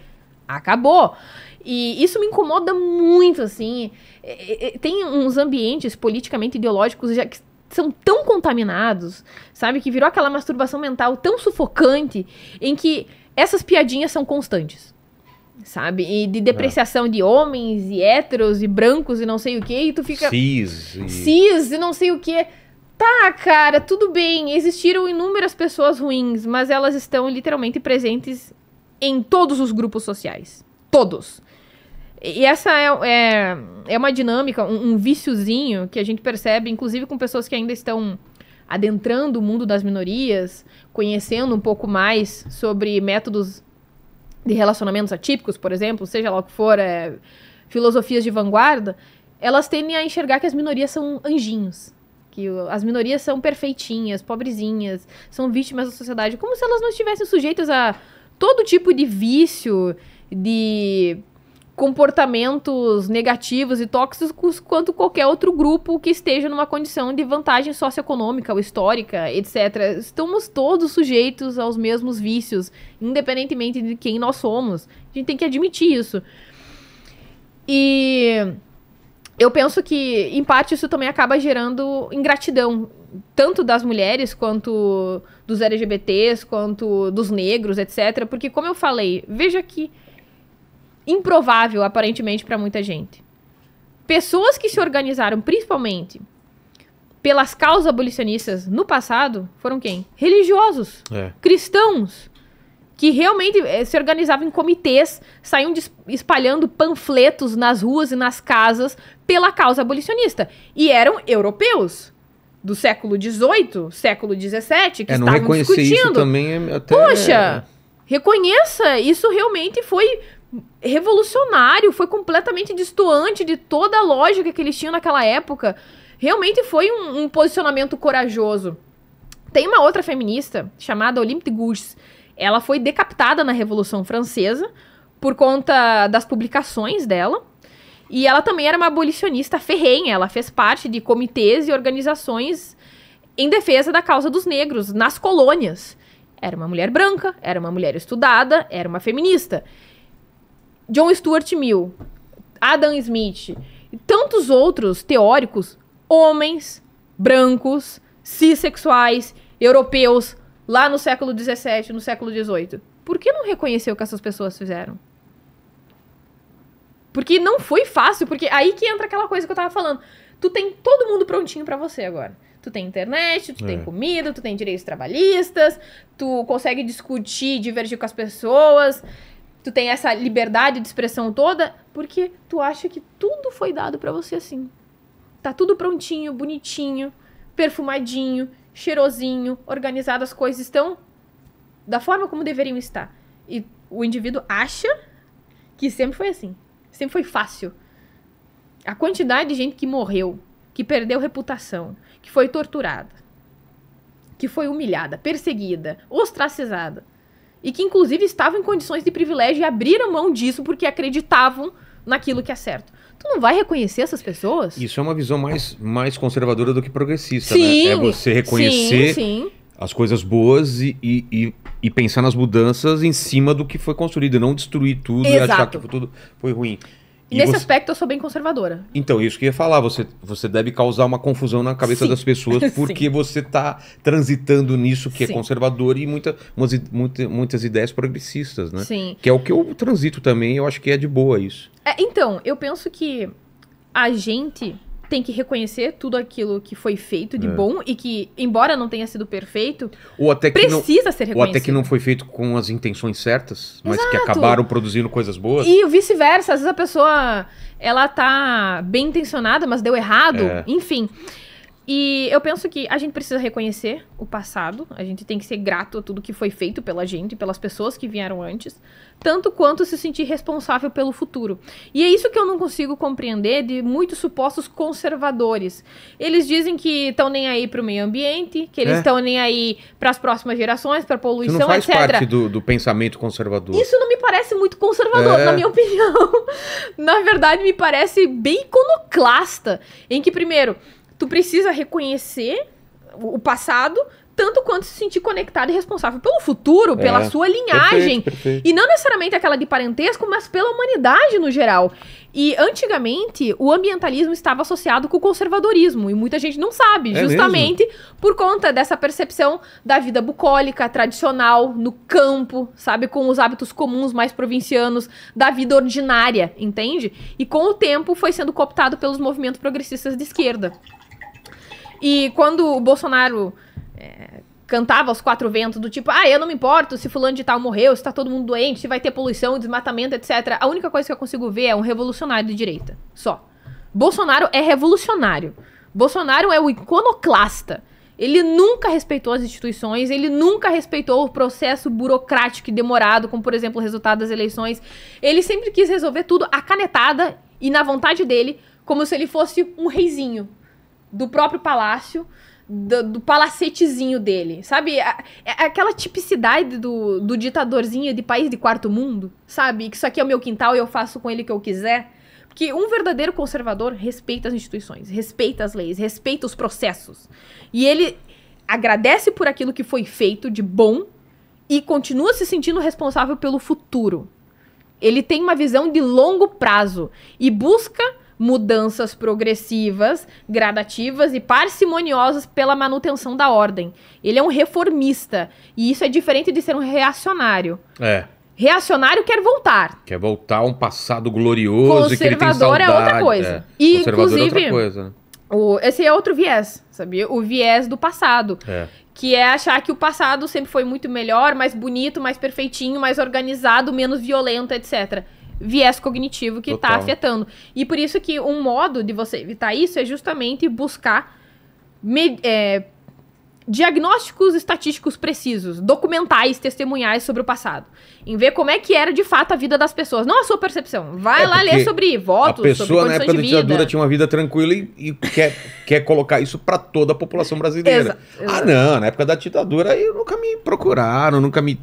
Acabou. E isso me incomoda muito, assim. É, é, é, tem uns ambientes politicamente ideológicos já que são tão contaminados, sabe? Que virou aquela masturbação mental tão sufocante em que essas piadinhas são constantes. Sabe? E de depreciação é. de homens e héteros e brancos e não sei o que, e tu fica. Cis. E... Cis e não sei o que. Tá, cara, tudo bem. Existiram inúmeras pessoas ruins, mas elas estão literalmente presentes em todos os grupos sociais. Todos. E essa é, é, é uma dinâmica, um, um viciozinho que a gente percebe, inclusive com pessoas que ainda estão adentrando o mundo das minorias, conhecendo um pouco mais sobre métodos de relacionamentos atípicos, por exemplo, seja lá o que for, é, filosofias de vanguarda, elas tendem a enxergar que as minorias são anjinhos. Que as minorias são perfeitinhas, pobrezinhas, são vítimas da sociedade, como se elas não estivessem sujeitas a todo tipo de vício, de comportamentos negativos e tóxicos quanto qualquer outro grupo que esteja numa condição de vantagem socioeconômica ou histórica, etc. Estamos todos sujeitos aos mesmos vícios, independentemente de quem nós somos. A gente tem que admitir isso. E eu penso que, em parte, isso também acaba gerando ingratidão, tanto das mulheres quanto dos LGBTs, quanto dos negros, etc. Porque, como eu falei, veja que improvável, aparentemente, para muita gente. Pessoas que se organizaram principalmente pelas causas abolicionistas no passado foram quem? Religiosos, é. cristãos, que realmente eh, se organizavam em comitês, saíam espalhando panfletos nas ruas e nas casas pela causa abolicionista. E eram europeus do século XVIII, século XVII, que é, estavam discutindo. Isso também é até... Poxa, é, é. reconheça, isso realmente foi revolucionário, foi completamente distoante de toda a lógica que eles tinham naquela época. Realmente foi um, um posicionamento corajoso. Tem uma outra feminista chamada Olympe de Gouges. Ela foi decapitada na Revolução Francesa por conta das publicações dela. E ela também era uma abolicionista ferrenha. Ela fez parte de comitês e organizações em defesa da causa dos negros nas colônias. Era uma mulher branca, era uma mulher estudada, era uma feminista. John Stuart Mill, Adam Smith e tantos outros teóricos, homens, brancos, cissexuais, europeus, lá no século XVII, no século XVIII. Por que não reconheceu o que essas pessoas fizeram? Porque não foi fácil, porque aí que entra aquela coisa que eu tava falando. Tu tem todo mundo prontinho para você agora. Tu tem internet, tu é. tem comida, tu tem direitos trabalhistas, tu consegue discutir, divergir com as pessoas, tu tem essa liberdade de expressão toda porque tu acha que tudo foi dado para você assim. Tá tudo prontinho, bonitinho, perfumadinho, cheirosinho, organizado, as coisas estão da forma como deveriam estar. E o indivíduo acha que sempre foi assim. Sempre foi fácil. A quantidade de gente que morreu, que perdeu reputação, que foi torturada, que foi humilhada, perseguida, ostracizada e que inclusive estavam em condições de privilégio e abriram mão disso porque acreditavam naquilo que é certo. Tu não vai reconhecer essas pessoas? Isso é uma visão mais, mais conservadora do que progressista, né? sim, né? É você reconhecer sim, sim. as coisas boas e, e, e, e, pensar nas mudanças em cima do que foi construído, não destruir tudo Exato. e achar que tudo foi ruim. E Nesse você... aspecto, eu sou bem conservadora. Então, isso que eu ia falar. Você, você deve causar uma confusão na cabeça Sim. das pessoas [LAUGHS] porque você está transitando nisso que é Sim. é conservador e muita, muita, muitas ideias progressistas, né? Sim. Que é o que eu transito também. Eu acho que é de boa isso. É, então, eu penso que a gente tem que reconhecer tudo aquilo que foi feito de é. bom e que, embora não tenha sido perfeito, ou até que precisa não, ser reconhecido. Ou até que não foi feito com as intenções certas, mas Exato. que acabaram produzindo coisas boas. E vice-versa, às vezes a pessoa ela tá bem intencionada, mas deu errado, é. enfim. E eu penso que a gente precisa reconhecer o passado, a gente tem que ser grato a tudo que foi feito pela gente e pelas pessoas que vieram antes, tanto quanto se sentir responsável pelo futuro. E é isso que eu não consigo compreender de muitos supostos conservadores. Eles dizem que estão nem aí para o meio ambiente, que eles estão é. nem aí para as próximas gerações, para a poluição, etc. não faz etc. parte do, do, pensamento conservador. Isso não me parece muito conservador, é. na minha opinião. [LAUGHS] na verdade, me parece bem iconoclasta, em que primeiro tu precisa reconhecer o passado tanto quanto se sentir conectado e responsável pelo futuro, pela é. sua linhagem. Perfeito, perfeito. E não necessariamente aquela de parentesco, mas pela humanidade no geral. E antigamente, o ambientalismo estava associado com o conservadorismo, e muita gente não sabe, é justamente mesmo? por conta dessa percepção da vida bucólica, tradicional, no campo, sabe? Com os hábitos comuns mais provincianos, da vida ordinária, entende? E com o tempo foi sendo cooptado pelos movimentos progressistas de esquerda. E quando o Bolsonaro é, cantava aos quatro ventos, do tipo, ah, eu não me importo se fulano de tal morreu, se tá todo mundo doente, se vai ter poluição, desmatamento, etc. A única coisa que eu consigo ver é um revolucionário de direita. Só. Bolsonaro é revolucionário. Bolsonaro é o iconoclasta. Ele nunca respeitou as instituições, ele nunca respeitou o processo burocrático e demorado, como por exemplo o resultado das eleições. Ele sempre quis resolver tudo a canetada e na vontade dele, como se ele fosse um reizinho, do próprio palácio, do, do palacetezinho dele, sabe? É aquela tipicidade do, do ditadorzinho de país de quarto mundo, sabe? Que isso aqui é o meu quintal e eu faço com ele o que eu quiser. Porque um verdadeiro conservador respeita as instituições, respeita as leis, respeita os processos. E ele agradece por aquilo que foi feito de bom e continua se sentindo responsável pelo futuro. Ele tem uma visão de longo prazo e busca mudanças progressivas, gradativas e parcimoniosas pela manutenção da ordem. Ele é um reformista. E isso é diferente de ser um reacionário. É. Reacionário quer voltar. Quer voltar a um passado glorioso e que ele tem saudade. Conservador é outra coisa. É. E, inclusive, é outra coisa, né? o, esse é outro viés, sabia? O viés do passado. É. Que é achar que o passado sempre foi muito melhor, mais bonito, mais perfeitinho, mais organizado, menos violento, etc viés cognitivo que está afetando. E por isso que um modo de você evitar isso é justamente buscar me, é, diagnósticos estatísticos precisos, documentais, testemunhais sobre o passado. Em ver como é que era de fato a vida das pessoas, não a sua percepção. Vai é lá ler sobre votos, a pessoa sobre na época da ditadura tinha uma vida tranquila e, e quer, [LAUGHS] quer colocar isso para toda a população brasileira. Exa ah, exa ah, não, na época da ditadura eu nunca me procuraram, nunca me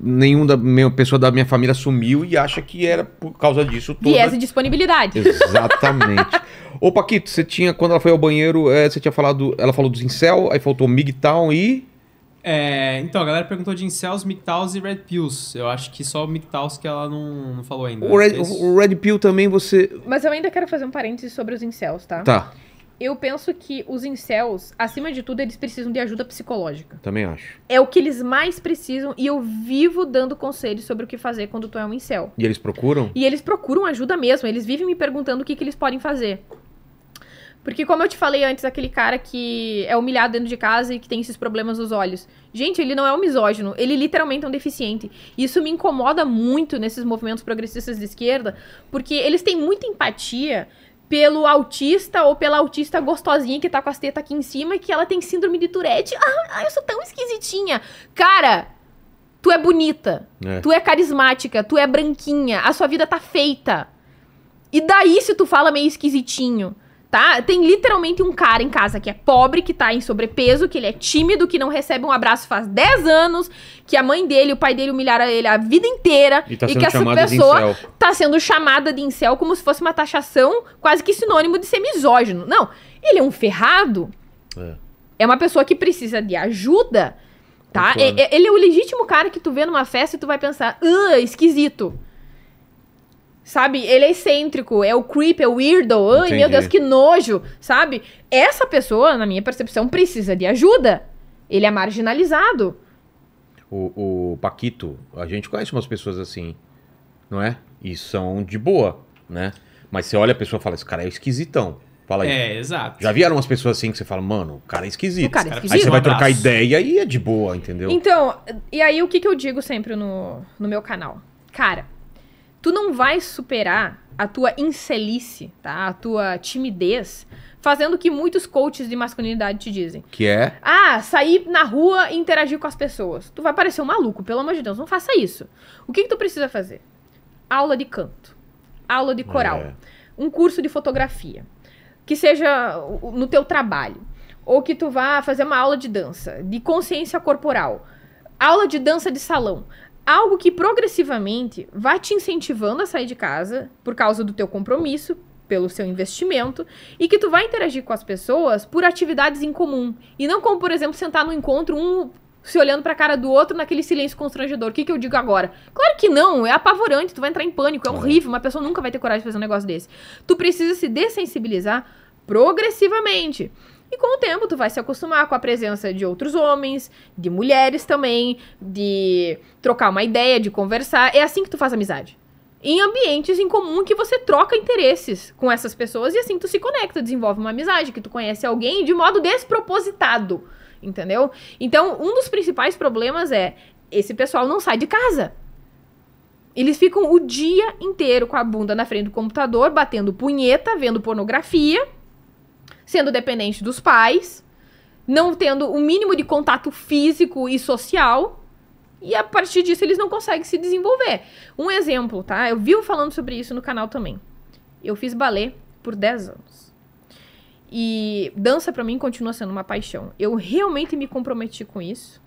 nenhum da minha pessoa da minha família sumiu e acha que era por causa disso tudo. Viés e disponibilidade. Exatamente. [LAUGHS] Ô, Paquito, você tinha, quando ela foi ao banheiro, é, você tinha falado. Ela falou dos incel, aí faltou MGTOWN e. É, então, a galera perguntou de incels, MGTOWs e Red Pills. Eu acho que só o MGTOWs que ela não, não falou ainda. O Red, o Red Pill também você. Mas eu ainda quero fazer um parênteses sobre os incels, tá? Tá. Eu penso que os incels, acima de tudo, eles precisam de ajuda psicológica. Também acho. É o que eles mais precisam e eu vivo dando conselhos sobre o que fazer quando tu é um incel. E eles procuram? E eles procuram ajuda mesmo. Eles vivem me perguntando o que, que eles podem fazer. Porque, como eu te falei antes, aquele cara que é humilhado dentro de casa e que tem esses problemas nos olhos. Gente, ele não é um misógino, ele literalmente é um deficiente. Isso me incomoda muito nesses movimentos progressistas de esquerda, porque eles têm muita empatia pelo autista ou pela autista gostosinha que tá com as tetas aqui em cima e que ela tem síndrome de Tourette. Ah, ah eu sou tão esquisitinha. Cara, tu é bonita, é. tu é carismática, tu é branquinha, a sua vida tá feita. E daí se tu fala meio esquisitinho? tá? Tem literalmente um cara em casa que é pobre, que tá em sobrepeso, que ele é tímido, que não recebe um abraço faz 10 anos, que a mãe dele, o pai dele humilharam ele a vida inteira e, tá e que essa pessoa tá sendo chamada de incel como se fosse uma taxação quase que sinônimo de ser misógino. Não, ele é um ferrado. É, é uma pessoa que precisa de ajuda, tá? É, é, ele é o legítimo cara que tu vê numa festa e tu vai pensar, ah, esquisito sabe? Ele é excêntrico, é o creep, é o weirdo. Ai, Entendi. meu Deus, que nojo, sabe? Essa pessoa, na minha percepção, precisa de ajuda. Ele é marginalizado. O, o Paquito, a gente conhece umas pessoas assim, não é? E são de boa, né? Mas você olha a pessoa e fala, esse cara é esquisitão. Fala aí. É, exato. Já vieram umas pessoas assim que você fala, mano, o cara é esquisito. O cara é esquisito. Aí você vai trocar ideia e é de boa, entendeu? Então, e aí o que, que eu digo sempre no, no meu canal? Cara, tu não vai superar a tua incelice, tá? A tua timidez, fazendo o que muitos coaches de masculinidade te dizem. Que é? Ah, sair na rua e interagir com as pessoas. Tu vai parecer um maluco, pelo amor de Deus, não faça isso. O que, que tu precisa fazer? Aula de canto, aula de coral, é. um curso de fotografia, que seja no teu trabalho, ou que tu vá fazer uma aula de dança, de consciência corporal, aula de dança de salão, algo que progressivamente vai te incentivando a sair de casa por causa do teu compromisso, pelo seu investimento e que tu vai interagir com as pessoas por atividades em comum e não como, por exemplo, sentar no encontro um se olhando para a cara do outro naquele silêncio constrangedor. O que, que eu digo agora? Claro que não, é apavorante, tu vai entrar em pânico, é horrível, uma pessoa nunca vai ter coragem de fazer um negócio desse. Tu precisa se dessensibilizar progressivamente. E com o tempo tu vai se acostumar com a presença de outros homens, de mulheres também, de trocar uma ideia, de conversar. É assim que tu faz amizade. Em ambientes em comum que você troca interesses com essas pessoas e assim tu se conecta, desenvolve uma amizade, que tu conhece alguém de modo despropositado, entendeu? Então, um dos principais problemas é esse pessoal não sai de casa. Eles ficam o dia inteiro com a bunda na frente do computador, batendo punheta, vendo pornografia sendo dependente dos pais, não tendo o um mínimo de contato físico e social, e a partir disso eles não conseguem se desenvolver. Um exemplo, tá? Eu vivo falando sobre isso no canal também. Eu fiz balé por 10 anos. E dança para mim continua sendo uma paixão. Eu realmente me comprometi com isso.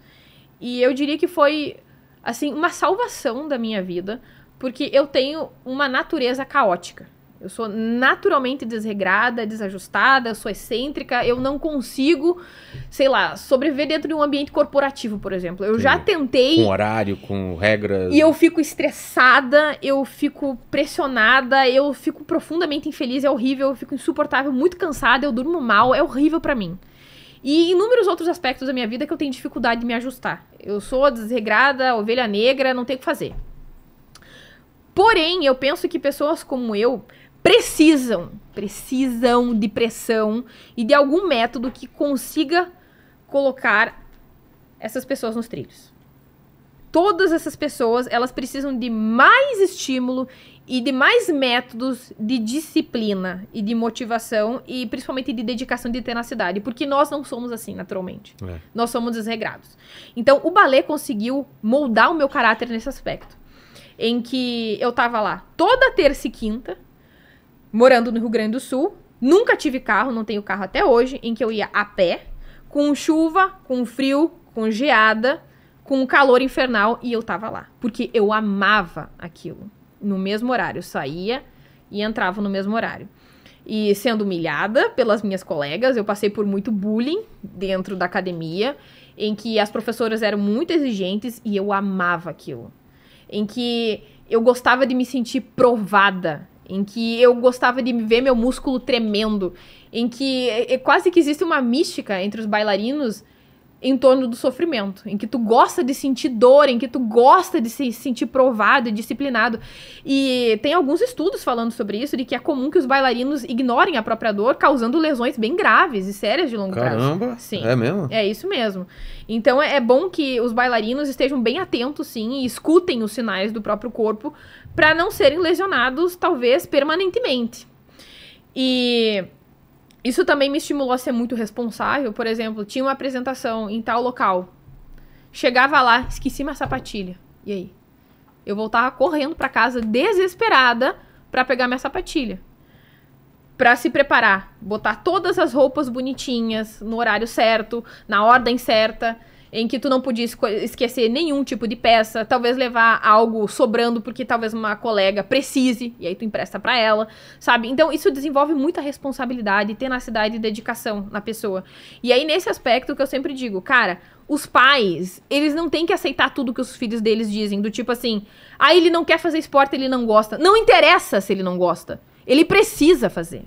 E eu diria que foi assim uma salvação da minha vida, porque eu tenho uma natureza caótica. Eu sou naturalmente desregrada, desajustada, sou excêntrica, eu não consigo, sei lá, sobreviver dentro de um ambiente corporativo, por exemplo. Eu Sim. já tentei. Com horário, com regras. E eu fico estressada, eu fico pressionada, eu fico profundamente infeliz, é horrível, eu fico insuportável, muito cansada, eu durmo mal, é horrível para mim. E inúmeros outros aspectos da minha vida que eu tenho dificuldade de me ajustar. Eu sou desregrada, ovelha negra, não tenho o que fazer. Porém, eu penso que pessoas como eu precisam, precisam de pressão e de algum método que consiga colocar essas pessoas nos trilhos. Todas essas pessoas, elas precisam de mais estímulo e de mais métodos de disciplina e de motivação e principalmente de dedicação e de tenacidade, porque nós não somos assim naturalmente. É. Nós somos desregrados. Então, o balé conseguiu moldar o meu caráter nesse aspecto. Em que eu tava lá toda terça e quinta, morando no Rio Grande do Sul. Nunca tive carro, não tenho carro até hoje, em que eu ia a pé, com chuva, com frio, com geada, com calor infernal, e eu tava lá. Porque eu amava aquilo. No mesmo horário, eu saía e entrava no mesmo horário e sendo humilhada pelas minhas colegas. Eu passei por muito bullying dentro da academia, em que as professoras eram muito exigentes e eu amava aquilo. Em que eu gostava de me sentir provada em que eu gostava de ver meu músculo tremendo, em que é, é, quase que existe uma mística entre os bailarinos em torno do sofrimento, em que tu gosta de sentir dor, em que tu gosta de se sentir provado e disciplinado. E tem alguns estudos falando sobre isso, de que é comum que os bailarinos ignorem a própria dor, causando lesões bem graves e sérias de longo Caramba, prazo. Caramba! Sim. É mesmo? É isso mesmo. Então é, é bom que os bailarinos estejam bem atentos, sim, e escutem os sinais do próprio corpo para não serem lesionados, talvez permanentemente. E isso também me estimulou a ser muito responsável. Por exemplo, tinha uma apresentação em tal local. Chegava lá, esqueci minha sapatilha. E aí? Eu voltava correndo para casa desesperada para pegar minha sapatilha. Para se preparar, botar todas as roupas bonitinhas, no horário certo, na ordem certa em que tu não podia esquecer nenhum tipo de peça, talvez levar algo sobrando porque talvez uma colega precise e aí tu empresta para ela, sabe? Então isso desenvolve muita responsabilidade, tenacidade e dedicação na pessoa. E aí nesse aspecto que eu sempre digo, cara, os pais, eles não têm que aceitar tudo que os filhos deles dizem, do tipo assim, ah, ele não quer fazer esporte, ele não gosta. Não interessa se ele não gosta. Ele precisa fazer.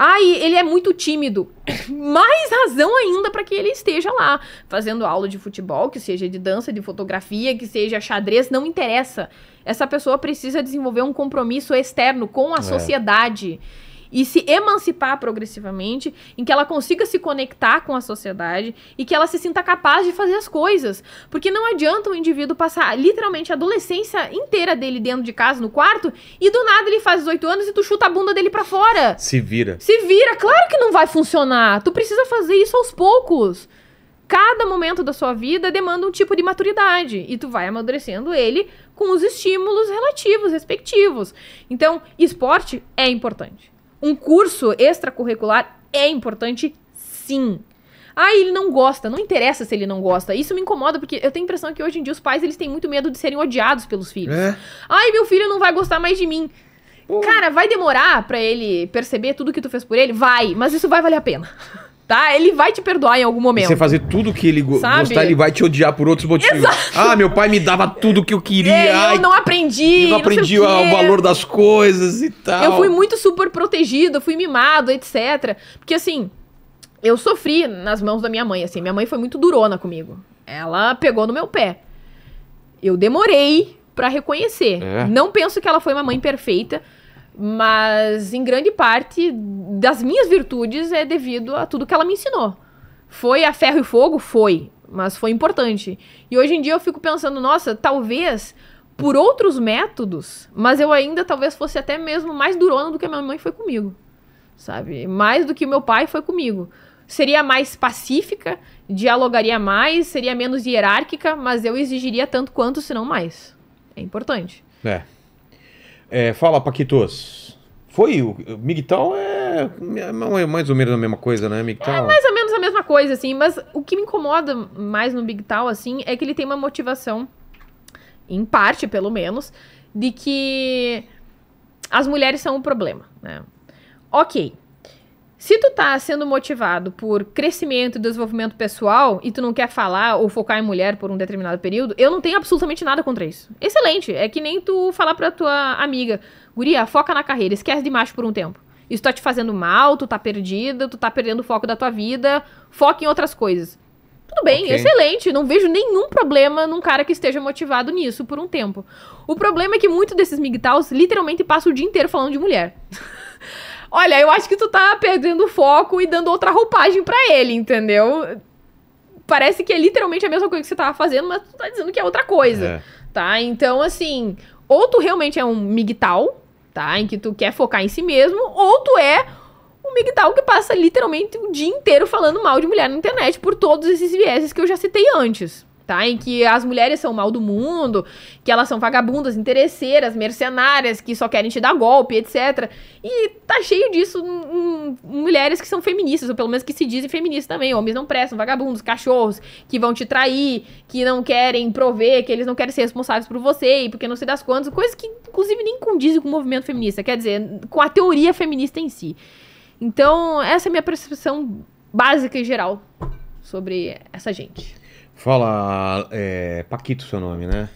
Ah, e ele é muito tímido. [COUGHS] Mais razão ainda para que ele esteja lá, fazendo aula de futebol, que seja de dança, de fotografia, que seja xadrez, não interessa. Essa pessoa precisa desenvolver um compromisso externo com a é. sociedade e se emancipar progressivamente, em que ela consiga se conectar com a sociedade e que ela se sinta capaz de fazer as coisas. Porque não adianta o indivíduo passar literalmente a adolescência inteira dele dentro de casa, no quarto, e do nada ele faz 18 anos e tu chuta a bunda dele para fora. Se vira. Se vira, claro que não vai funcionar. Tu precisa fazer isso aos poucos. Cada momento da sua vida demanda um tipo de maturidade e tu vai amadurecendo ele com os estímulos relativos, respectivos. Então, esporte é importante um curso extracurricular é importante, sim. Ah, ele não gosta. Não interessa se ele não gosta. Isso me incomoda, porque eu tenho a impressão que hoje em dia os pais eles têm muito medo de serem odiados pelos filhos. É. Ai, meu filho não vai gostar mais de mim. Pô. Cara, vai demorar para ele perceber tudo que tu fez por ele? Vai, mas isso vai valer a pena tá? Ele vai te perdoar em algum momento. E você fazer tudo que ele Sabe? gostar, ele vai te odiar por outros motivos. Exato. Ah, meu pai me dava tudo que eu queria. É, eu não aprendi. Eu não aprendi o, o, valor das coisas e tal. Eu fui muito super protegido, fui mimado, etc. Porque assim, eu sofri nas mãos da minha mãe, assim. Minha mãe foi muito durona comigo. Ela pegou no meu pé. Eu demorei para reconhecer. É. Não penso que ela foi uma mãe perfeita mas, em grande parte, das minhas virtudes é devido a tudo que ela me ensinou. Foi a ferro e fogo? Foi. Mas foi importante. E hoje em dia eu fico pensando, nossa, talvez por outros métodos, mas eu ainda talvez fosse até mesmo mais durona do que a minha mãe foi comigo. Sabe? Mais do que o meu pai foi comigo. Seria mais pacífica, dialogaria mais, seria menos hierárquica, mas eu exigiria tanto quanto, se não mais. É importante. É. É, fala, Paquitos. Foi o, Miguel Migtal é, é mais ou menos a mesma coisa, né, Migtal? É mais ou menos a mesma coisa, assim, mas o que me incomoda mais no Miguel assim, é que ele tem uma motivação, em parte, pelo menos, de que as mulheres são o um problema, né? Ok, se tu tá sendo motivado por crescimento e desenvolvimento pessoal e tu não quer falar ou focar em mulher por um determinado período, eu não tenho absolutamente nada contra isso. Excelente. É que nem tu falar pra tua amiga, guria, foca na carreira, esquece de macho por um tempo. Isso tá te fazendo mal, tu tá perdida, tu tá perdendo o foco da tua vida, foca em outras coisas. Tudo bem, okay. excelente. Não vejo nenhum problema num cara que esteja motivado nisso por um tempo. O problema é que muitos desses migtaus literalmente passam o dia inteiro falando de mulher. [LAUGHS] Olha, eu acho que tu tá perdendo o foco e dando outra roupagem para ele, entendeu? Parece que é literalmente a mesma coisa que você tava fazendo, mas tu tá dizendo que é outra coisa, é. tá? Então, assim, ou tu realmente é um migtal, tá? Em que tu quer focar em si mesmo, ou tu é um migtal que passa literalmente o dia inteiro falando mal de mulher na internet por todos esses vieses que eu já citei antes tá? Em que as mulheres são o mal do mundo, que elas são vagabundas, interesseiras, mercenárias, que só querem te dar golpe, etc. E tá cheio disso em mulheres que são feministas, ou pelo menos que se dizem feministas também. Homens não prestam, vagabundos, cachorros, que vão te trair, que não querem prover, que eles não querem ser responsáveis por você, e porque não sei das quantas, coisas que inclusive nem condizem com o movimento feminista, quer dizer, com a teoria feminista em si. Então, essa é a minha percepção básica e geral sobre essa gente. Fala, é, Paquito, seu nome, né?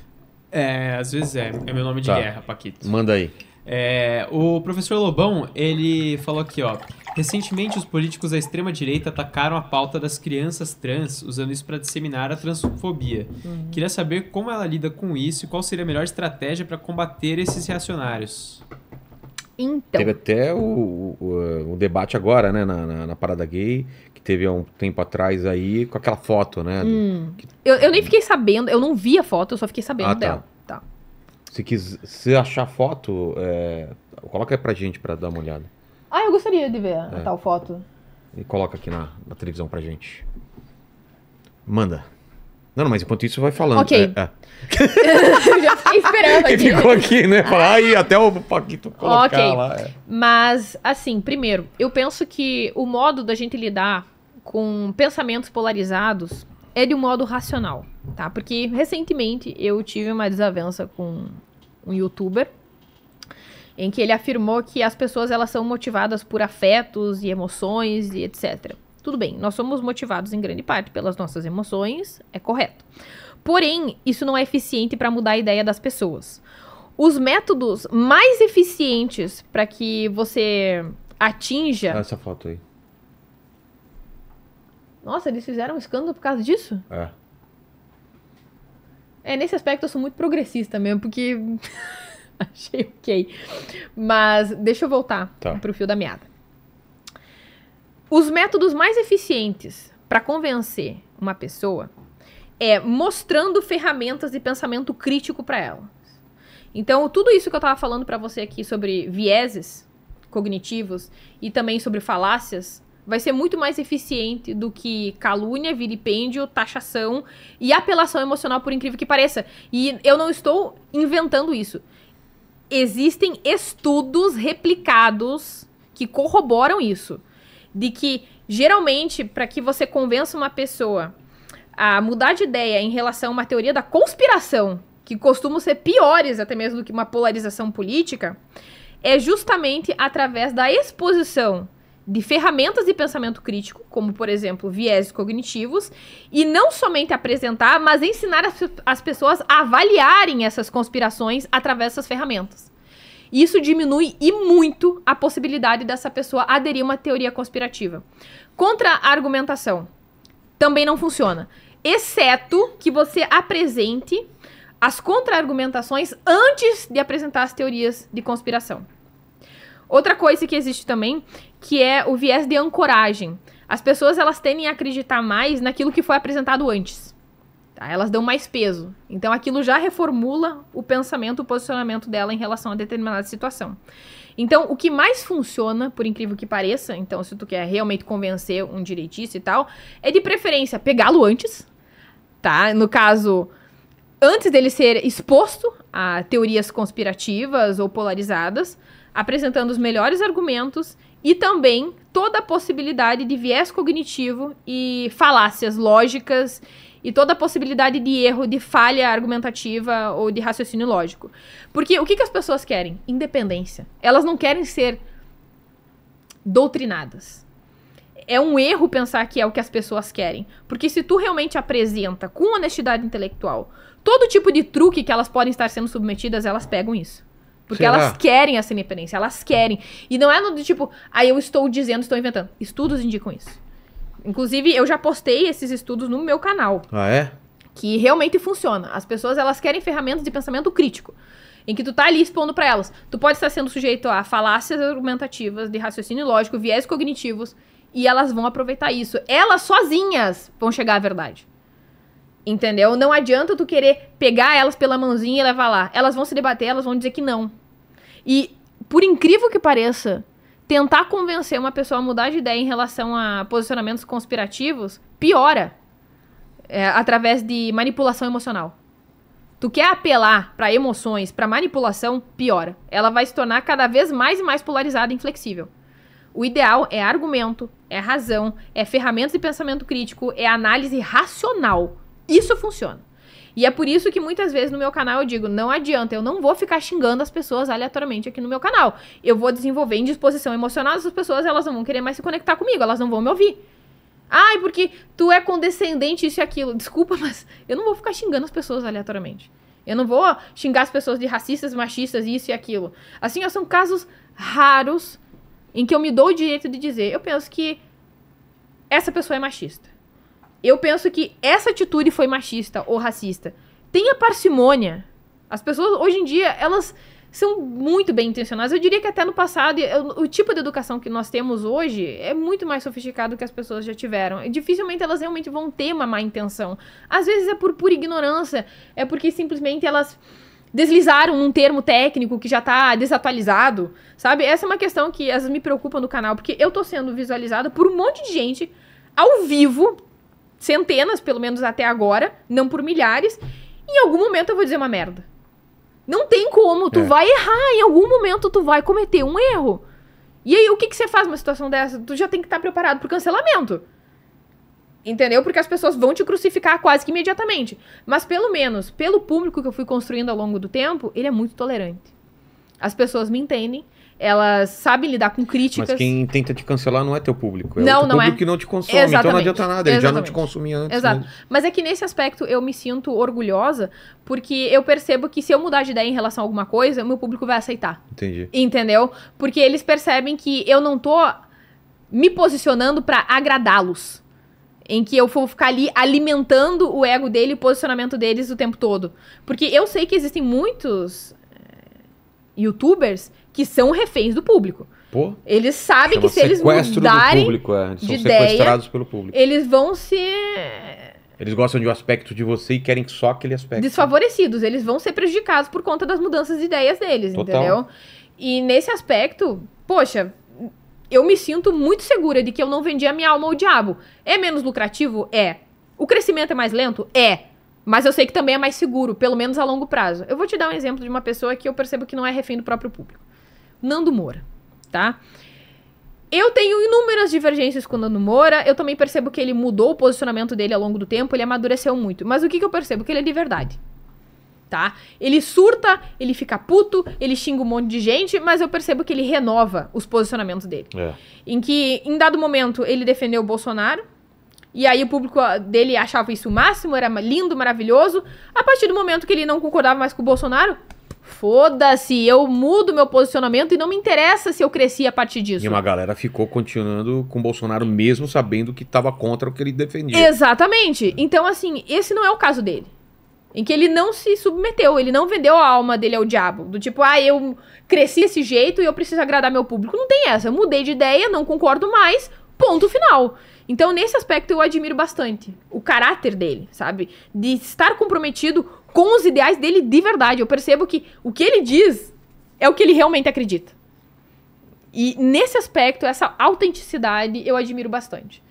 É, às vezes é. É meu nome de tá. guerra, Paquito. Manda aí. É, o professor Lobão, ele falou aqui, ó. Recentemente, os políticos da extrema-direita atacaram a pauta das crianças trans, usando isso para disseminar a transfobia. Uhum. Queria saber como ela lida com isso e qual seria a melhor estratégia para combater esses reacionários. Então. Teve até o, o, o debate agora, né, na, na, na, parada gay, teve há um tempo atrás aí, com aquela foto, né? Hum. Eu, eu, nem fiquei sabendo, eu não vi a foto, eu só fiquei sabendo ah, dela. Tá. tá. Se, quis, se achar foto, é... coloca aí pra gente pra dar uma olhada. Ah, eu gostaria de ver é. a tal foto. E coloca aqui na, na televisão pra gente. Manda. Não, mas enquanto isso vai falando. Ok. É, é. [LAUGHS] eu já fiquei esperando aqui. ficou aqui, né? Falar, aí até o Paquito colocar okay. lá. É. Mas, assim, primeiro, eu penso que o modo da gente lidar com pensamentos polarizados é de um modo racional, tá? Porque recentemente eu tive uma desavença com um youtuber em que ele afirmou que as pessoas elas são motivadas por afetos e emoções e etc. Tudo bem, nós somos motivados em grande parte pelas nossas emoções, é correto. Porém, isso não é eficiente para mudar a ideia das pessoas. Os métodos mais eficientes para que você atinja. Olha essa foto aí. Nossa, eles fizeram um escândalo por causa disso? É. É, nesse aspecto eu sou muito progressista mesmo, porque [LAUGHS] achei ok. Mas deixa eu voltar tá. pro fio da meada. Os métodos mais eficientes para convencer uma pessoa é mostrando ferramentas de pensamento crítico para ela. Então, tudo isso que eu estava falando para você aqui sobre vieses cognitivos e também sobre falácias vai ser muito mais eficiente do que calúnia, vilipêndio, taxação e apelação emocional, por incrível que pareça. E eu não estou inventando isso. Existem estudos replicados que corroboram isso. De que, geralmente, para que você convença uma pessoa a mudar de ideia em relação a uma teoria da conspiração, que costumam ser piores até mesmo do que uma polarização política, é justamente através da exposição de ferramentas de pensamento crítico, como por exemplo vieses cognitivos, e não somente apresentar, mas ensinar as, as pessoas a avaliarem essas conspirações através dessas ferramentas. Isso diminui e muito a possibilidade dessa pessoa aderir a uma teoria conspirativa. Contra-argumentação também não funciona, exceto que você apresente as contra-argumentações antes de apresentar as teorias de conspiração. Outra coisa que existe também que é o viés de ancoragem. As pessoas elas tendem a acreditar mais naquilo que foi apresentado antes. Tá? Elas dão mais peso. Então aquilo já reformula o pensamento, o posicionamento dela em relação a determinada situação. Então, o que mais funciona, por incrível que pareça, então se tu quer realmente convencer um direitista e tal, é de preferência pegá-lo antes, tá? No caso, antes dele ser exposto a teorias conspirativas ou polarizadas, apresentando os melhores argumentos e também toda a possibilidade de viés cognitivo e falácias lógicas e toda a possibilidade de erro, de falha argumentativa ou de raciocínio lógico. Porque o que, que as pessoas querem? Independência. Elas não querem ser doutrinadas. É um erro pensar que é o que as pessoas querem. Porque se tu realmente apresenta com honestidade intelectual todo tipo de truque que elas podem estar sendo submetidas, elas pegam isso. Porque Será? elas querem essa independência, elas querem. E não é no tipo, aí ah, eu estou dizendo, estou inventando. Estudos indicam isso. Inclusive, eu já postei esses estudos no meu canal. Ah, é? Que realmente funciona. As pessoas, elas querem ferramentas de pensamento crítico. Em que tu tá ali expondo para elas. Tu pode estar sendo sujeito a falácias argumentativas, de raciocínio lógico, viés cognitivos. E elas vão aproveitar isso. Elas sozinhas vão chegar à verdade. Entendeu? Não adianta tu querer pegar elas pela mãozinha e levar lá. Elas vão se debater, elas vão dizer que não. E, por incrível que pareça, tentar convencer uma pessoa a mudar de ideia em relação a posicionamentos conspirativos piora é, através de manipulação emocional. Tu quer apelar para emoções, para manipulação, piora. Ela vai se tornar cada vez mais e mais polarizada e inflexível. O ideal é argumento, é razão, é ferramentas de pensamento crítico, é análise racional. Isso funciona. E é por isso que muitas vezes no meu canal eu digo, não adianta, eu não vou ficar xingando as pessoas aleatoriamente aqui no meu canal. Eu vou desenvolver indisposição emocional, essas pessoas elas não vão querer mais se conectar comigo, elas não vão me ouvir. Ai, porque tu é condescendente, isso e aquilo. Desculpa, [LAUGHS] mas eu não vou ficar xingando as pessoas aleatoriamente. Eu não vou xingar as pessoas de racistas, machistas, isso e aquilo. Assim, ó, são casos raros em que eu me dou o direito de dizer, eu penso que essa pessoa é machista eu penso que essa atitude foi machista ou racista. Tenha parcimônia. As pessoas, hoje em dia, elas são muito bem intencionadas. Eu diria que até no passado, o tipo de educação que nós temos hoje é muito mais sofisticado que as pessoas já tiveram. E dificilmente elas realmente vão ter uma má intenção. Às vezes é por pura ignorância, é porque simplesmente elas deslizaram num termo técnico que já tá desatualizado, sabe? Essa é uma questão que às vezes me preocupa no canal, porque eu tô sendo visualizada por um monte de gente ao vivo centenas, pelo menos até agora, não por milhares. Em algum momento eu vou dizer uma merda. Não tem como, tu é. vai errar, em algum momento tu vai cometer um erro. E aí, o que, que você faz numa situação dessa? Tu já tem que estar preparado pro cancelamento. Entendeu? Porque as pessoas vão te crucificar quase que imediatamente. Mas pelo menos, pelo público que eu fui construindo ao longo do tempo, ele é muito tolerante. As pessoas me entendem, ela sabe lidar com críticas. Mas quem tenta te cancelar não é teu público. É não, é. público é. que não te consome. Exatamente. Então não adianta nada, ele Exatamente. já não te consumia antes. Exato. Né? Mas é que nesse aspecto eu me sinto orgulhosa, porque eu percebo que se eu mudar de ideia em relação a alguma coisa, o meu público vai aceitar. Entendi. Entendeu? Porque eles percebem que eu não tô me posicionando para agradá-los em que eu vou ficar ali alimentando o ego dele e o posicionamento deles o tempo todo. Porque eu sei que existem muitos eh, youtubers que são reféns do público. Pô, eles sabem que se eles mudarem público, é. eles de ideia, eles vão se eles gostam de um aspecto de você e querem só aquele aspecto. Desfavorecidos, eles vão ser prejudicados por conta das mudanças de ideias deles, Total. entendeu? E nesse aspecto, poxa, eu me sinto muito segura de que eu não vendi a minha alma ao diabo. É menos lucrativo? É. O crescimento é mais lento? É. Mas eu sei que também é mais seguro, pelo menos a longo prazo. Eu vou te dar um exemplo de uma pessoa que eu percebo que não é refém do próprio público. Nando Moura, tá? Eu tenho inúmeras divergências com o Nando Moura. Eu também percebo que ele mudou o posicionamento dele ao longo do tempo, ele amadureceu muito. Mas o que, que eu percebo? Que ele é de verdade. Tá? Ele surta, ele fica puto, ele xinga um monte de gente, mas eu percebo que ele renova os posicionamentos dele. É. Em que, em dado momento, ele defendeu o Bolsonaro, e aí o público dele achava isso o máximo, era lindo, maravilhoso. A partir do momento que ele não concordava mais com o Bolsonaro, Foda-se, eu mudo meu posicionamento e não me interessa se eu cresci a partir disso. E uma galera ficou continuando com o Bolsonaro mesmo sabendo que estava contra o que ele defendia. Exatamente. É. Então, assim, esse não é o caso dele. Em que ele não se submeteu, ele não vendeu a alma dele ao diabo. Do tipo, ah, eu cresci desse jeito e eu preciso agradar meu público. Não tem essa. Eu mudei de ideia, não concordo mais, ponto final. Então, nesse aspecto, eu admiro bastante o caráter dele, sabe? De estar comprometido com os ideais dele de verdade. Eu percebo que o que ele diz é o que ele realmente acredita. E nesse aspecto, essa autenticidade eu admiro bastante.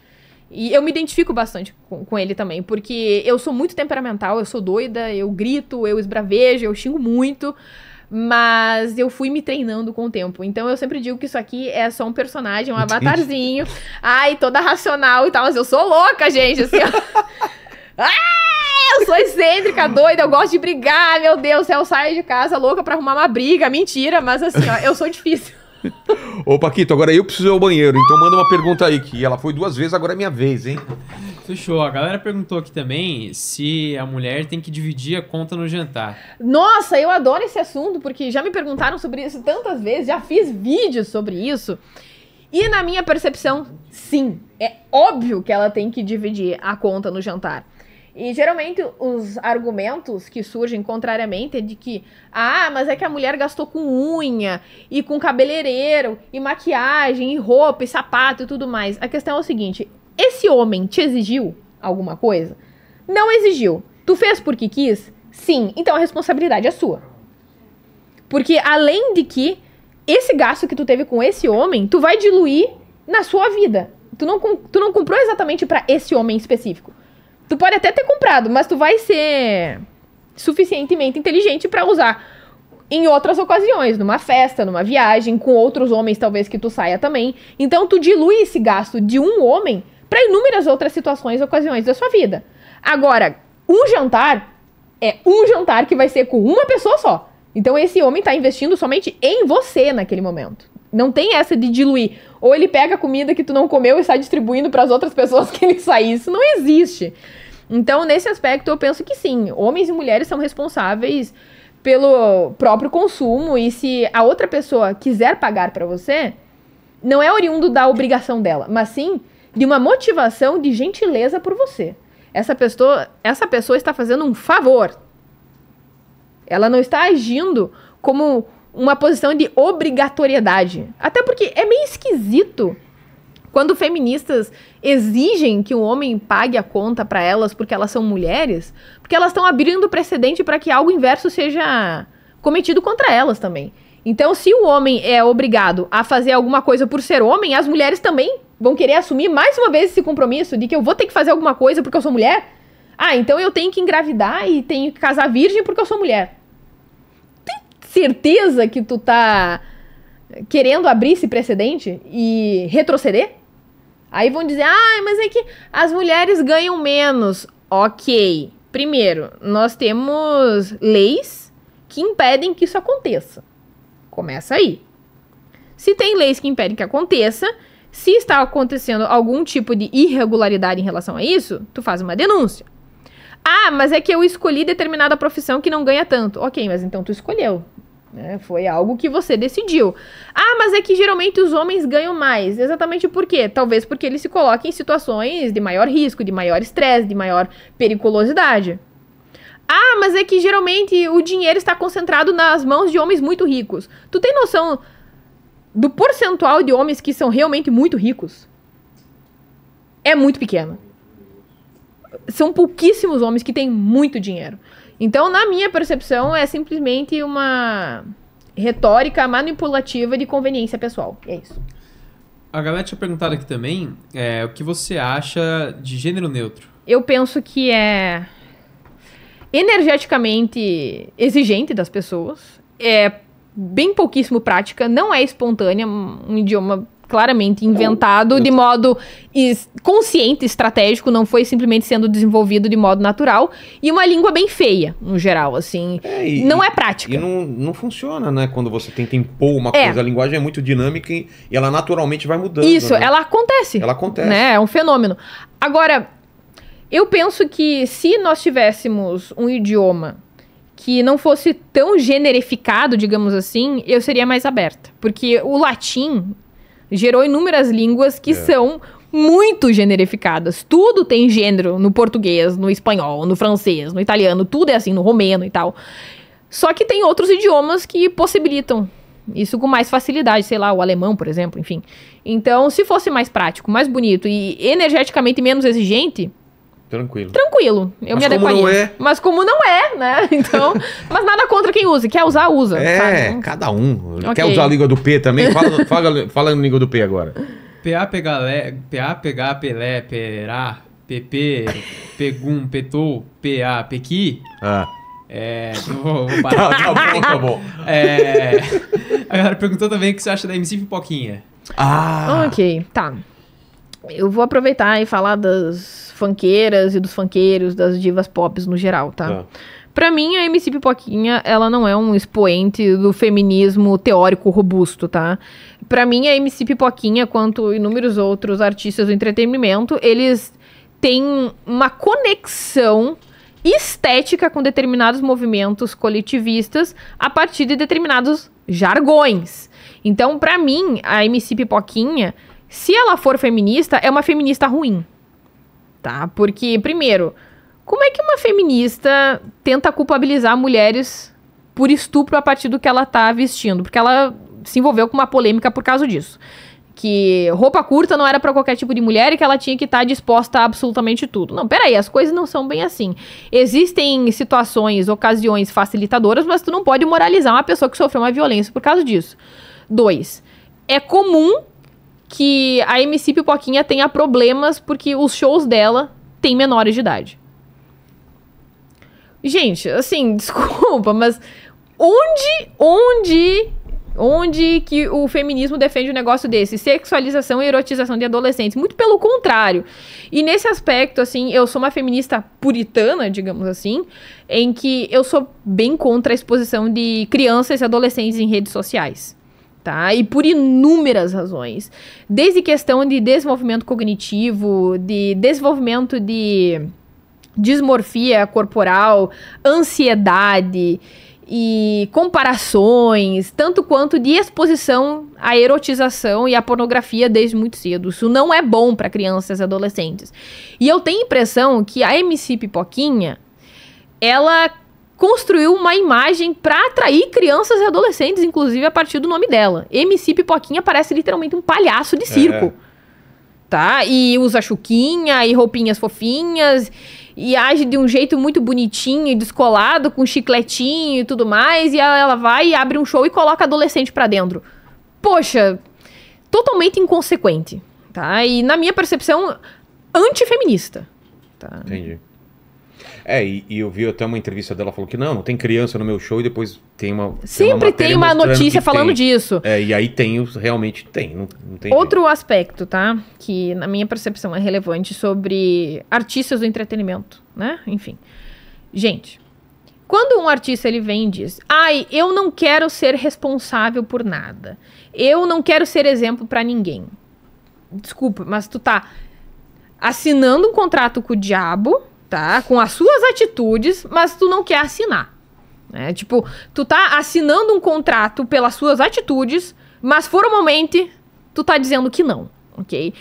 E eu me identifico bastante com, com, ele também, porque eu sou muito temperamental, eu sou doida, eu grito, eu esbravejo, eu xingo muito, mas eu fui me treinando com o tempo. Então eu sempre digo que isso aqui é só um personagem, um avatarzinho. Ai, toda racional e tal, mas eu sou louca, gente, assim. [LAUGHS] Ah, eu sou excêntrica, doida, eu gosto de brigar, meu Deus, eu saio de casa louca pra arrumar uma briga, mentira, mas assim, ó, eu sou difícil. [LAUGHS] Ô, Paquito, agora eu preciso ir ao banheiro, então manda uma pergunta aí, que ela foi duas vezes, agora é minha vez, hein? Fechou. A galera perguntou aqui também se a mulher tem que dividir a conta no jantar. Nossa, eu adoro esse assunto, porque já me perguntaram sobre isso tantas vezes, já fiz vídeos sobre isso. E na minha percepção, sim, é óbvio que ela tem que dividir a conta no jantar. E geralmente os argumentos que surgem contrariamente é de que, ah, mas é que a mulher gastou com unha e com cabeleireiro e maquiagem e roupa e sapato e tudo mais. A questão é o seguinte: esse homem te exigiu alguma coisa? Não exigiu. Tu fez porque quis? Sim. Então a responsabilidade é sua. Porque além de que esse gasto que tu teve com esse homem, tu vai diluir na sua vida. Tu não, tu não comprou exatamente para esse homem específico. Tu pode até ter comprado, mas tu vai ser suficientemente inteligente para usar em outras ocasiões, numa festa, numa viagem, com outros homens talvez que tu saia também. Então tu dilui esse gasto de um homem para inúmeras outras situações, ocasiões da sua vida. Agora, um jantar é um jantar que vai ser com uma pessoa só. Então esse homem está investindo somente em você naquele momento. Não tem essa de diluir. Ou ele pega a comida que tu não comeu e sai distribuindo para as outras pessoas [LAUGHS] que ele sair. Isso não existe. Então, nesse aspecto, eu penso que sim, homens e mulheres são responsáveis pelo próprio consumo e se a outra pessoa quiser pagar para você, não é oriundo da obrigação dela, mas sim de uma motivação de gentileza por você. Essa pessoa, essa pessoa está fazendo um favor. Ela não está agindo como uma posição de obrigatoriedade. Até porque é meio esquisito quando feministas exigem que o um homem pague a conta para elas porque elas são mulheres, porque elas estão abrindo precedente para que algo inverso seja cometido contra elas também. Então, se o homem é obrigado a fazer alguma coisa por ser homem, as mulheres também vão querer assumir mais uma vez esse compromisso de que eu vou ter que fazer alguma coisa porque eu sou mulher. Ah, então eu tenho que engravidar e tenho que casar virgem porque eu sou mulher. Tem certeza que tu tá querendo abrir esse precedente e retroceder? Aí vão dizer, ah, mas é que as mulheres ganham menos. Ok. Primeiro, nós temos leis que impedem que isso aconteça. Começa aí. Se tem leis que impedem que aconteça, se está acontecendo algum tipo de irregularidade em relação a isso, tu faz uma denúncia. Ah, mas é que eu escolhi determinada profissão que não ganha tanto. Ok, mas então tu escolheu. Né? Foi algo que você decidiu. Ah, mas é que geralmente os homens ganham mais. Exatamente por quê? Talvez porque eles se colocam em situações de maior risco, de maior estresse, de maior periculosidade. Ah, mas é que geralmente o dinheiro está concentrado nas mãos de homens muito ricos. Tu tem noção do percentual de homens que são realmente muito ricos? É muito pequeno. São pouquíssimos homens que têm muito dinheiro. Então, na minha percepção, é simplesmente uma retórica manipulativa de conveniência pessoal. É isso. A galera tinha perguntado aqui também é, o que você acha de gênero neutro. Eu penso que é energeticamente exigente das pessoas, é bem pouquíssimo prática, não é espontânea, um idioma claramente inventado de modo consciente, estratégico, não foi simplesmente sendo desenvolvido de modo natural. E uma língua bem feia, no geral, assim. É, e, não é prática. E não, não funciona, né? Quando você tenta impor uma é. coisa. A linguagem é muito dinâmica e ela naturalmente vai mudando. Isso, né? ela acontece. Ela acontece. Né? É um fenômeno. Agora, eu penso que se nós tivéssemos um idioma que não fosse tão generificado, digamos assim, eu seria mais aberta. Porque o latim, gerou inúmeras línguas que é. são muito generificadas. Tudo tem gênero no português, no espanhol, no francês, no italiano, tudo é assim, no romeno e tal. Só que tem outros idiomas que possibilitam isso com mais facilidade, sei lá, o alemão, por exemplo, enfim. Então, se fosse mais prático, mais bonito e energeticamente menos exigente, Tranquilo. Tranquilo. Eu mas me adequaria. Como não é... Mas como não é, né? [LAUGHS] Então. mas nada contra quem use. Quer usar, usa. É, sabe? cada um. Okay. Quer usar a língua do P também? Fala, [LAUGHS] fala, fala língua do P agora. PA pegalé, PA pegar pelé, perá, PP, pegum, petou, PA, pequi. Ah. É. vou parar. tá, tá bom, tá bom. É. A galera perguntou também o que você acha da MC Pipoquinha. Ah! Ok, tá. Eu vou aproveitar e falar das fanqueiras e dos fanqueiros, das divas pop no geral, tá? Ah. Pra mim, a MC Pipoquinha, ela não é um expoente do feminismo teórico robusto, tá? Pra mim, a MC Pipoquinha, quanto inúmeros outros artistas do entretenimento, eles têm uma conexão estética com determinados movimentos coletivistas a partir de determinados jargões. Então, para mim, a MC Pipoquinha, se ela for feminista, é uma feminista ruim. Tá? Porque, primeiro, como é que uma feminista tenta culpabilizar mulheres por estupro a partir do que ela tá vestindo? Porque ela se envolveu com uma polêmica por causa disso. Que roupa curta não era para qualquer tipo de mulher e que ela tinha que estar tá disposta a absolutamente tudo. Não, peraí, as coisas não são bem assim. Existem situações, ocasiões facilitadoras, mas tu não pode moralizar uma pessoa que sofreu uma violência por causa disso. Dois, é comum que a MC Pipoquinha tenha problemas porque os shows dela têm menores de idade. Gente, assim, [LAUGHS] desculpa, mas onde, onde, onde que o feminismo defende um negócio desse? Sexualização e erotização de adolescentes. Muito pelo contrário. E nesse aspecto, assim, eu sou uma feminista puritana, digamos assim, em que eu sou bem contra a exposição de crianças e adolescentes em redes sociais tá? E por inúmeras razões. Desde questão de desenvolvimento cognitivo, de desenvolvimento de dismorfia corporal, ansiedade e comparações, tanto quanto de exposição à erotização e à pornografia desde muito cedo. Isso não é bom para crianças e adolescentes. E eu tenho a impressão que a MC Pipoquinha ela construiu uma imagem para atrair crianças e adolescentes, inclusive a partir do nome dela. MC Pipoquinha parece literalmente um palhaço de é. circo. É. Tá? E usa chuquinha e roupinhas fofinhas e age de um jeito muito bonitinho e descolado, com chicletinho e tudo mais, e ela vai e abre um show e coloca adolescente para dentro. Poxa, totalmente inconsequente, tá? E na minha percepção, antifeminista. Tá? Entendi. É, e, e, eu vi até uma entrevista dela, falou que não, não tem criança no meu show e depois tem uma. Sempre tem uma, tem uma notícia falando tem. disso. É, e aí tem, realmente tem. Não, não tem Outro jeito. aspecto, tá? Que na minha percepção é relevante sobre artistas do entretenimento, né? Enfim. Gente, quando um artista ele vem e diz: "Ai, eu não quero ser responsável por nada. Eu não quero ser exemplo para ninguém." Desculpa, mas tu tá assinando um contrato com o diabo tá? Com as suas atitudes, mas tu não quer assinar. Né? Tipo, tu tá assinando um contrato pelas suas atitudes, mas formalmente tu tá dizendo que não, ok?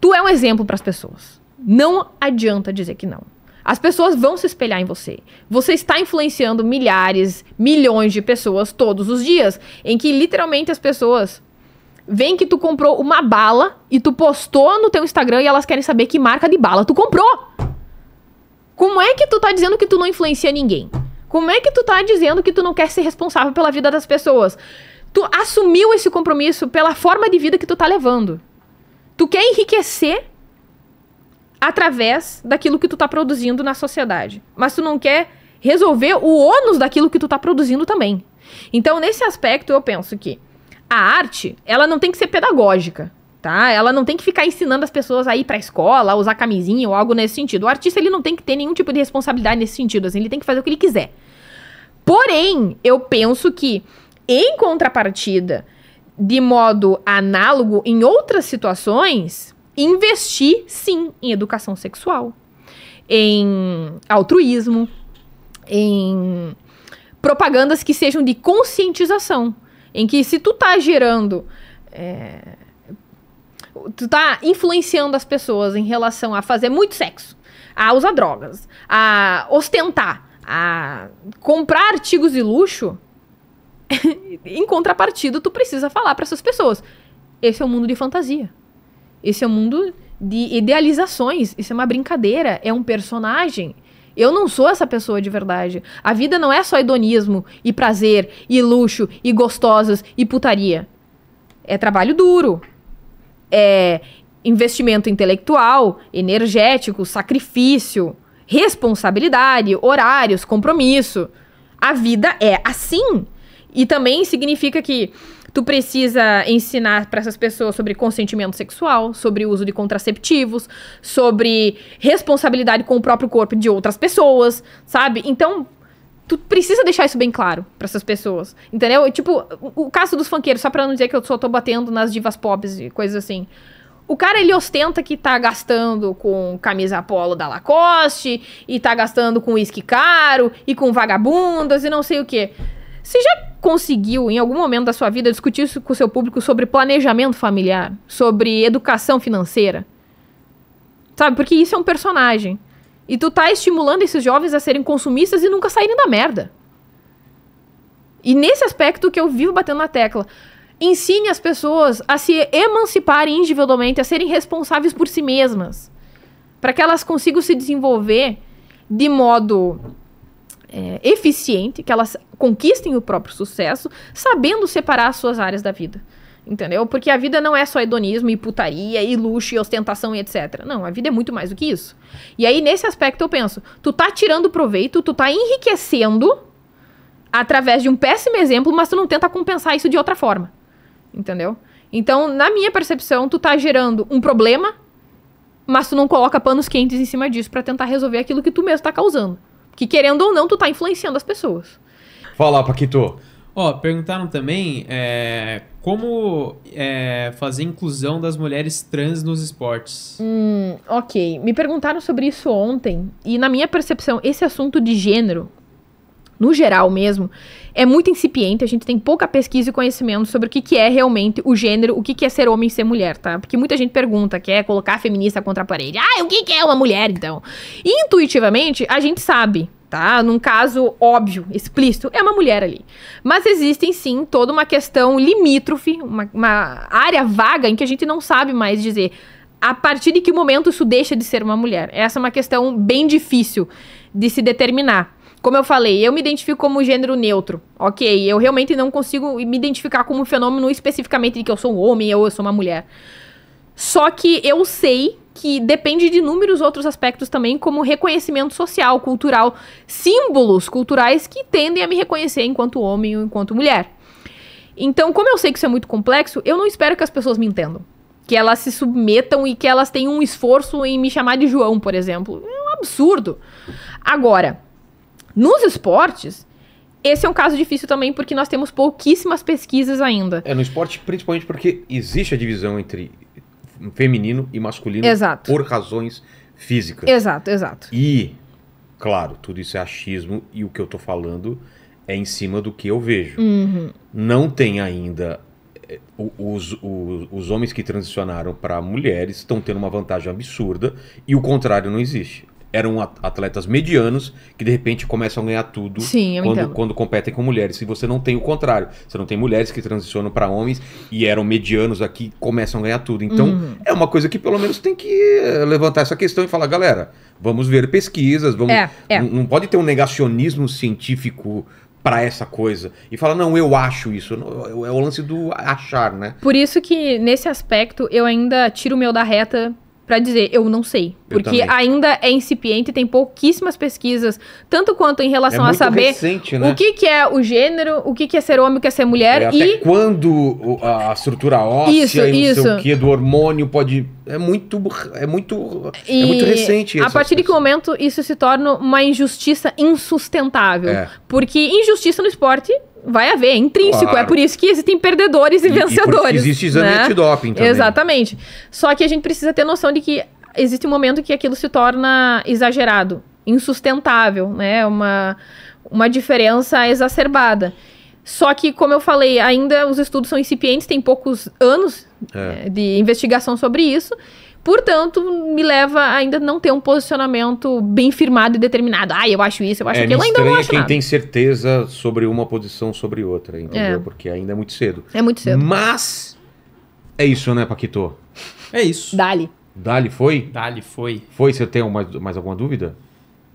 Tu é um exemplo para as pessoas. Não adianta dizer que não. As pessoas vão se espelhar em você. Você está influenciando milhares, milhões de pessoas todos os dias, em que literalmente as pessoas veem que tu comprou uma bala e tu postou no teu Instagram e elas querem saber que marca de bala tu comprou. Como é que tu tá dizendo que tu não influencia ninguém? Como é que tu tá dizendo que tu não quer ser responsável pela vida das pessoas? Tu assumiu esse compromisso pela forma de vida que tu tá levando. Tu quer enriquecer através daquilo que tu tá produzindo na sociedade, mas tu não quer resolver o ônus daquilo que tu tá produzindo também. Então, nesse aspecto, eu penso que a arte, ela não tem que ser pedagógica tá? Ela não tem que ficar ensinando as pessoas a ir pra escola, usar camisinha ou algo nesse sentido. O artista, ele não tem que ter nenhum tipo de responsabilidade nesse sentido, assim, ele tem que fazer o que ele quiser. Porém, eu penso que, em contrapartida, de modo análogo, em outras situações, investir sim em educação sexual, em altruísmo, em propagandas que sejam de conscientização, em que se tu tá gerando é, tu tá influenciando as pessoas em relação a fazer muito sexo, a usar drogas, a ostentar, a comprar artigos de luxo, [LAUGHS] em contrapartida, tu precisa falar para essas pessoas: esse é o um mundo de fantasia. Esse é o um mundo de idealizações. Isso é uma brincadeira, é um personagem. Eu não sou essa pessoa de verdade. A vida não é só hedonismo e prazer e luxo e gostosas e putaria. É trabalho duro, é, investimento intelectual, energético, sacrifício, responsabilidade, horários, compromisso. A vida é assim. E também significa que tu precisa ensinar para essas pessoas sobre consentimento sexual, sobre o uso de contraceptivos, sobre responsabilidade com o próprio corpo de outras pessoas, sabe? Então, tu precisa deixar isso bem claro para essas pessoas, entendeu? Tipo, o, caso dos funkeiros, só pra não dizer que eu só tô batendo nas divas pop e coisas assim. O cara, ele ostenta que tá gastando com camisa polo da Lacoste, e tá gastando com uísque caro, e com vagabundas, e não sei o quê. Você já conseguiu, em algum momento da sua vida, discutir isso com o seu público sobre planejamento familiar, sobre educação financeira? Sabe, porque isso é um personagem. E tu tá estimulando esses jovens a serem consumistas e nunca saírem da merda. E nesse aspecto que eu vivo batendo na tecla. Ensine as pessoas a se emanciparem individualmente, a serem responsáveis por si mesmas. Para que elas consigam se desenvolver de modo é, eficiente, que elas conquistem o próprio sucesso, sabendo separar as suas áreas da vida. Entendeu? Porque a vida não é só hedonismo e putaria e luxo e ostentação e etc. Não, a vida é muito mais do que isso. E aí, nesse aspecto, eu penso: tu tá tirando proveito, tu tá enriquecendo através de um péssimo exemplo, mas tu não tenta compensar isso de outra forma. Entendeu? Então, na minha percepção, tu tá gerando um problema, mas tu não coloca panos quentes em cima disso para tentar resolver aquilo que tu mesmo tá causando. Que querendo ou não, tu tá influenciando as pessoas. Fala, Paquito. Ó, oh, perguntaram também é, como é, fazer inclusão das mulheres trans nos esportes. Hum, ok. Me perguntaram sobre isso ontem. E na minha percepção, esse assunto de gênero, no geral mesmo, é muito incipiente. A gente tem pouca pesquisa e conhecimento sobre o que, que é realmente o gênero, o que, que é ser homem e ser mulher, tá? Porque muita gente pergunta, quer colocar a feminista contra a parede. Ah, o que, que é uma mulher, então? E intuitivamente, a gente sabe tá? Num caso óbvio, explícito, é uma mulher ali. Mas existem sim toda uma questão limítrofe, uma, uma área vaga em que a gente não sabe mais dizer a partir de que momento isso deixa de ser uma mulher. Essa é uma questão bem difícil de se determinar. Como eu falei, eu me identifico como gênero neutro, ok? Eu realmente não consigo me identificar como um fenômeno especificamente de que eu sou um homem ou eu sou uma mulher. Só que eu sei que depende de inúmeros outros aspectos também, como reconhecimento social, cultural, símbolos culturais que tendem a me reconhecer enquanto homem ou enquanto mulher. Então, como eu sei que isso é muito complexo, eu não espero que as pessoas me entendam. Que elas se submetam e que elas tenham um esforço em me chamar de João, por exemplo. É um absurdo. Agora, nos esportes, esse é um caso difícil também porque nós temos pouquíssimas pesquisas ainda. É, no esporte, principalmente porque existe a divisão entre feminino e masculino exato. por razões físicas. Exato, exato. E, claro, tudo isso é achismo e o que eu estou falando é em cima do que eu vejo. Uhum. Não tem ainda. Eh, os, os, os homens que transicionaram para mulheres estão tendo uma vantagem absurda e o contrário não existe eram atletas medianos que de repente começam a ganhar tudo Sim, quando, quando, competem com mulheres. E você não tem o contrário. Você não tem mulheres que transicionam para homens e eram medianos aqui começam a ganhar tudo. Então uhum. é uma coisa que pelo menos tem que eh, levantar essa questão e falar, galera, vamos ver pesquisas, vamos. É, é. Não, não pode ter um negacionismo científico para essa coisa e fala não eu acho isso é, é o lance do achar né por isso que nesse aspecto eu ainda tiro o meu da reta para dizer eu não sei, porque ainda é incipiente, tem pouquíssimas pesquisas, tanto quanto em relação é a saber recente, né? o que, que é o gênero, o que, que é ser homem, o que é ser mulher é, e quando a estrutura óssea isso, e isso. o que do hormônio pode é muito é muito e é muito recente. A partir de que momento isso se torna uma injustiça insustentável? É. Porque injustiça no esporte vai haver, é intrínseco. É claro. É por isso que existem perdedores e, e vencedores. E existe exame né? antidoping também. Exatamente. Só que a gente precisa ter noção de que existe um momento que aquilo se torna exagerado, insustentável, né? Uma, uma diferença exacerbada. Só que, como eu falei, ainda os estudos são incipientes, tem poucos anos é. Né, de investigação sobre isso. Portanto, me leva a ainda não ter um posicionamento bem firmado e determinado. Ah, eu acho isso, eu acho é, aquilo, ainda não acho quem nada. tem certeza sobre uma posição sobre outra, entendeu? É. Porque ainda é muito cedo. É muito cedo. Mas é isso, né, Paquito? É isso. Dali. Dali foi? Dali foi. Foi, você tem mais, mais alguma dúvida?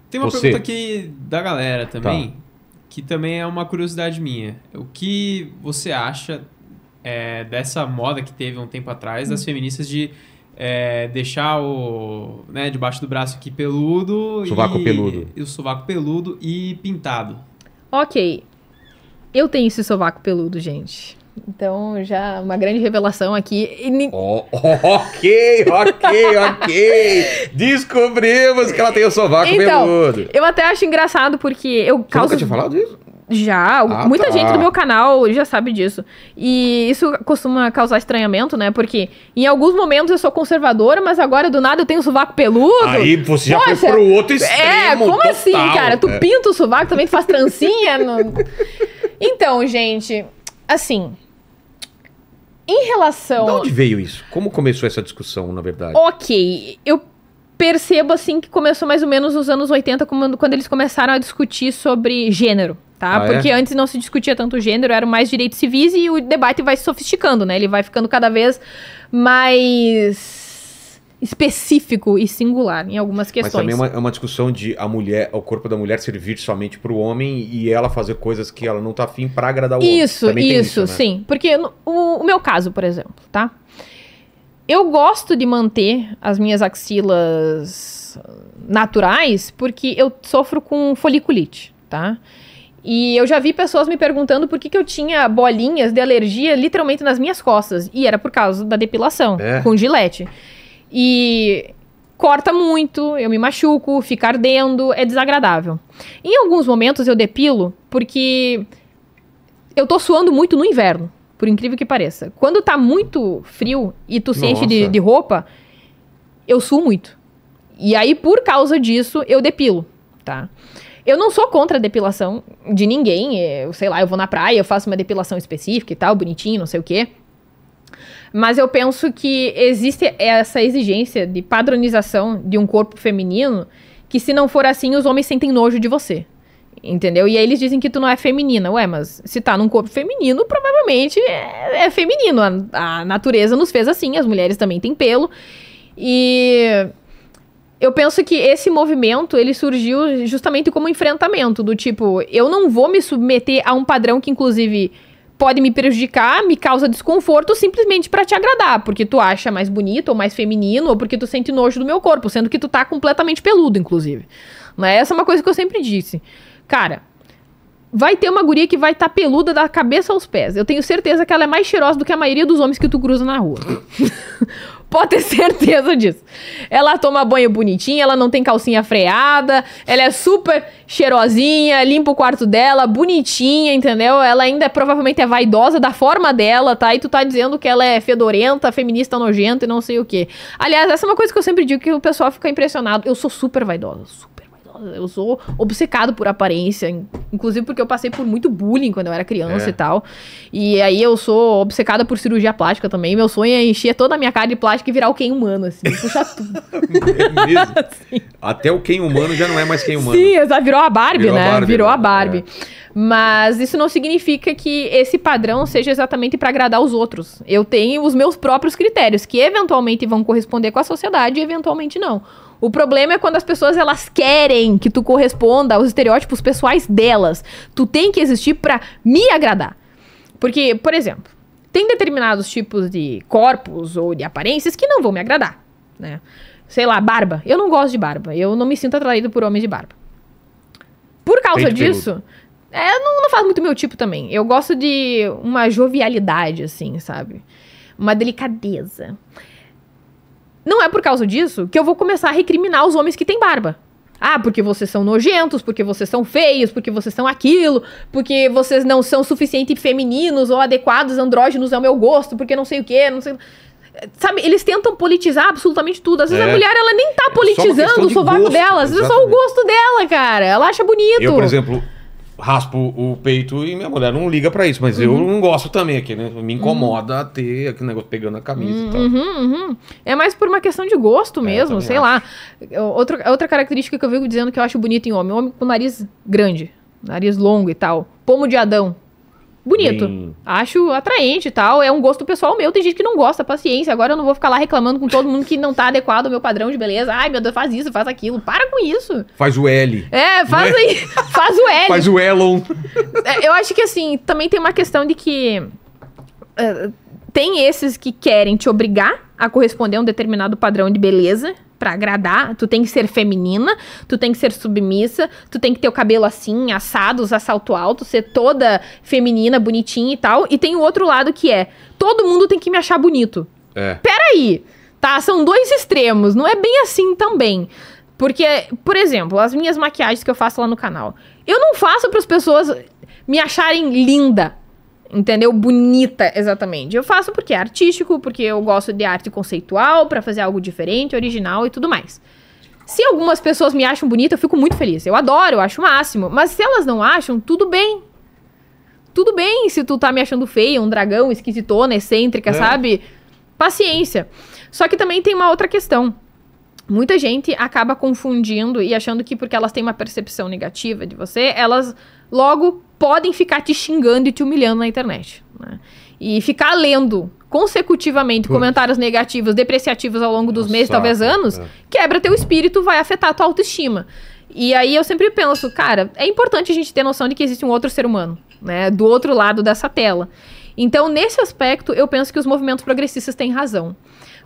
Tem uma você? pergunta aqui da galera tá. também, tá. que também é uma curiosidade minha. O que você acha é, dessa moda que teve um tempo atrás das hum. feministas de é, deixar o. Né, debaixo do braço aqui peludo. Sovaco e, peludo. E o sovaco peludo e pintado. Ok. Eu tenho esse sovaco peludo, gente. Então, já uma grande revelação aqui. E... Oh, ok, ok, ok. Descobrimos que ela tem o sovaco então, peludo. Eu até acho engraçado porque eu Você causo. Você nunca tinha falado isso? Já, ah, muita tá. gente do meu canal já sabe disso. E isso costuma causar estranhamento, né? Porque em alguns momentos eu sou conservadora, mas agora do nada eu tenho sovaco peludo. Aí você Poxa, já foi pro outro é, extremo. É, como total, assim, cara? Tu é. pinta o sovaco, também tu faz trancinha. no... Então, gente, assim. Em relação. De onde veio isso? Como começou essa discussão, na verdade? Ok, eu percebo assim que começou mais ou menos nos anos 80, quando, quando eles começaram a discutir sobre gênero tá? Ah, é? Porque é? antes não se discutia tanto gênero, eram mais direitos civis e o debate vai se sofisticando, né? Ele vai ficando cada vez mais específico e singular em algumas questões. Mas também é uma, é uma discussão de a mulher, o corpo da mulher servir somente para o homem e ela fazer coisas que ela não tá afim para agradar o isso, homem. Também isso, isso, né? sim. Porque no, o, o meu caso, por exemplo, tá? Eu gosto de manter as minhas axilas naturais porque eu sofro com foliculite, tá? E eu já vi pessoas me perguntando por que, que eu tinha bolinhas de alergia literalmente nas minhas costas. E era por causa da depilação, é. com gilete. E corta muito, eu me machuco, fica ardendo, é desagradável. Em alguns momentos eu depilo porque eu tô suando muito no inverno, por incrível que pareça. Quando tá muito frio e tu se enche de, de roupa, eu suo muito. E aí, por causa disso, eu depilo, tá? Eu não sou contra a depilação de ninguém. Eu sei lá, eu vou na praia, eu faço uma depilação específica e tal, bonitinho, não sei o quê. Mas eu penso que existe essa exigência de padronização de um corpo feminino que se não for assim, os homens sentem nojo de você. Entendeu? E aí eles dizem que tu não é feminina. Ué, mas se tá num corpo feminino, provavelmente é, é feminino. A, a natureza nos fez assim, as mulheres também têm pelo. E eu penso que esse movimento, ele surgiu justamente como enfrentamento, do tipo, eu não vou me submeter a um padrão que, inclusive, pode me prejudicar, me causa desconforto simplesmente para te agradar, porque tu acha mais bonito ou mais feminino, ou porque tu sente nojo do meu corpo, sendo que tu tá completamente peludo, inclusive. Mas né? essa é uma coisa que eu sempre disse. Cara, vai ter uma guria que vai estar tá peluda da cabeça aos pés. Eu tenho certeza que ela é mais cheirosa do que a maioria dos homens que tu cruza na rua. [LAUGHS] Pode ter [LAUGHS] certeza disso. Ela toma banho bonitinha, ela não tem calcinha freada, ela é super cheirosinha, limpa o quarto dela, bonitinha, entendeu? Ela ainda é provavelmente é vaidosa da forma dela, tá? E tu tá dizendo que ela é fedorenta, feminista nojenta e não sei o quê. Aliás, essa é uma coisa que eu sempre digo que o pessoal fica impressionado. Eu sou super vaidosa, super eu sou obcecado por aparência, inclusive porque eu passei por muito bullying quando eu era criança é. e tal. E aí eu sou obcecada por cirurgia plástica também. Meu sonho é encher toda a minha cara de plástico e virar o quem humano, assim, puxar tudo. é [LAUGHS] mesmo? Até o quem humano já não é mais quem humano. Sim, já virou a Barbie, virou né? A Barbie, virou né? a Barbie. É. Mas isso não significa que esse padrão seja exatamente para agradar os outros. Eu tenho os meus próprios critérios, que eventualmente vão corresponder com a sociedade e eventualmente não. O problema é quando as pessoas elas querem que tu corresponda aos estereótipos pessoais delas. Tu tem que existir para me agradar. Porque, por exemplo, tem determinados tipos de corpos ou de aparências que não vão me agradar, né? Sei lá, barba. Eu não gosto de barba. Eu não me sinto atraído por homens de barba. Por causa disso, é, não, não faz muito meu tipo também. Eu gosto de uma jovialidade, assim, sabe? Uma delicadeza. Não é por causa disso que eu vou começar a recriminar os homens que têm barba. Ah, porque vocês são nojentos, porque vocês são feios, porque vocês são aquilo, porque vocês não são suficiente femininos ou adequados, andrógenos ao meu gosto, porque não sei o quê, não sei. Sabe, eles tentam politizar absolutamente tudo. Às vezes é. a mulher, ela nem tá é politizando é o sovaco dela, às vezes é só o gosto dela, cara. Ela acha bonito. Eu, por exemplo, raspo o peito e minha mulher não liga para isso, mas uhum. eu não gosto também aqui, né? Me uhum. incomoda uhum. ter aquele negócio pegando a camisa uhum, e tal. Uhum, uhum. É mais por uma questão de gosto é, mesmo, é, sei acho. lá. Outra, outra característica que eu vivo dizendo que eu acho bonito em homem, homem com nariz grande, nariz longo e tal. Pomo de Adão, bonito. Bem... Acho atraente e tal. É um gosto pessoal meu. Tem gente que não gosta, paciência. Agora eu não vou ficar lá reclamando com todo mundo que não tá adequado ao meu padrão de beleza. Ai, meu Deus, faz isso, faz aquilo. Para com isso. Faz o L. É, faz é? aí. [LAUGHS] faz o L. Faz o Elon. É, eu acho que assim, também tem uma questão de que. Uh, tem esses que querem te obrigar a corresponder a um determinado padrão de beleza, para agradar, tu tem que ser feminina, tu tem que ser submissa, tu tem que ter o cabelo assim, assado, usar salto alto, ser toda feminina, bonitinha e tal. E tem o outro lado que é: todo mundo tem que me achar bonito. É. Peraí, tá? São dois extremos, não é bem assim também. Porque, por exemplo, as minhas maquiagens que eu faço lá no canal, eu não faço para as pessoas me acharem linda entendeu? Bonita, exatamente. Eu faço porque é artístico, porque eu gosto de arte conceitual, para fazer algo diferente, original e tudo mais. Se algumas pessoas me acham bonita, eu fico muito feliz. Eu adoro, eu acho o máximo. Mas se elas não acham, tudo bem. Tudo bem se tu tá me achando feia, um dragão, esquisitona, excêntrica, é. sabe? Paciência. Só que também tem uma outra questão. Muita gente acaba confundindo e achando que porque elas têm uma percepção negativa de você, elas logo podem ficar te xingando e te humilhando na internet. Né? E ficar lendo consecutivamente Putz. comentários negativos, depreciativos ao longo dos meses, talvez anos, é. quebra teu espírito, vai afetar tua autoestima. E aí eu sempre penso, cara, é importante a gente ter noção de que existe um outro ser humano, né? Do outro lado dessa tela. Então, nesse aspecto, eu penso que os movimentos progressistas têm razão.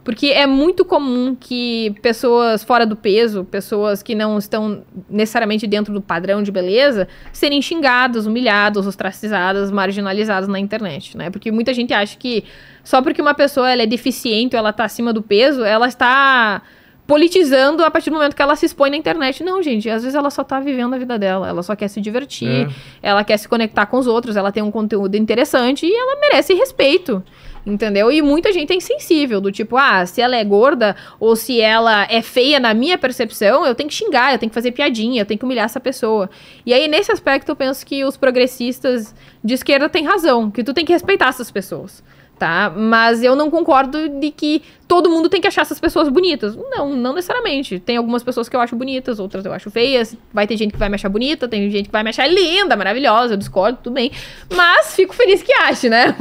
Porque é muito comum que pessoas fora do peso, pessoas que não estão necessariamente dentro do padrão de beleza, serem xingadas, humilhadas, ostracizadas, marginalizadas na internet, né? Porque muita gente acha que só porque uma pessoa ela é deficiente ou ela está acima do peso, ela está politizando a partir do momento que ela se expõe na internet. Não, gente, às vezes ela só tá vivendo a vida dela, ela só quer se divertir, é. ela quer se conectar com os outros, ela tem um conteúdo interessante e ela merece respeito entendeu? E muita gente é insensível, do tipo, ah, se ela é gorda ou se ela é feia na minha percepção, eu tenho que xingar, eu tenho que fazer piadinha, eu tenho que humilhar essa pessoa. E aí, nesse aspecto, eu penso que os progressistas de esquerda têm razão, que tu tem que respeitar essas pessoas tá? Mas eu não concordo de que todo mundo tem que achar essas pessoas bonitas. Não, não necessariamente. Tem algumas pessoas que eu acho bonitas, outras eu acho feias. Vai ter gente que vai me achar bonita, tem gente que vai me achar linda, maravilhosa, eu discordo, tudo bem. Mas fico feliz que ache, né? [LAUGHS]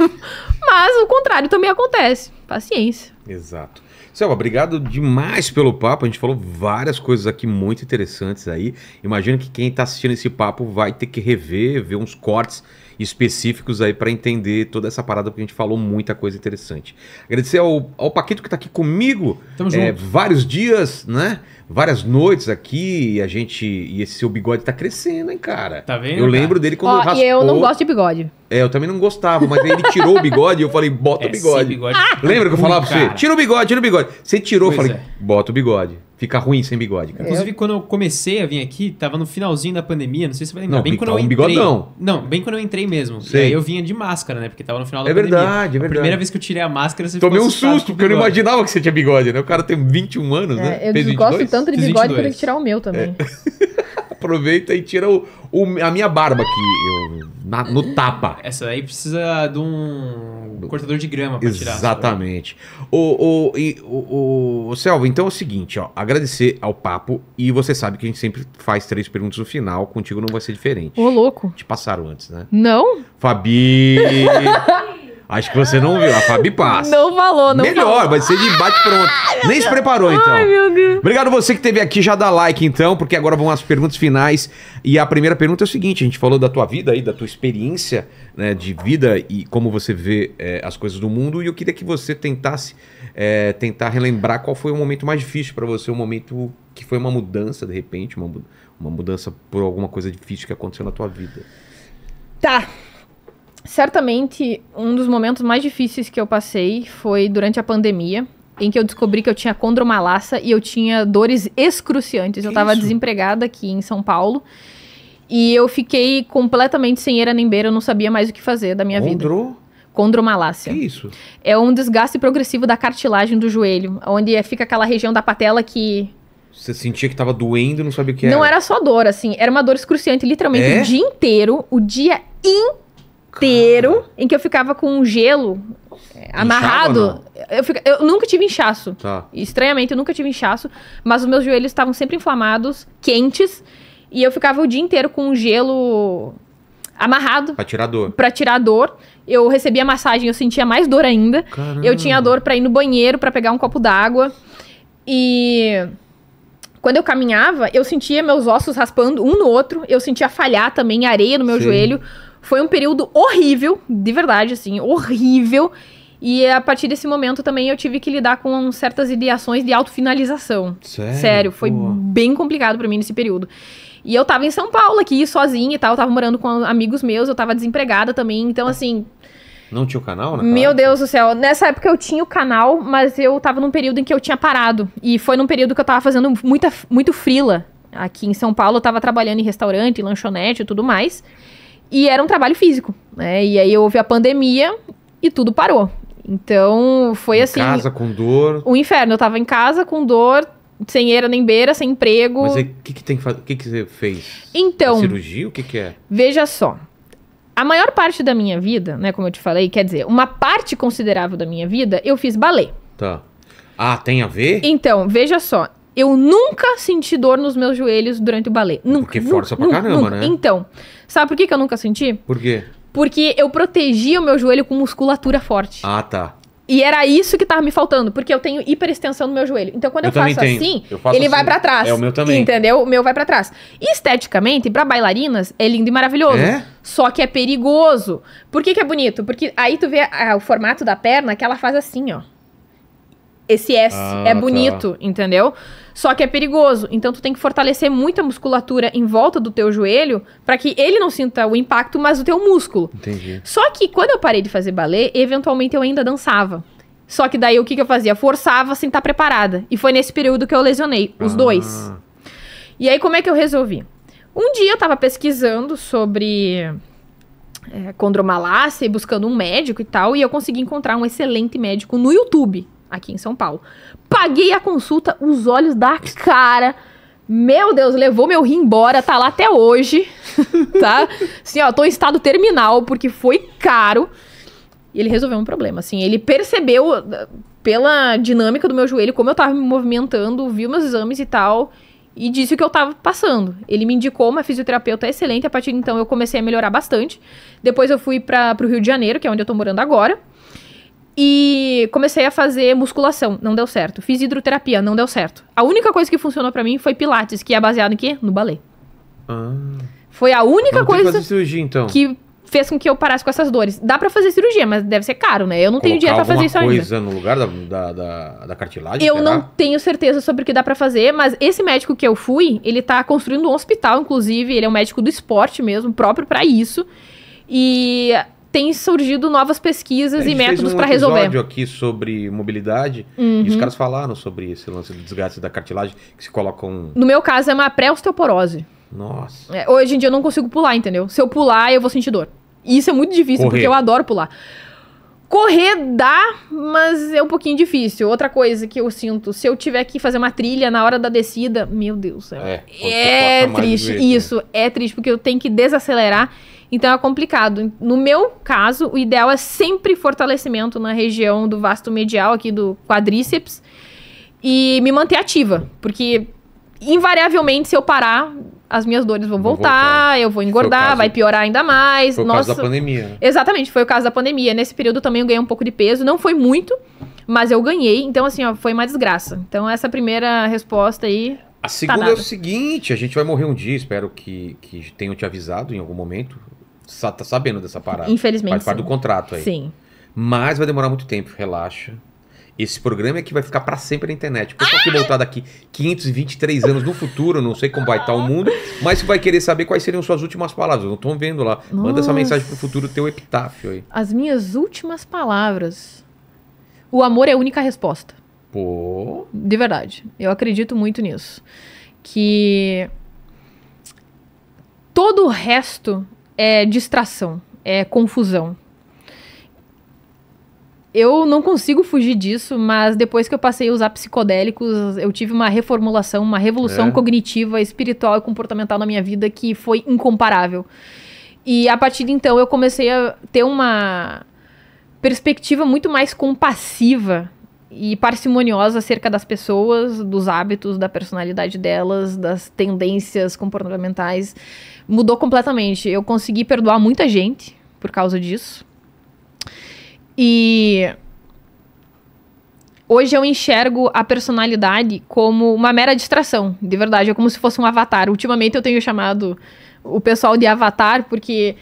Mas o contrário também acontece. Paciência. Exato. Selva, obrigado demais pelo papo. A gente falou várias coisas aqui muito interessantes aí. Imagino que quem está assistindo esse papo vai ter que rever, ver uns cortes específicos aí para entender toda essa parada, porque a gente falou muita coisa interessante. Agradecer ao, ao Paquito que está aqui comigo. Tamo é, junto. Vários dias, né? várias noites aqui e a gente. E esse seu bigode tá crescendo, hein, cara? Tá vendo? Eu cara? lembro dele quando Ó, raspou. E eu não gosto de bigode. É, eu também não gostava, mas aí ele tirou o bigode e eu falei, bota é, o bigode. bigode é Lembra que eu falava cara. pra você? Tira o bigode, tira o bigode. Você tirou, pois eu falei, é. bota o bigode. Fica ruim sem bigode, cara. Inclusive, quando eu comecei a vir aqui, tava no finalzinho da pandemia, não sei se você vai lembrar. Não, bem quando eu um entrei. Bigodão. Não, bem quando eu entrei mesmo. E aí eu vinha de máscara, né? Porque tava no final da é pandemia. É verdade, é verdade. primeira vez que eu tirei a máscara, você Tomei um susto, porque eu não imaginava que você tinha bigode, né? O cara tem 21 anos, é, né? Eu Fez desgosto tanto de bigode que eu tenho que tirar o meu também. É. [LAUGHS] Aproveita e tira o, o, a minha barba aqui, eu, na, no tapa. Essa aí precisa de um cortador de grama pra tirar. Exatamente. O, o, e, o, o, Selva, então é o seguinte, ó. Agradecer ao papo e você sabe que a gente sempre faz três perguntas no final, contigo não vai ser diferente. Ô, louco. Te passaram antes, né? Não? Fabi... [LAUGHS] Acho que você não viu. A Fabi passa. Não falou, não Melhor, falou. vai ser de bate pronto. Ah, Nem se preparou, então. Ai, meu Deus. Obrigado você que esteve aqui. Já dá like, então, porque agora vão as perguntas finais. E a primeira pergunta é o seguinte. A gente falou da tua vida aí, da tua experiência né, de vida e como você vê é, as coisas do mundo. E eu queria que você tentasse é, tentar relembrar qual foi o momento mais difícil para você. O um momento que foi uma mudança, de repente. Uma, uma mudança por alguma coisa difícil que aconteceu na tua vida. Tá. Tá. Certamente, um dos momentos mais difíceis que eu passei foi durante a pandemia, em que eu descobri que eu tinha condromalácia e eu tinha dores excruciantes. Que eu estava desempregada aqui em São Paulo. E eu fiquei completamente sem eira nem beira, eu não sabia mais o que fazer da minha Condro? vida. Condromalácia. Que isso? É um desgaste progressivo da cartilagem do joelho, onde é, fica aquela região da patela que você sentia que estava doendo, não sabia o que era. Não era só dor, assim, era uma dor excruciante, literalmente é? o dia inteiro, o dia inteiro inteiro Cara. em que eu ficava com um gelo é, amarrado. Eu, eu, nunca tive inchaço. Tá. Estranhamente, eu nunca tive inchaço, mas os meus joelhos estavam sempre inflamados, quentes, e eu ficava o dia inteiro com um gelo amarrado. Pra tirar dor. Pra tirar dor. Eu recebia massagem, eu sentia mais dor ainda. Caramba. Eu tinha dor para ir no banheiro, para pegar um copo d'água. E quando eu caminhava, eu sentia meus ossos raspando um no outro, eu sentia falhar também areia no meu Sim. joelho. Foi um período horrível, de verdade, assim, horrível. E a partir desse momento também eu tive que lidar com certas ideações de autofinalização. Sério? Sério, foi Pô. bem complicado para mim nesse período. E eu tava em São Paulo aqui, sozinha e tal, eu tava morando com amigos meus, eu tava desempregada também, então assim. Não tinha o canal, né? Meu ah, tá. Deus do céu. Nessa época eu tinha o canal, mas eu tava num período em que eu tinha parado. E foi num período que eu tava fazendo muita, muito frila. Aqui em São Paulo eu tava trabalhando em restaurante, lanchonete e tudo mais. E era um trabalho físico, né? E aí houve a pandemia e tudo parou. Então, foi em assim... casa, com dor... O inferno. Eu tava em casa, com dor, sem eira nem beira, sem emprego. Mas o que, que tem que fazer? O que, que você fez? Então... A cirurgia? O que que é? Veja só. A maior parte da minha vida, né? Como eu te falei, quer dizer, uma parte considerável da minha vida, eu fiz balé. Tá. Ah, tem a ver? Então, veja só. Eu nunca senti dor nos meus joelhos durante o balé. Nunca. Porque força nunca, pra caramba, nunca. né? Então, sabe por que, que eu nunca senti? Por quê? Porque eu protegia o meu joelho com musculatura forte. Ah, tá. E era isso que tava me faltando, porque eu tenho hiperextensão no meu joelho. Então, quando eu, eu faço tenho. assim, eu faço ele assim. vai para trás. É o meu também. Entendeu? O meu vai para trás. E esteticamente, para bailarinas, é lindo e maravilhoso. É? Só que é perigoso. Por que, que é bonito? Porque aí tu vê ah, o formato da perna que ela faz assim, ó. Esse S ah, é tá. bonito, tá. entendeu? Só que é perigoso, então tu tem que fortalecer muito a musculatura em volta do teu joelho para que ele não sinta o impacto, mas o teu músculo. Entendi. Só que quando eu parei de fazer balé, eventualmente eu ainda dançava. Só que daí o que, que eu fazia? Forçava sem estar preparada. E foi nesse período que eu lesionei, os ah. dois. E aí como é que eu resolvi? Um dia eu tava pesquisando sobre é, e buscando um médico e tal, e eu consegui encontrar um excelente médico no YouTube aqui em São Paulo. Paguei a consulta, os olhos da cara. Meu Deus, levou meu rim embora, tá lá até hoje, [LAUGHS] tá? Assim, ó, tô em estado terminal porque foi caro. E ele resolveu um problema, assim, ele percebeu uh, pela dinâmica do meu joelho, como eu tava me movimentando, viu meus exames e tal, e disse o que eu tava passando. Ele me indicou uma fisioterapeuta excelente, a partir de então eu comecei a melhorar bastante. Depois eu fui para pro Rio de Janeiro, que é onde eu tô morando agora. E comecei a fazer musculação, não deu certo. Fiz hidroterapia, não deu certo. A única coisa que funcionou para mim foi pilates, que é baseado em quê? No balé. Ah. Foi a única não coisa cirurgia, então. que fez com que eu parasse com essas dores. Dá para fazer cirurgia, mas deve ser caro, né? Eu não Colocar tenho dinheiro pra fazer isso ainda. coisa no lugar da, da, da, da cartilagem? Eu será? não tenho certeza sobre o que dá para fazer, mas esse médico que eu fui, ele tá construindo um hospital, inclusive. Ele é um médico do esporte mesmo, próprio para isso. E tem surgido novas pesquisas e métodos um para resolver. episódio aqui sobre mobilidade uhum. e os uhum. caras falaram sobre esse lance do desgaste da cartilagem que se colocam. Um... No meu caso é uma pré-osteoporose. Nossa. É, hoje em dia eu não consigo pular, entendeu? Se eu pular, eu vou sentir dor. E isso é muito difícil, Correr. porque eu adoro pular. Correr dá, mas é um pouquinho difícil. Outra coisa que eu sinto, se eu tiver que fazer uma trilha na hora da descida, meu Deus, é, é, é triste. Né? Isso, é triste, porque eu tenho que desacelerar então é complicado. No meu caso, o ideal é sempre fortalecimento na região do vasto medial, aqui do quadríceps, e me manter ativa, porque invariavelmente se eu parar, as minhas dores vão voltar, voltar. eu vou engordar, caso, vai piorar ainda mais. Foi o Nossa, caso da pandemia. Né? Exatamente, foi o caso da pandemia. Nesse período também eu ganhei um pouco de peso, não foi muito, mas eu ganhei, então assim, ó, foi uma desgraça. Então essa primeira resposta aí a tá segunda tá é o seguinte, a gente vai morrer um dia, espero que, que tenham te avisado em algum momento tá sabendo dessa parada. Infelizmente. Faz parte do contrato aí. Sim. Mas vai demorar muito tempo, relaxa. Esse programa é que vai ficar para sempre na internet. eu pessoal que voltar daqui 523 anos no futuro, não sei como vai estar tá o mundo, mas vai querer saber quais seriam suas últimas palavras. Não estão vendo lá. Nossa. Manda essa mensagem pro futuro teu epitáfio aí. As minhas últimas palavras. O amor é a única resposta. Pô. De verdade. Eu acredito muito nisso. Que todo o resto é distração, é confusão. Eu não consigo fugir disso, mas depois que eu passei a usar psicodélicos, eu tive uma reformulação, uma revolução é. cognitiva, espiritual e comportamental na minha vida que foi incomparável. E a partir de então eu comecei a ter uma perspectiva muito mais compassiva e parcimoniosa acerca das pessoas, dos hábitos, da personalidade delas, das tendências comportamentais. Mudou completamente. Eu consegui perdoar muita gente por causa disso. E hoje eu enxergo a personalidade como uma mera distração, de verdade, é como se fosse um avatar. Ultimamente eu tenho chamado o pessoal de avatar porque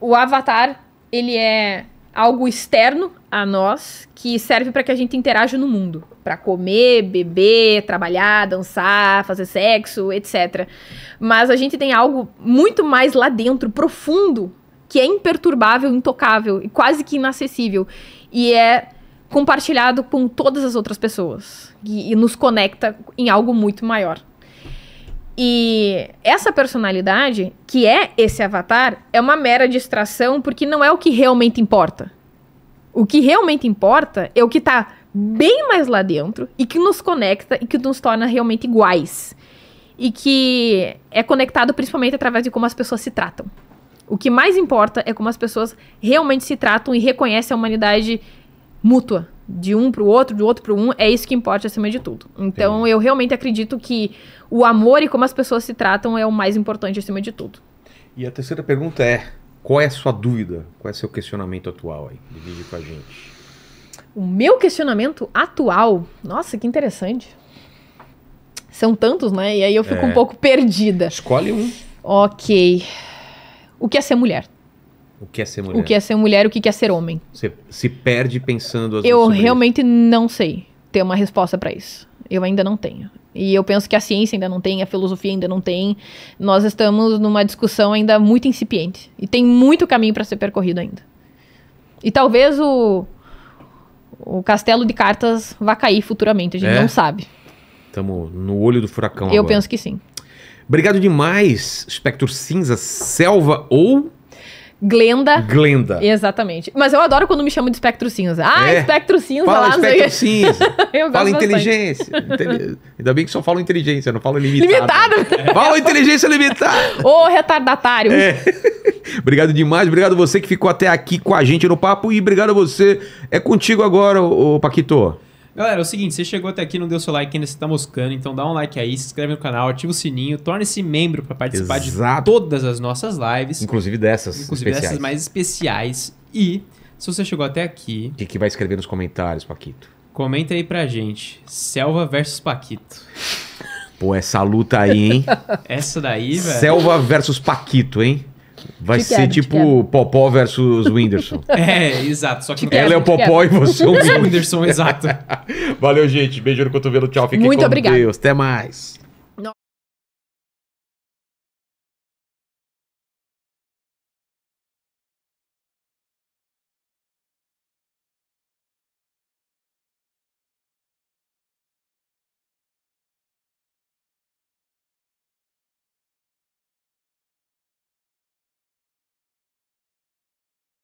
o avatar, ele é algo externo a nós que serve para que a gente interaja no mundo, para comer, beber, trabalhar, dançar, fazer sexo, etc. Mas a gente tem algo muito mais lá dentro, profundo, que é imperturbável, intocável e quase que inacessível e é compartilhado com todas as outras pessoas e, e nos conecta em algo muito maior. E essa personalidade, que é esse avatar, é uma mera distração porque não é o que realmente importa. O que realmente importa é o que tá bem mais lá dentro e que nos conecta e que nos torna realmente iguais. E que é conectado principalmente através de como as pessoas se tratam. O que mais importa é como as pessoas realmente se tratam e reconhecem a humanidade mútua de um para o outro, do outro para um, é isso que importa acima de tudo. Então Sim. eu realmente acredito que o amor e como as pessoas se tratam é o mais importante acima de tudo. E a terceira pergunta é: qual é a sua dúvida? Qual é seu questionamento atual aí? Divide com a gente. O meu questionamento atual, nossa, que interessante. São tantos, né? E aí eu fico é. um pouco perdida. Escolhe um. Ok. O que é ser mulher? O é que é ser mulher? O que é ser mulher, o que é ser homem. Você se perde pensando... Às eu realmente isso. não sei ter uma resposta para isso. Eu ainda não tenho. E eu penso que a ciência ainda não tem, a filosofia ainda não tem. Nós estamos numa discussão ainda muito incipiente. E tem muito caminho para ser percorrido ainda. E talvez o, o castelo de cartas vá cair futuramente, a gente é? não sabe. Estamos no olho do furacão Eu agora. penso que sim. Obrigado demais, Espectro Cinza, Selva ou Glenda. Glenda. Exatamente. Mas eu adoro quando me chamam de espectro cinza. Ah, é. espectro cinza fala lá. Espectro cinza. [LAUGHS] eu fala inteligência. Ainda bem que só falo inteligência, não falo limitado. Limitado. fala inteligência limitada. Ô, retardatário. É. obrigado demais, obrigado você que ficou até aqui com a gente no papo e obrigado a você. É contigo agora, ô Paquito. Galera, é o seguinte, você chegou até aqui não deu seu like ainda, você tá moscando, então dá um like aí, se inscreve no canal, ativa o sininho, torne-se membro para participar Exato. de todas as nossas lives. Inclusive dessas Inclusive especiais. dessas mais especiais. E, se você chegou até aqui... O que, que vai escrever nos comentários, Paquito? Comenta aí pra gente, Selva versus Paquito. Pô, essa luta aí, hein? [LAUGHS] essa daí, velho. Selva versus Paquito, hein? Vai ser tipo Popó versus Whindersson. [LAUGHS] é, exato. Só que te ela é o Popó e você é o [LAUGHS] Whindersson. exato. [LAUGHS] Valeu, gente. Beijo no cotovelo. Tchau. Fiquem Muito com obrigado. Deus. Até mais.